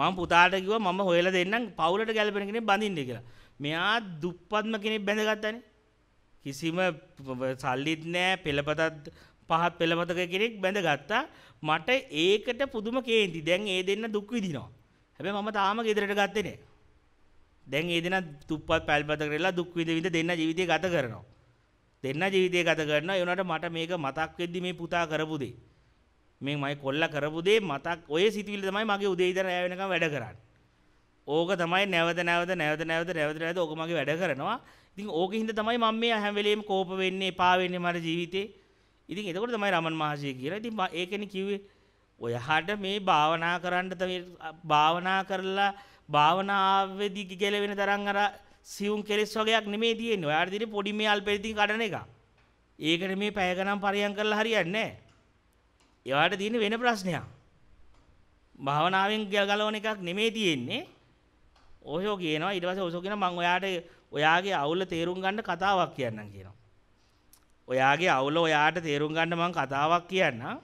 මම පුතාට කිව්වා මම හොයලා දෙන්නම් පවුලට ගැලපෙන කෙනෙක් බඳින්න කියලා. මෙයා දුප්පත්ම කෙනෙක් බැඳගත්තානේ. කිසිම සල්ලිත් නැහැ, පෙළපතත් පහත් පෙළපතක කෙනෙක් බැඳගත්තා. මට ඒකට පුදුම කේන්ති. දැන් ඒ දෙන්න දුක් විඳිනවා. හැබැයි මම තාම ගෙදරට ගත්තේ නැහැ. දැන් ඒ දෙන තුප්පත් පැල්පත කරලා දුක් විඳ විඳ දෙන්න ජීවිතය ගත කරනවා. දෙන්න ජීවිතය ගත කරනවා ඒ වුණාට මට මේක මතක් වෙද්දි මේ පුතා කරපු දේ. මේ මයි කොල්ලා කරපු දේ මතක් ඔය සිතුවිලි තමයි මගේ උදේ ඉඳන් රැ වෙනකම් වැඩ කරන්නේ. ඕක තමයි නැවත නැවත නැවත නැවත නැවත නැවත ඕක මගේ වැඩ කරනවා. ඉතින් ඕකෙ හින්දා තමයි මම මේ හැම වෙලෙම කෝප වෙන්නේ, පා වෙන්නේ මට ජීවිතේ. ඉතින් එතකොට තමයි රමන් මහසී කියලා. ඉතින් ඒකනේ කිව්වේ ඔයාට මේ භාවනා කරන්න භාවනා කරලා භාවනාවේදී ගැලවෙන තරම් අර සියුම් කෙලෙස් වගේක් නෙමේ තියෙන්නේ. ඔයාලට තියෙන්නේ පොඩි මේ අල්පෙරිතින් කඩන එක. ඒකට මේ පැය ගණන් පරියන් කරලා හරියන්නේ නැහැ. එයාට තියෙන්නේ වෙන ප්‍රශ්නයක්. භාවනාවෙන් ගලවන එකක් නෙමේ තියෙන්නේ. ඔයෝ කියනවා ඊට පස්සේ ඔසෝ කියනවා මම ඔයාට ඔයාගේ අවුල තේරුම් ගන්න කතාවක් කියන්නම් කියනවා. ඔයාගේ අවුල ඔයාට තේරුම් ගන්න මම කතාවක් කියන්නම්.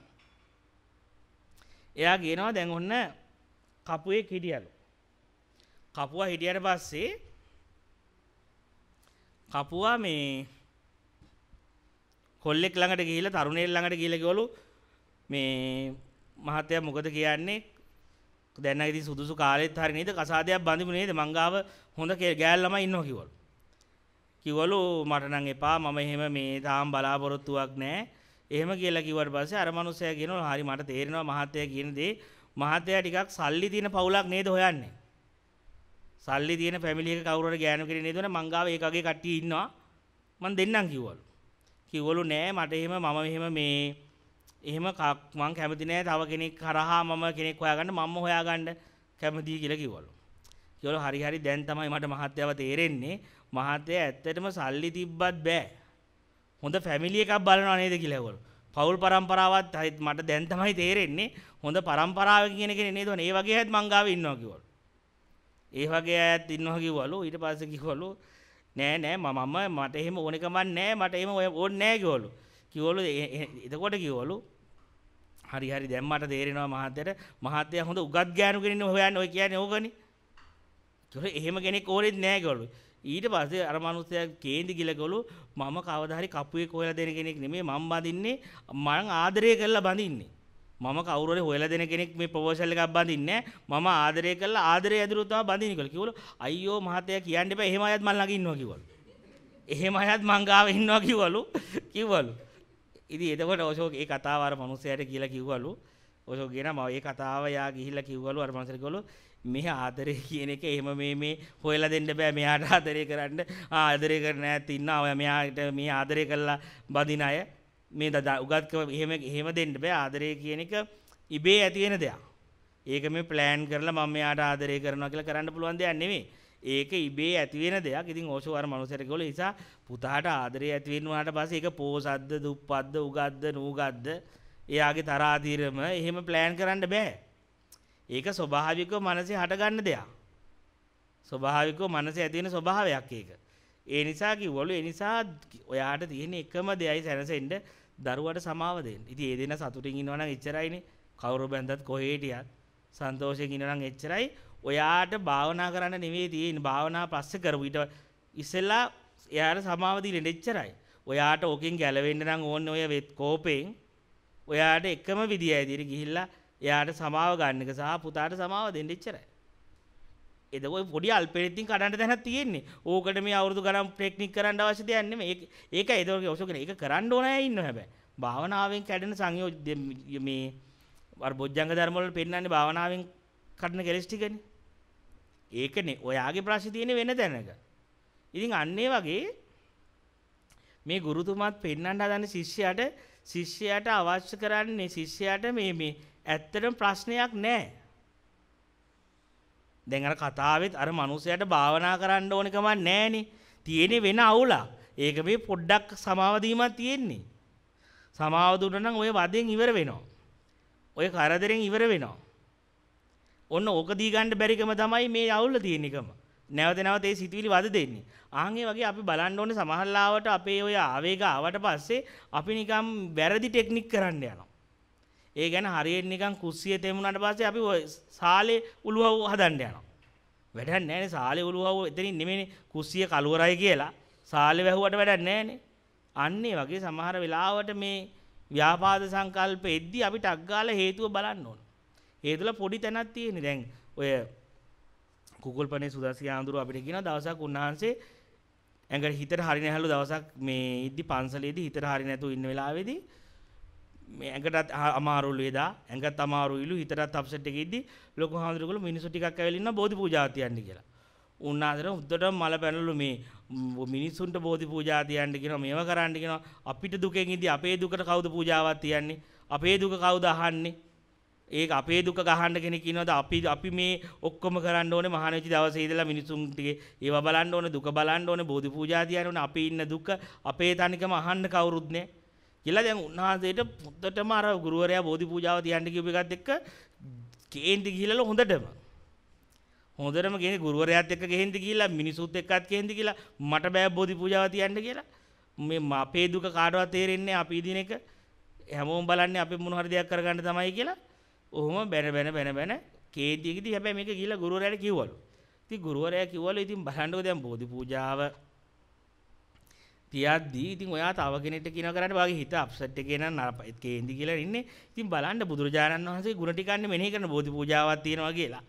එයා කියනවා දැන් ඔන්න කපුවේ කිඩියලු. කපුවා හිටියට පස්සේ කපුවා මේ කොල්ලෙක් ළඟට ගිහිල්ලා තරුණයෙක් ළඟට ගිහිල්ලා කිව්වලු මේ මහත්තයා මොකද කියන්නේ දැන් නම් ඉතින් සුදුසු කාලෙත් හරිය නේද කසාදයක් බඳිමු නේද මංගාව හොඳ ගෑල් ළමයි ඉන්නවා කිව්වලු කිව්වලු මට නම් එපා මම එහෙම මේ තාම බලාපොරොත්තුවක් නැහැ එහෙම කියලා කිව්වට පස්සේ අර මනුස්සයා කියනවා හරි මට තේරෙනවා මහත්තයා කියන දේ මහත්තයා ටිකක් සල්ලි තියෙන පවුලක් නේද හොයන්නේ සල්ලි තියෙන ෆැමිලි එක කවුරුහරි ගෑනු කෙනෙක් නේද මංගාව ඒ වගේ කට්ටිය ඉන්නවා මම දෙන්නම් කිව්වලු කිව්වලු නෑ මට එහෙම මම එහෙම මේ එහෙම මං කැමති නෑ තව කෙනෙක් කරහා මම කෙනෙක් හොයාගන්න මම හොයාගන්න කැමතියි කියලා කිව්වලු. කිව්වලු හරි හරි දැන් තමයි මට මහත්යව තේරෙන්නේ. මහත්ය ඇත්තටම සල්ලි තිබ්බත් බෑ. හොඳ ෆැමිලි එකක් බලනවා නේද කියලා කිව්වලු. පවුල් પરම්පරාවත් මට දැන් තමයි තේරෙන්නේ. හොඳ પરම්පරාවක් කියන කෙනෙක් නේද? ඒ වගේ හැත් මං ගාව ඉන්නවා කිව්වලු. ඒ වගේ ඇත් ඉන්නවා කිව්වලු ඊට පස්සේ කිව්වලු නෑ නෑ මම මට එහෙම ඕනකමක් නෑ මට එහෙම ඕනේ නෑ කිව්වලු කිව්වලු එතකොට කිව්වලු හරි හරි දැන් මට තේරෙනවා මහත්තයාට මහත්තයා හොඳ උගත් ගෑනු කෙනෙක් නේ හොයන්නේ ඔය කියන්නේ ඕකනේ කිව්වලු එහෙම කෙනෙක් ඕනෙත් නෑ කිව්වලු ඊට පස්සේ අර මනුස්සයා කේන්දි ගිලගලු මම කවදා හරි කපුවේ කොහෙලා දෙන කෙනෙක් නෙමෙයි මම බඳින්නේ මං ආදරය කරලා බඳින්නේ මම කවුරුහරි හොයලා දෙන කෙනෙක් මේ ප්‍රොපෝසල් එකක් බඳින්නේ මම ආදරය කළා ආදරය ඇතුළු තමයි බඳින්න කියලා කිව්වලු අයියෝ මහත්තයා කියන්න එපා එහෙම අයත් මල් ළඟ ඉන්නවා කිව්වලු එහෙම අයත් මං ගාව ඉන්නවා කිව්වලු කිව්වලු ඉතින් එතකොට ඔෂෝ ඒ කතාව අර මිනිස්සයාට කියලා කිව්වලු ඔෂෝ කියනවා මම ඒ කතාව යා ගිහිල්ලා කිව්වලු අර මිනිස්සට කිව්වලු මේ ආදරය කියන එක එහෙම මේ මේ හොයලා දෙන්න බෑ මෙයාට ආදරය කරන්න ආදරය කරන්න නැත් ඉන්නවා මෙයාට මේ ආදරය කළා බඳින අය මේ දදා උගත්කම එහෙම එහෙම දෙන්න බෑ ආදරය කියන එක ඉබේ ඇති වෙන දෙයක්. ඒක මේ ප්ලෑන් කරලා මම එයාට ආදරය කරනවා කියලා කරන්න පුළුවන් දෙයක් නෙමෙයි. ඒක ඉබේ ඇති වෙන දෙයක්. ඉතින් ඕෂෝ අර මනුස්සයෙක් ගොල්ලෝ නිසා පුතාට ආදරය ඇති වෙනාට පස්සේ ඒක පෝසද්ද, දුප්පත්ද, උගත්ද, නූගත්ද එයාගේ තරාතිරම එහෙම ප්ලෑන් කරන්න බෑ. ඒක ස්වභාවිකව මනසේ හටගන්න දෙයක්. ස්වභාවිකව මනසේ ඇති වෙන ස්වභාවයක් ඒක. ඒ නිසා කිව්වලු ඒ නිසා ඔයාට තියෙන එකම දෙයයි සැනසෙන්න දරුවට සමාව දෙන්න. ඉතින් ඒ දෙන සතුටින් ඉන්නවා නම් එච්චරයිනේ. කවුරු බැන්දත් කොහේටියත් සන්තෝෂයෙන් ඉන්නවා නම් එච්චරයි. ඔයාට භාවනා කරන්න නෙවෙයි තියෙන්නේ. භාවනා පස්සේ කරමු. ඊට ඉස්සෙල්ලා එයාට සමාව දෙන්න එච්චරයි. ඔයාට ඕකෙන් ගැලවෙන්න නම් ඕන්නේ ඔය වෙත් කෝපෙන් ඔයාට එකම විදියයි දිර ගිහිල්ලා එයාට සමාව ගන්න එක සහ පුතාට සමාව දෙන්න එච්චරයි. එද ඔය පොඩි අල්පෙරිතින් කඩන්න දැන තියෙන්නේ ඕකට මේ අවුරුදු ගනම් ප්‍රෙක්නික් කරන්න අවශ්‍ය දෙයක් නෙමෙයි ඒක එදවගේ ඔසෝ කියන ඒක කරන්න ඕනෑ ඉන්න හැබැයි භාවනාවෙන් කැඩෙන සංයෝජ මේ අර බොජ්ජංග ධර්ම වල පෙන්නන්නේ භාවනාවෙන් කඩන කෙලස් ටිකනේ ඒකනේ ඔයාගේ ප්‍රශ්නේ තියෙන්නේ වෙන තැනක ඉතින් අන්න ඒ වගේ මේ ගුරුතුමාත් පෙන්වන්න හදන ශිෂ්‍යයාට ශිෂ්‍යයාට අවශ්‍ය කරන්නේ ශිෂ්‍යයාට මේ මේ ඇත්තටම ප්‍රශ්නයක් නැහැ දැන් අර කතාවෙත් අර මනුස්සයාට භාවනා කරන්න ඕන කමක් නැහනේ. තියෙන්නේ වෙන අවුලක්. ඒක මේ පොඩ්ඩක් සමාව දීමක් තියෙන්නේ. සමාව දුන්නා නම් ඔය වදෙන් ඉවර වෙනවා. ඔය කරදරෙන් ඉවර වෙනවා. ඔන්න ඕක දී ගන්න බැරිකම තමයි මේ අවුල තියෙන එකම. නැවත නැවත ඒ සිතුවිලි වද දෙන්නේ. ආන් ඒ වගේ අපි බලන්න ඕනේ සමහරලාවට අපේ ඔය ආවේග ආවට පස්සේ අපි නිකම් වැරදි ටෙක්නික් කරන්න යනවා. ඒ ගැන හරියට නිකන් කුස්සිය තෙමුණාට පස්සේ අපි ඔය සාලේ උළුවව හදන්න යනවා. වැඩක් නැහැනේ සාලේ උළුවව එතනින් නෙමෙයිනේ කුස්සිය කලවරයි කියලා සාලේ වැහුවට වැඩක් නැහැනේ. අන්න ඒ වගේ සමහර වෙලාවට මේ ව්‍යාපාද සංකල්පෙද්දී අපි ටක් ගාලා හේතුව බලන්න ඕන. ඒ තුළ පොඩි තැනක් තියෙන්නේ. දැන් ඔය කුකුල්පනේ සුදස්සී ආඳුරු අපිට කියන දවසක් උන්වහන්සේ ඇඟට හිතට හරි නැහැලු දවසක් මේ ඉද්දි පන්සලේදී හිතට හරි නැතුව ඉන්න වෙලාවේදී මේ ඇඟටත් අමාරුල් වේදා ඇඟත් අමාරුයිලු හිතටත් අප්සෙට් එකේ ඉද්දි ලොකු හාමුදුරුවෝ මිනිස්සු ටිකක් ඇවිල්ලා ඉන්න බෝධි පූජාව තියන්න කියලා. උන්නාදර උද්දට මල පැනලු මේ මිනිස්සුන්ට බෝධි පූජා තියන්න කියනවා මේව කරන්න කියනවා අපිට දුකෙන් ඉදි අපේ දුකට කවුද පූජාවක් තියන්නේ අපේ දුක කවුද අහන්නේ ඒක අපේ දුක ගහන්න කෙනෙක් ඉන්නවද අපි අපි මේ ඔක්කොම කරන්න ඕනේ මහානෙච්ච දවසේ ඉඳලා මිනිසුන්ගේ ඒව බලන්න ඕනේ දුක බලන්න ඕනේ බෝධි පූජා තියන්න ඕනේ අපි ඉන්න දුක අපේ තනිකම අහන්න කවුරුත් නැහැ කියලා දැන් උන්වහන්සේට මුද්දටම අර ගුරුවරයා බෝධි පූජාව තියන්න කියපු එකත් එක්ක කේන්ති ගිහිල්ලා හොඳටම හොඳටම කියන්නේ ගුරුවරයාත් එක්ක ගෙහින්ද කියලා මිනිසුත් එක්කත් ගෙහින්ද කියලා මට බෑ බෝධි පූජාව තියන්න කියලා මේ අපේ දුක කාටවත් තේරෙන්නේ අපි දින එක හැමෝම බලන්නේ අපි මොන හරි දෙයක් කරගන්න තමයි කියලා ඔහොම බැන බැන බැන බැන කේන්තියකදී හැබැයි මේක ගිහිල්ලා ගුරුවරයාට කිව්වලු ඉතින් ගුරුවරයා කිව්වලු ඉතින් බලන්නකෝ දැන් බෝධි පූජාව තියද්දී ඉතින් ඔයා තව කෙනෙට කියන කරට වගේ හිත අපසට් එකේ නම් කේන්දි කියලා ඉන්නේ. ඉතින් බලන්න බුදුරජාණන් වහන්සේ ගුණ ටිකන්නේ මෙනෙහි කරන බෝධි පූජාවක් තියෙනවා කියලා.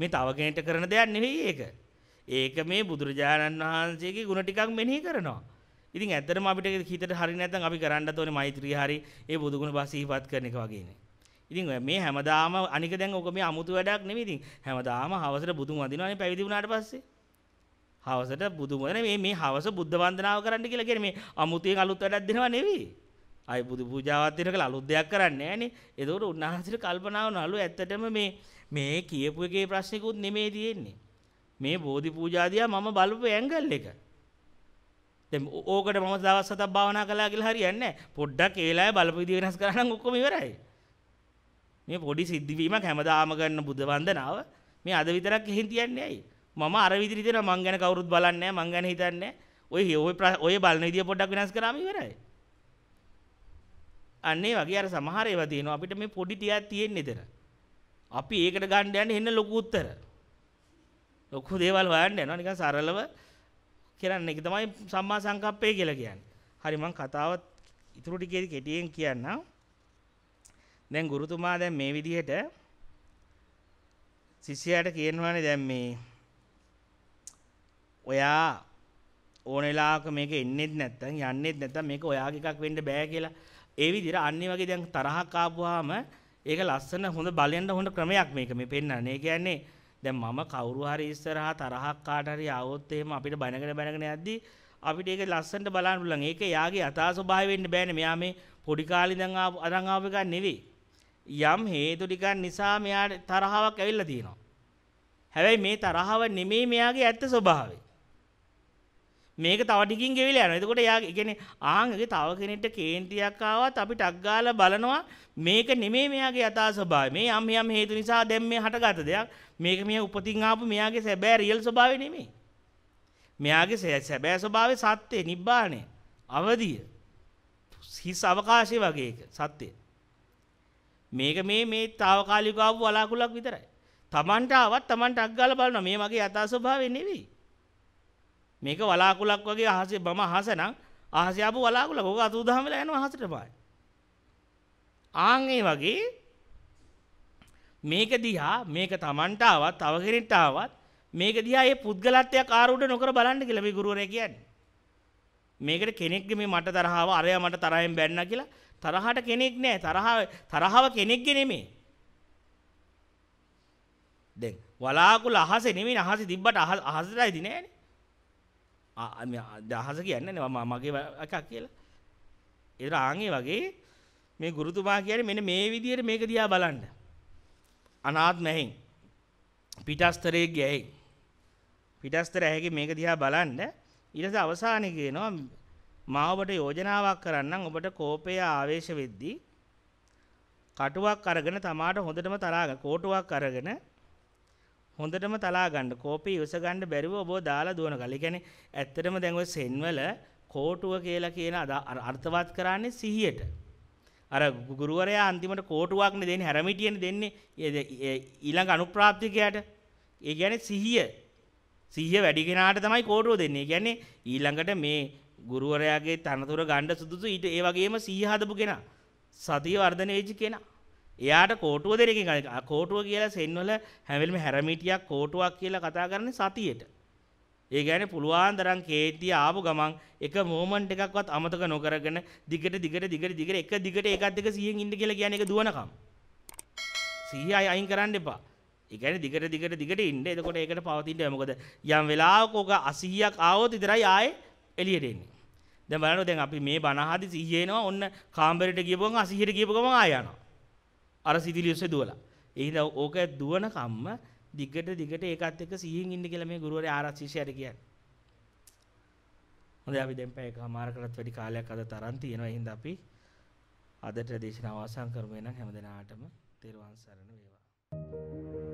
මේ තව කෙනෙට කරන දෙයක් නෙවෙයි ඒක. ඒක මේ බුදුරජාණන් වහන්සේගේ ගුණ ටිකක් මෙනෙහි කරනවා. ඉතින් ඇත්තටම අපිට හිතට හරි නැත්නම් අපි කරන්නත් ඕනේ මෛත්‍රී හරි ඒ බුදුගුණ බස් සිහිපත් කරන එක වගේනේ. ඉතින් මේ හැමදාම අනික දැන් ඔක මේ අමුතු වැඩක් නෙවෙයි ඉතින් හැමදාම හවසට බුදුන් වඳිනවානේ පැවිදි වුණාට පස්සේ. හවසට බුදුමන මේ මේ හවස බුද්ධ වන්දනාව කරන්න කියලා කියන්නේ මේ අමුතියෙන් අලුත් වැඩක් දෙනවා නෙවෙයි. ආයි බුදු පූජාවක් දෙන කල අලුත් දෙයක් කරන්නේ නැහනේ. ඒතකොට උන්වහන්සේට කල්පනා වුණලු ඇත්තටම මේ මේ කියපු එකේ ප්‍රශ්නිකුත් නෙමේ තියෙන්නේ. මේ බෝධි පූජාදියා මම බලපු ඇන්ගල් එක. දැන් ඕකට මම දවස් හතක් භාවනා කළා කියලා හරියන්නේ නැහැ. පොඩ්ඩක් ඒ වෙලාවේ බලපු විදිය වෙනස් කරා නම් ඔක්කොම ඉවරයි. මේ පොඩි සිද්ධවීමක් හැමදාම ගන්න බුද්ධ වන්දනාව මේ අද විතරක් එහෙන් තියන්නේ ඇයි? මම අර විදිහට හිතනවා මං ගැන කවුරුත් බලන්නේ නැහැ මං ගැන හිතන්නේ ඔය ඔය ඔය බලන විදිය පොඩ්ඩක් වෙනස් කරාම ඉවරයි අන්න ඒ වගේ අර සමහර ඒවා තියෙනවා අපිට මේ පොඩි ටිකක් තියෙන්නේ එතන අපි ඒකට ගන්න යන්නේ එන්න ලොකු උත්තර ලොකු දේවල් හොයන්න යනවා නිකන් සරලව කරන්න එක තමයි සම්මා සංකප්පය කියලා කියන්නේ හරි මං කතාව ඉතුරු ටිකේ කෙටියෙන් කියන්නම් දැන් ගුරුතුමා දැන් මේ විදිහට ශිෂ්‍යයාට කියනවානේ දැන් මේ ඔයා ඕන වෙලාවක මේක එන්නේත් නැත්තම් යන්නේත් නැත්තම් මේක ඔයාගේ එකක් වෙන්න බෑ කියලා ඒ විදිහට අන්නේ වගේ දැන් තරහක් ආපුවාම ඒක ලස්සන හොඳ බලෙන්ද හොඳ ක්‍රමයක් මේක මේ පෙන්වන්නේ. ඒ කියන්නේ දැන් මම කවුරු හරි ඉස්සරහා තරහක් කාට හරි ආවොත් එහෙම අපිට බැනගෙන බැනගෙන යද්දී අපිට ඒක ලස්සනට බලන්න පුළුවන්. ඒක එයාගේ යථා ස්වභාවය වෙන්න බෑනේ. මෙයා මේ පොඩි කාලේ ඉඳන් ආපු අරන් ආපු එකක් නෙවෙයි. යම් හේතු ටිකක් නිසා මෙයාට තරහාවක් ඇවිල්ලා තියෙනවා. හැබැයි මේ තරහව නෙමෙයි මෙයාගේ ඇත්ත ස්වභාවය. මේක තව ටිකින් ගෙවිලා යනවා. එතකොට එයා කියන්නේ ආන්ගේ තව කෙනෙක්ට කේන්තියක් ආවත් අපි ටක් ගාලා බලනවා මේක නෙමෙයි මෙයාගේ යථා ස්වභාවය. මේ යම් යම් හේතු නිසා දැන් මේ හටගත දෙයක්. මේක මෙයා උපතින් ආපු මෙයාගේ සැබෑ රියල් ස්වභාවය නෙමෙයි. මෙයාගේ සැබෑ ස්වභාවය සත්‍ය නිබ්බාණය. අවදිය. හිස් අවකාශය වගේ එක සත්‍ය. මේක මේ මේ తాවකාලිකව වලාකුලක් විතරයි. Tamanට ආවත් Tamanට අග්ගාලා බලනවා මේ මගේ යථා ස්වභාවය නෙවෙයි. මේක වලාකුලක් වගේ අහසේ බම අහස නම් අහසේ ආපු වලාකුලක ඕක අතුරුදහන් වෙලා යනවා අහසට පායි. ආන් ඒ වගේ මේක දිහා මේක Tamanට ආවත් තව කෙනෙක්ට ආවත් මේක දිහා ඒ පුද්ගලත්වයක් ආරූඪ නොකර බලන්න කියලා මේ ගුරුවරයා කියන්නේ. මේකට කෙනෙක්ගේ මේ මට තරහව අරයා මට තරහෙන් බැන්නා කියලා තරහට කෙනෙක් නෑ තරහව තරහව කෙනෙක්ගේ නෙමෙයි. දැන් වලාකුල අහසේ නෙමෙයි අහසේ තිබ්බට අහසටයිදී නෑනේ. දහස කියන්නේ නේ මගේ එකක් කියලා. ඒතර ආන්ගේ වගේ මේ ගුරුතුමා කියන්නේ මෙන්න මේ විදිහට මේක දිහා බලන්න. අනාත්ම ඇහෙන් පිටස්තරයේ ගැහෙන් පිටස්තර ඇහැගේ මේක දිහා බලන්න ඊට පස්සේ අවසානයේ කියනවා මා ඔබට යෝජනාවක් කරන්නම් ඔබට කෝපය ආවේශ වෙද්දී කටුවක් අරගෙන තමාට හොඳටම තරහා කෝටුවක් අරගෙන හොඳටම තලා ගන්න කෝපි යුස ගන්න බැරිව ඔබ දාලා දුවන කල. ඒ කියන්නේ ඇත්තටම දැන් ඔය සෙන්වල කෝටුව කියලා කියන අර්ථවත් කරන්නේ සිහියට. අර ගුරුවරයා අන්තිමට කෝටුවක්නේ දෙන්නේ හැරමිටියනේ දෙන්නේ ඊළඟ අනුප්‍රාප්තිකයට. ඒ කියන්නේ සිහිය. සිහිය වැඩි කෙනාට තමයි කෝටුව දෙන්නේ. ඒ කියන්නේ ඊළඟට මේ ගුරුවරයාගේ තනතුර ගන්න සුදුසු ඊට ඒ වගේම සිහිය හදපු කෙනා. සතිය වර්ධනය වෙච්ච කෙනා. එයාට කෝටුව දෙරකින් කෝටුව කියලා සෙන්වල හැමල්ම හැරමිටියක් කෝටුවක් කියලා කතා කරන සතියට. ඒ ගැන පුළුවන් දරම් කේතිය ආපු ගමන් එක මෝමන්ට් එකක්වත් අමතක නොකරගෙන දිගට දිගට දිගට දිගට එක දිගට එකත් දෙක සිහින් ඉන්න කියලා කියන එක දුවනකම්. සිහිය අයින් කරන්න එපා. ඒ කියන්නේ දිගට දිගට දිගට ඉන්න. එතකොට ඒකට පවතින්න මොකද යම් වෙලාවක ඔක 80ක් ආවොත් විතරයි ආයේ එළියට එන්නේ. දැන් බලන්න දැන් අපි මේ බණහදි සිහියේනවා ඔන්න කාම්බරේට ගියපුවම 80ට ගියපුවම ආය යනවා. අර සිතිවිලි ඔස්සේ දුවලා. ඒ හින්දා ඕක දුවන කම්ම දිගට දිගට ඒකත් එක්ක සිහින් ඉන්න කියලා මේ ගුරුවරයා ආරක්ෂිෂයට කියන්නේ. හොඳයි අපි දැන් පැයක මාරකටත් වැඩි කාලයක් අද තරම් තියෙනවා. ඒ හින්දා අපි අදට දේශනාව අවසන් කරමු. එහෙනම් හැමදෙනාටම තෙරුවන් සරණ වේවා. Thank you.